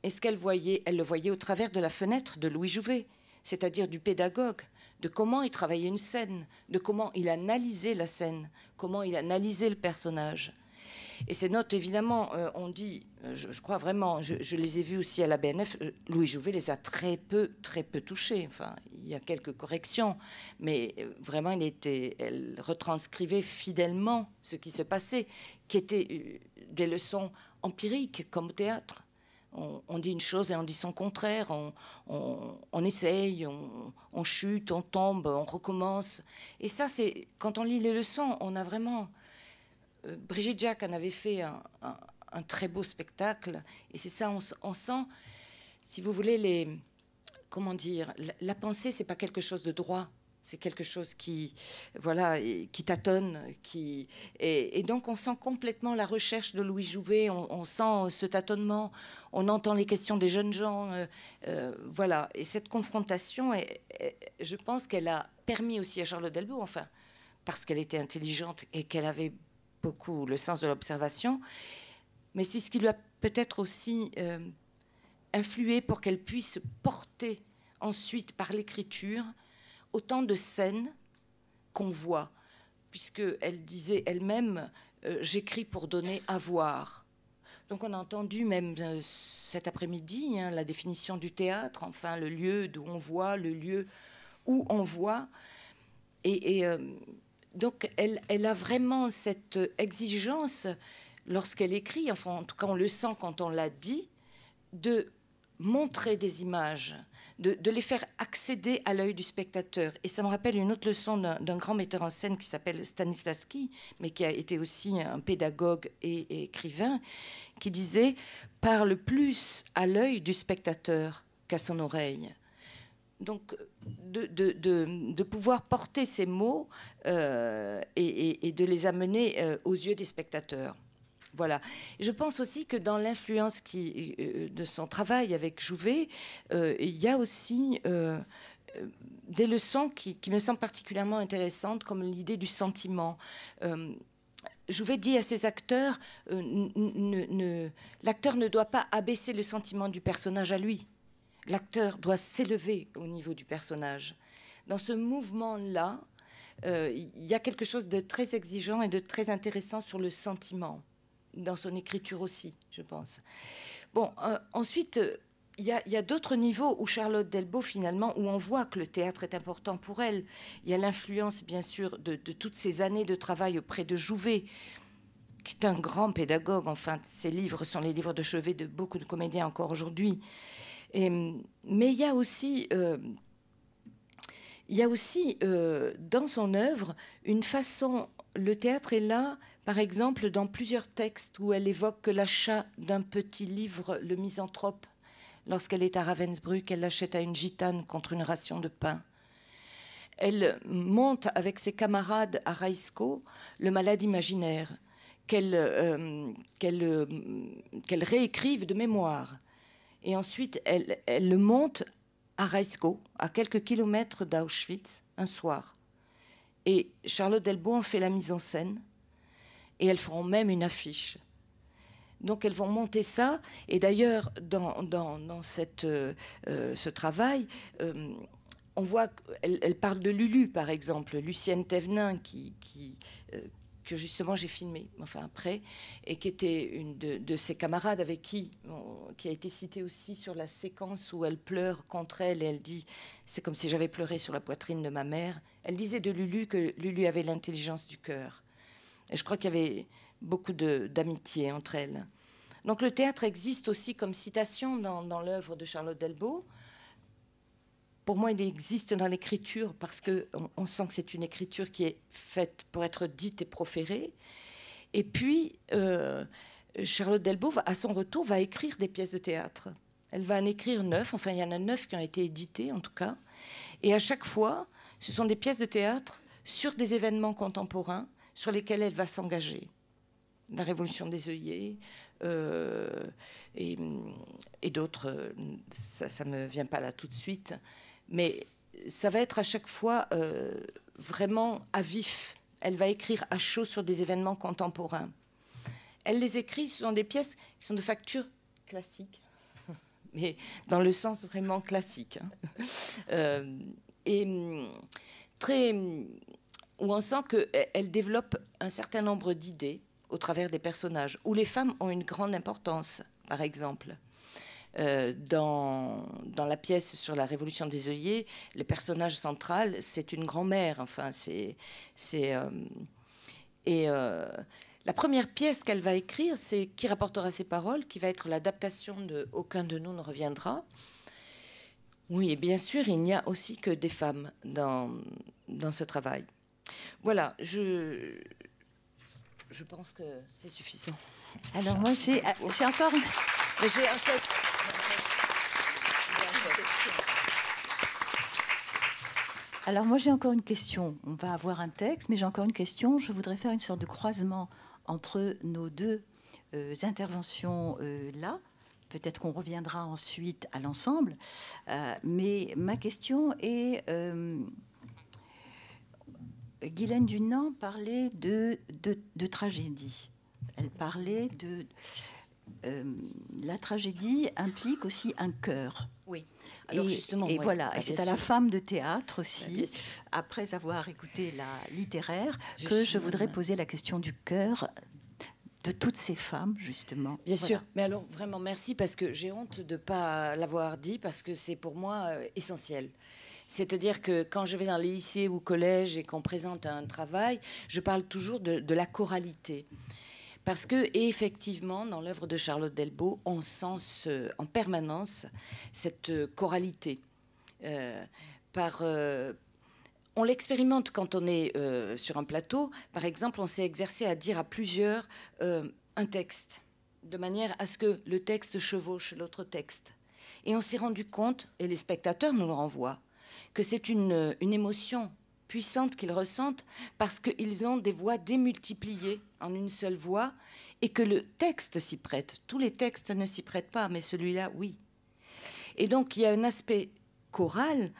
Speaker 5: Et ce qu'elle voyait, elle le voyait au travers de la fenêtre de Louis Jouvet, c'est-à-dire du pédagogue, de comment il travaillait une scène, de comment il analysait la scène, comment il analysait le personnage. Et ces notes, évidemment, euh, on dit, euh, je, crois vraiment, je, les ai vues aussi à la BNF, euh, Louis Jouvet les a très peu, très peu touchées. Enfin, il y a quelques corrections, mais vraiment, il était, elle retranscrivait fidèlement ce qui se passait, qui était des leçons empiriques, comme au théâtre. On, dit une chose et on dit son contraire, on, on essaye, on, chute, on tombe, on recommence. Et ça, c'est quand on lit les leçons, on a vraiment euh, Brigitte Jacques en avait fait un, très beau spectacle, et c'est ça, on, sent, si vous voulez, les, comment dire, la, pensée, c'est pas quelque chose de droit, c'est quelque chose qui, voilà, qui tâtonne, qui et, donc on sent complètement la recherche de Louis Jouvet, on, sent euh, ce tâtonnement, on entend les questions des jeunes gens, euh, voilà. Et cette confrontation, je pense qu'elle a permis aussi à Charlotte Delbo, enfin, parce qu'elle était intelligente et qu'elle avait beaucoup le sens de l'observation, mais c'est ce qui lui a peut-être aussi euh, influé pour qu'elle puisse porter ensuite par l'écriture autant de scènes qu'on voit, puisqu'elle disait elle-même euh, J'écris pour donner à voir. Donc on a entendu même euh, cet après-midi hein, la définition du théâtre, enfin le lieu d'où on voit, le lieu où on voit. Et, et donc elle, a vraiment cette exigence lorsqu'elle écrit, enfin en tout cas on le sent quand on l'a dit, de montrer des images, de, les faire accéder à l'œil du spectateur. Et ça me rappelle une autre leçon d'un grand metteur en scène qui s'appelle Stanislavski, mais qui a été aussi un pédagogue et, et écrivain, qui disait ⁇ Parle plus à l'œil du spectateur qu'à son oreille ⁇ donc de, pouvoir porter ces mots euh, et, de les amener euh, aux yeux des spectateurs. Voilà. Je pense aussi que dans l'influence euh, de son travail avec Jouvet, il y a aussi des leçons qui, qui, me semblent particulièrement intéressantes, comme l'idée du sentiment. Jouvet dit à ses acteurs, l'acteur ne doit pas abaisser le sentiment du personnage à lui l'acteur doit s'élever au niveau du personnage. Dans ce mouvement-là, euh, il y a quelque chose de très exigeant et de très intéressant sur le sentiment, dans son écriture aussi, je pense. Bon, euh, ensuite, il y a, d'autres niveaux où Charlotte Delbo, finalement, où on voit que le théâtre est important pour elle. Il y a l'influence, bien sûr, de, de, toutes ces années de travail auprès de Jouvet, qui est un grand pédagogue. Enfin, ses livres sont les livres de chevet de beaucoup de comédiens encore aujourd'hui. Mm, mais il y a aussi, euh, euh, dans son œuvre une façon, le théâtre est là, par exemple, dans plusieurs textes où elle évoque l'achat d'un petit livre, Le Misanthrope, lorsqu'elle est à Ravensbrück, elle l'achète à une gitane contre une ration de pain. Elle monte avec ses camarades à Raisco le malade imaginaire qu'elle euh, réécrive de mémoire. Et ensuite, elle, le monte à Reisko, à quelques kilomètres d'Auschwitz, un soir. Et Charlotte Delbo en fait la mise en scène. Et elles feront même une affiche. Donc elles vont monter ça. Et d'ailleurs, dans, cette, euh, euh, ce travail, euh, on voit qu'elle parle de Lulu, par exemple, Lucienne Thévenin, qui, qui, que justement j'ai filmé, enfin après, et qui était une de, ses camarades avec qui, qui a été citée aussi sur la séquence où elle pleure contre elle et elle dit c'est comme si j'avais pleuré sur la poitrine de ma mère. Elle disait de Lulu que Lulu avait l'intelligence du cœur. Et je crois qu'il y avait beaucoup d'amitié entre elles. Donc le théâtre existe aussi comme citation dans, dans l'œuvre de Charlotte Delbault pour moi, il existe dans l'écriture parce qu'on on sent que c'est une écriture qui est faite pour être dite et proférée. Et puis, euh, Charlotte Delbove, à son retour, va écrire des pièces de théâtre. Elle va en écrire neuf, enfin il y en a neuf qui ont été éditées en tout cas. Et à chaque fois, ce sont des pièces de théâtre sur des événements contemporains sur lesquels elle va s'engager. La révolution des œillets euh, et, et d'autres, euh, ça ne me vient pas là tout de suite mais ça va être à chaque fois euh, vraiment à vif. Elle va écrire à chaud sur des événements contemporains. Elle les écrit, ce sont des pièces qui sont de facture classique, mais dans le sens vraiment classique. Hein. Euh, et mm, mm, où on sent qu'elle e, développe un certain nombre d'idées au travers des personnages, où les femmes ont une grande importance, par exemple. Euh, dans, la pièce sur la révolution des œillets, le personnage central, c'est une grand-mère. Enfin, c'est. c'est euh, et euh, la première pièce qu'elle va écrire, c'est Qui rapportera ses paroles qui va être l'adaptation de Aucun de nous ne reviendra. Oui, et bien sûr, il n'y a aussi que des femmes dans, dans ce travail. Voilà,
Speaker 1: je,
Speaker 5: je pense que c'est suffisant.
Speaker 1: Alors moi, j'ai encore... J'ai un Alors moi j'ai encore une question. On va avoir un texte, mais j'ai encore une question. Je voudrais faire une sorte de croisement entre nos deux euh, interventions euh, là. Peut-être qu'on reviendra ensuite à l'ensemble. Euh, mais ma question est... Guylaine dunan parlait de, de, de, tragédie. Elle parlait de... la tragédie implique aussi un cœur. Oui et, justement, et voilà, bah, c'est à la femme de théâtre bah, aussi, après avoir écouté la littéraire, que je voudrais poser la question du cœur de toutes ces femmes, justement. Bien sûr.
Speaker 5: Mais alors, vraiment, merci, parce que j'ai honte de ne pas l'avoir dit, parce que c'est pour moi euh, essentiel. C'est-à-dire que quand je vais dans les lycées ou collèges et qu'on présente un travail, je parle toujours de, de la choralité parce que effectivement, dans l'œuvre de Charlotte Delbault, on sent en permanence cette euh, choralité. Euh, par, euh, on l'expérimente quand on est sur un plateau. Par exemple, on s'est exercé à dire à plusieurs un texte, de manière à ce que le texte chevauche l'autre texte. Et on s'est rendu compte, et les spectateurs nous le renvoient, que c'est une, une émotion puissante qu'ils ressentent parce qu'ils ont des voix démultipliées en une seule voix et que le texte s'y prête. Tous les textes ne s'y prêtent pas, mais celui-là, oui. Et donc, il y a un aspect choral.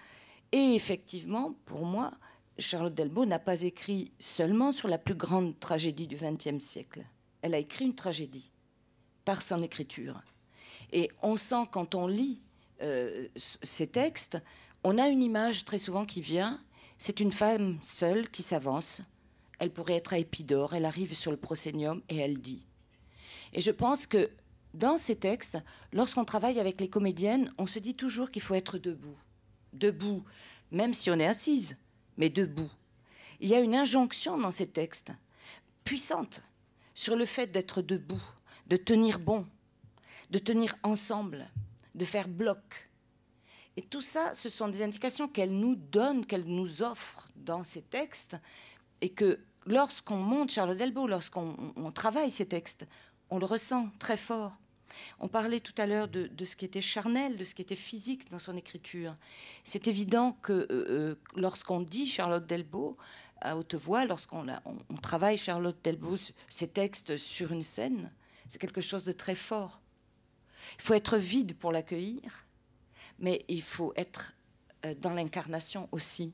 Speaker 5: Et effectivement, pour moi, Charlotte Delbo n'a pas écrit seulement sur la plus grande tragédie du XXe siècle. Elle a écrit une tragédie par son écriture. Et on sent quand on lit euh, ces textes, on a une image très souvent qui vient c'est une femme seule qui s'avance. Elle pourrait être à Épidore, elle arrive sur le prosénium et elle dit. Et je pense que dans ces textes, lorsqu'on travaille avec les comédiennes, on se dit toujours qu'il faut être debout. Debout, même si on est assise, mais debout. Il y a une injonction dans ces textes, puissante, sur le fait d'être debout, de tenir bon, de tenir ensemble, de faire bloc. Et tout ça, ce sont des indications qu'elle nous donne, qu'elle nous offre dans ses textes, et que lorsqu'on monte Charlotte Delbo, lorsqu'on travaille ses textes, on le ressent très fort. On parlait tout à l'heure de, ce qui était charnel, de ce qui était physique dans son écriture. C'est évident que euh, euh, lorsqu'on dit Charlotte Delbo à haute voix, lorsqu'on travaille Charlotte Delbo, ses textes sur une scène, c'est quelque chose de très fort. Il faut être vide pour l'accueillir mais il faut être euh, dans l'incarnation aussi.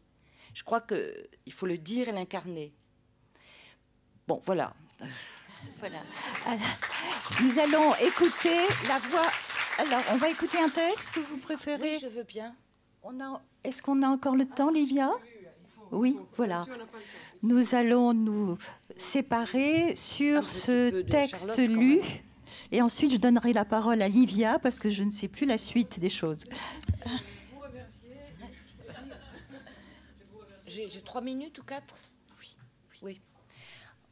Speaker 5: Je crois qu'il faut le dire et l'incarner. Bon, voilà. nous allons écouter la voix. Alors, on va écouter un texte ou vous préférez Oui, je veux bien.
Speaker 1: Est-ce qu'on a encore le temps, Livia Oui, voilà. Nous allons nous séparer sur ce texte lu et ensuite, je donnerai la parole à Livia parce que je ne sais plus la suite des choses.
Speaker 5: J'ai trois minutes ou quatre oui.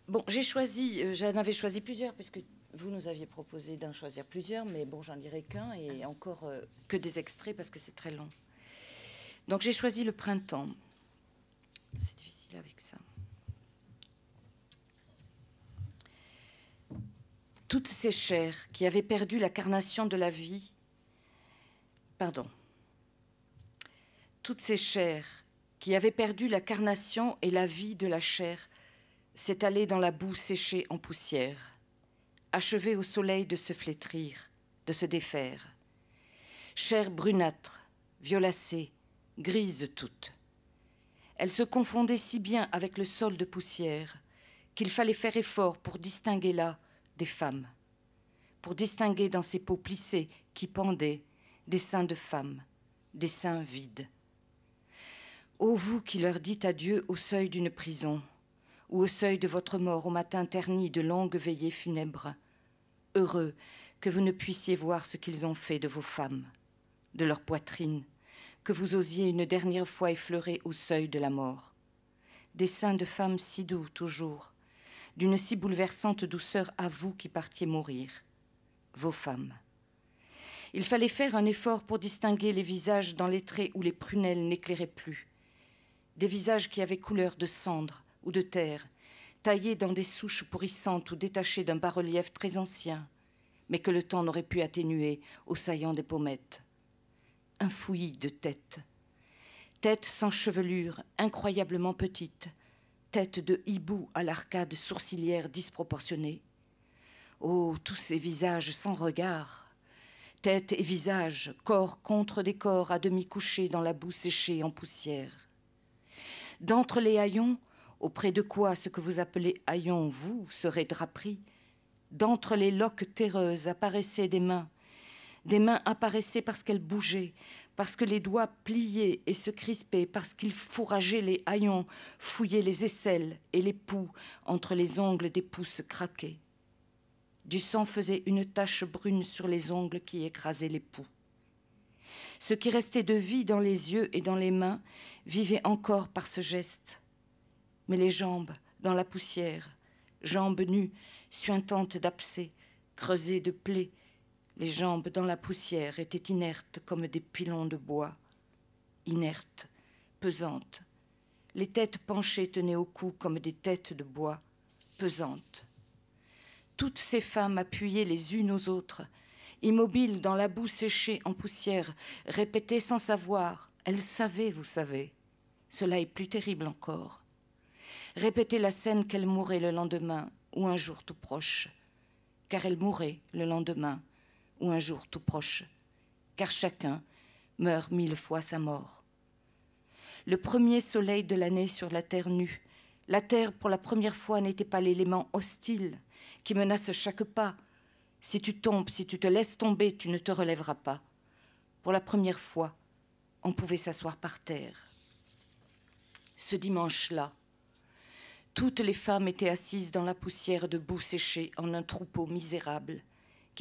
Speaker 5: Bon, j'ai choisi, euh, j'en avais choisi plusieurs puisque vous nous aviez proposé d'en choisir plusieurs, mais bon, j'en dirai qu'un et encore euh, que des extraits parce que c'est très long. Donc j'ai choisi le printemps. C'est difficile avec ça. toutes ces chairs qui avaient perdu la carnation de la vie, pardon, toutes ces chairs qui avaient perdu la carnation et la vie de la chair, s'étalaient dans la boue séchée en poussière, achevées au soleil de se flétrir, de se défaire. Chair brunâtre, violacée, grise toutes. Elles se confondaient si bien avec le sol de poussière qu'il fallait faire effort pour distinguer là des femmes, pour distinguer dans ces peaux plissées qui pendaient des seins de femmes, des seins vides. Ô vous qui leur dites adieu au seuil d'une prison, ou au seuil de votre mort au matin terni de longues veillées funèbres, heureux que vous ne puissiez voir ce qu'ils ont fait de vos femmes, de leur poitrine, que vous osiez une dernière fois effleurer au seuil de la mort. Des seins de femmes si doux toujours, d'une si bouleversante douceur à vous qui partiez mourir, vos femmes. Il fallait faire un effort pour distinguer les visages dans les traits où les prunelles n'éclairaient plus, des visages qui avaient couleur de cendre ou de terre, taillés dans des souches pourrissantes ou détachés d'un bas-relief très ancien, mais que le temps n'aurait pu atténuer au saillant des pommettes. Un fouillis de têtes, têtes sans chevelure, incroyablement petites, tête de hibou à l'arcade sourcilière disproportionnée. Oh, tous ces visages sans regard, tête et visage, corps contre des corps à demi couchés dans la boue séchée en poussière. D'entre les haillons, auprès de quoi ce que vous appelez haillons, vous, serez draperie, d'entre les loques terreuses apparaissaient des mains. Des mains apparaissaient parce qu'elles bougeaient, parce que les doigts pliaient et se crispaient, parce qu'ils fourrageaient les haillons, fouillaient les aisselles et les poux, entre les ongles des pouces craqués. Du sang faisait une tache brune sur les ongles qui écrasaient les poux. Ce qui restait de vie dans les yeux et dans les mains vivait encore par ce geste. Mais les jambes, dans la poussière, jambes nues, suintantes d'abcès, creusées de plaies, les jambes dans la poussière étaient inertes comme des pilons de bois, inertes, pesantes. Les têtes penchées tenaient au cou comme des têtes de bois, pesantes. Toutes ces femmes appuyées les unes aux autres, immobiles dans la boue séchée en poussière, répétaient sans savoir Elles savaient, vous savez. Cela est plus terrible encore. Répétaient la scène qu'elles mouraient le lendemain ou un jour tout proche, car elles mouraient le lendemain ou un jour tout proche, car chacun meurt mille fois sa mort. Le premier soleil de l'année sur la terre nue, la terre pour la première fois n'était pas l'élément hostile qui menace chaque pas. Si tu tombes, si tu te laisses tomber, tu ne te relèveras pas. Pour la première fois, on pouvait s'asseoir par terre. Ce dimanche-là, toutes les femmes étaient assises dans la poussière de boue séchée en un troupeau misérable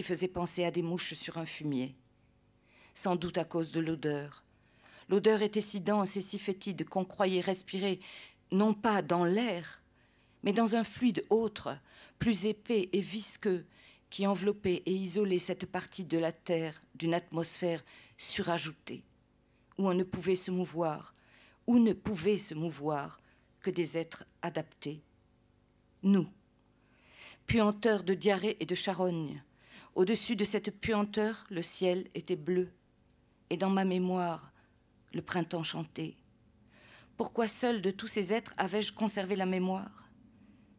Speaker 5: qui faisaient penser à des mouches sur un fumier. Sans doute à cause de l'odeur. L'odeur était si dense et si fétide qu'on croyait respirer non pas dans l'air, mais dans un fluide autre, plus épais et visqueux, qui enveloppait et isolait cette partie de la Terre d'une atmosphère surajoutée, où on ne pouvait se mouvoir, où ne pouvaient se mouvoir que des êtres adaptés. Nous, puanteurs de diarrhée et de charogne, au-dessus de cette puanteur, le ciel était bleu. Et dans ma mémoire, le printemps chantait. Pourquoi seul de tous ces êtres avais-je conservé la mémoire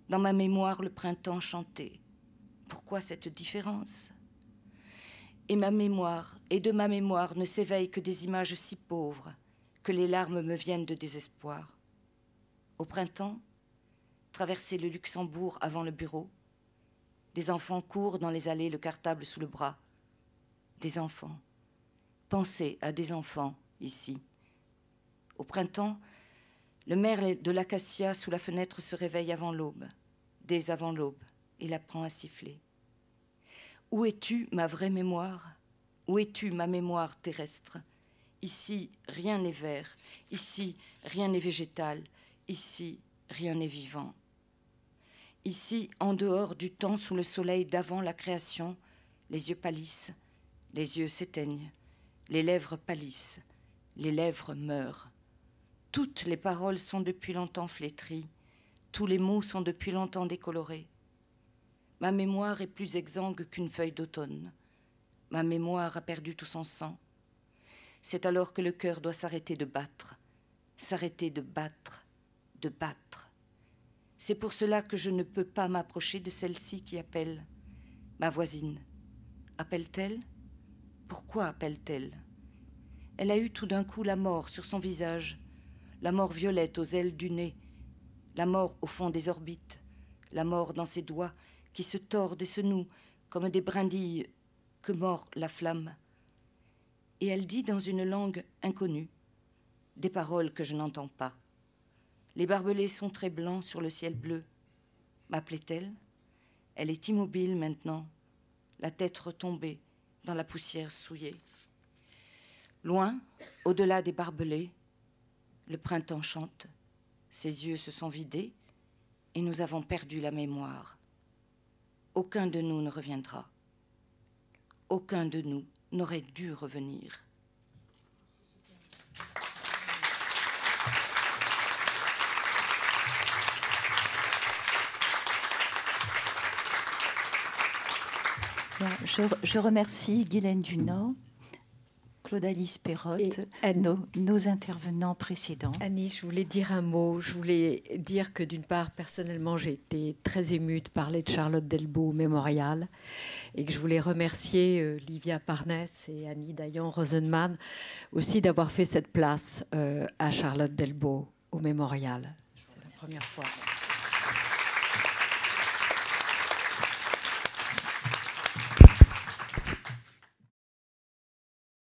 Speaker 5: Dans ma mémoire, le printemps chantait. Pourquoi cette différence Et ma mémoire, et de ma mémoire ne s'éveillent que des images si pauvres que les larmes me viennent de désespoir. Au printemps, traverser le Luxembourg avant le bureau, des enfants courent dans les allées, le cartable sous le bras. Des enfants. Pensez à des enfants ici. Au printemps, le maire de l'acacia sous la fenêtre se réveille avant l'aube, dès avant l'aube, il apprend à siffler. Où es-tu, ma vraie mémoire Où es-tu, ma mémoire terrestre Ici, rien n'est vert, ici, rien n'est végétal, ici, rien n'est vivant. Ici, en dehors du temps, sous le soleil d'avant la création, les yeux pâlissent, les yeux s'éteignent, les lèvres pâlissent, les lèvres meurent. Toutes les paroles sont depuis longtemps flétries, tous les mots sont depuis longtemps décolorés. Ma mémoire est plus exsangue qu'une feuille d'automne. Ma mémoire a perdu tout son sang. C'est alors que le cœur doit s'arrêter de battre, s'arrêter de battre, de battre. C'est pour cela que je ne peux pas m'approcher de celle-ci qui appelle. Ma voisine. Appelle-t-elle Pourquoi appelle-t-elle Elle a eu tout d'un coup la mort sur son visage, la mort violette aux ailes du nez, la mort au fond des orbites, la mort dans ses doigts qui se tordent et se nouent comme des brindilles que mord la flamme. Et elle dit dans une langue inconnue des paroles que je n'entends pas. Les barbelés sont très blancs sur le ciel bleu. M'appelait-elle Elle est immobile maintenant, la tête retombée dans la poussière souillée. Loin, au-delà des barbelés, le printemps chante. Ses yeux se sont vidés et nous avons perdu la mémoire. Aucun de nous ne reviendra. Aucun de nous n'aurait dû revenir.
Speaker 1: Je, remercie Guylaine Dunant, Claude-Alice Perrotte, nos, nos,
Speaker 4: intervenants précédents. Annie, je voulais dire un mot. Je voulais dire que d'une part, personnellement, j'ai été très émue de parler de Charlotte Delbo au mémorial et que je voulais remercier euh, Livia Parnes et Annie Dayan-Rosenman aussi d'avoir fait cette place euh, à Charlotte Delbo au mémorial. C'est la première fois.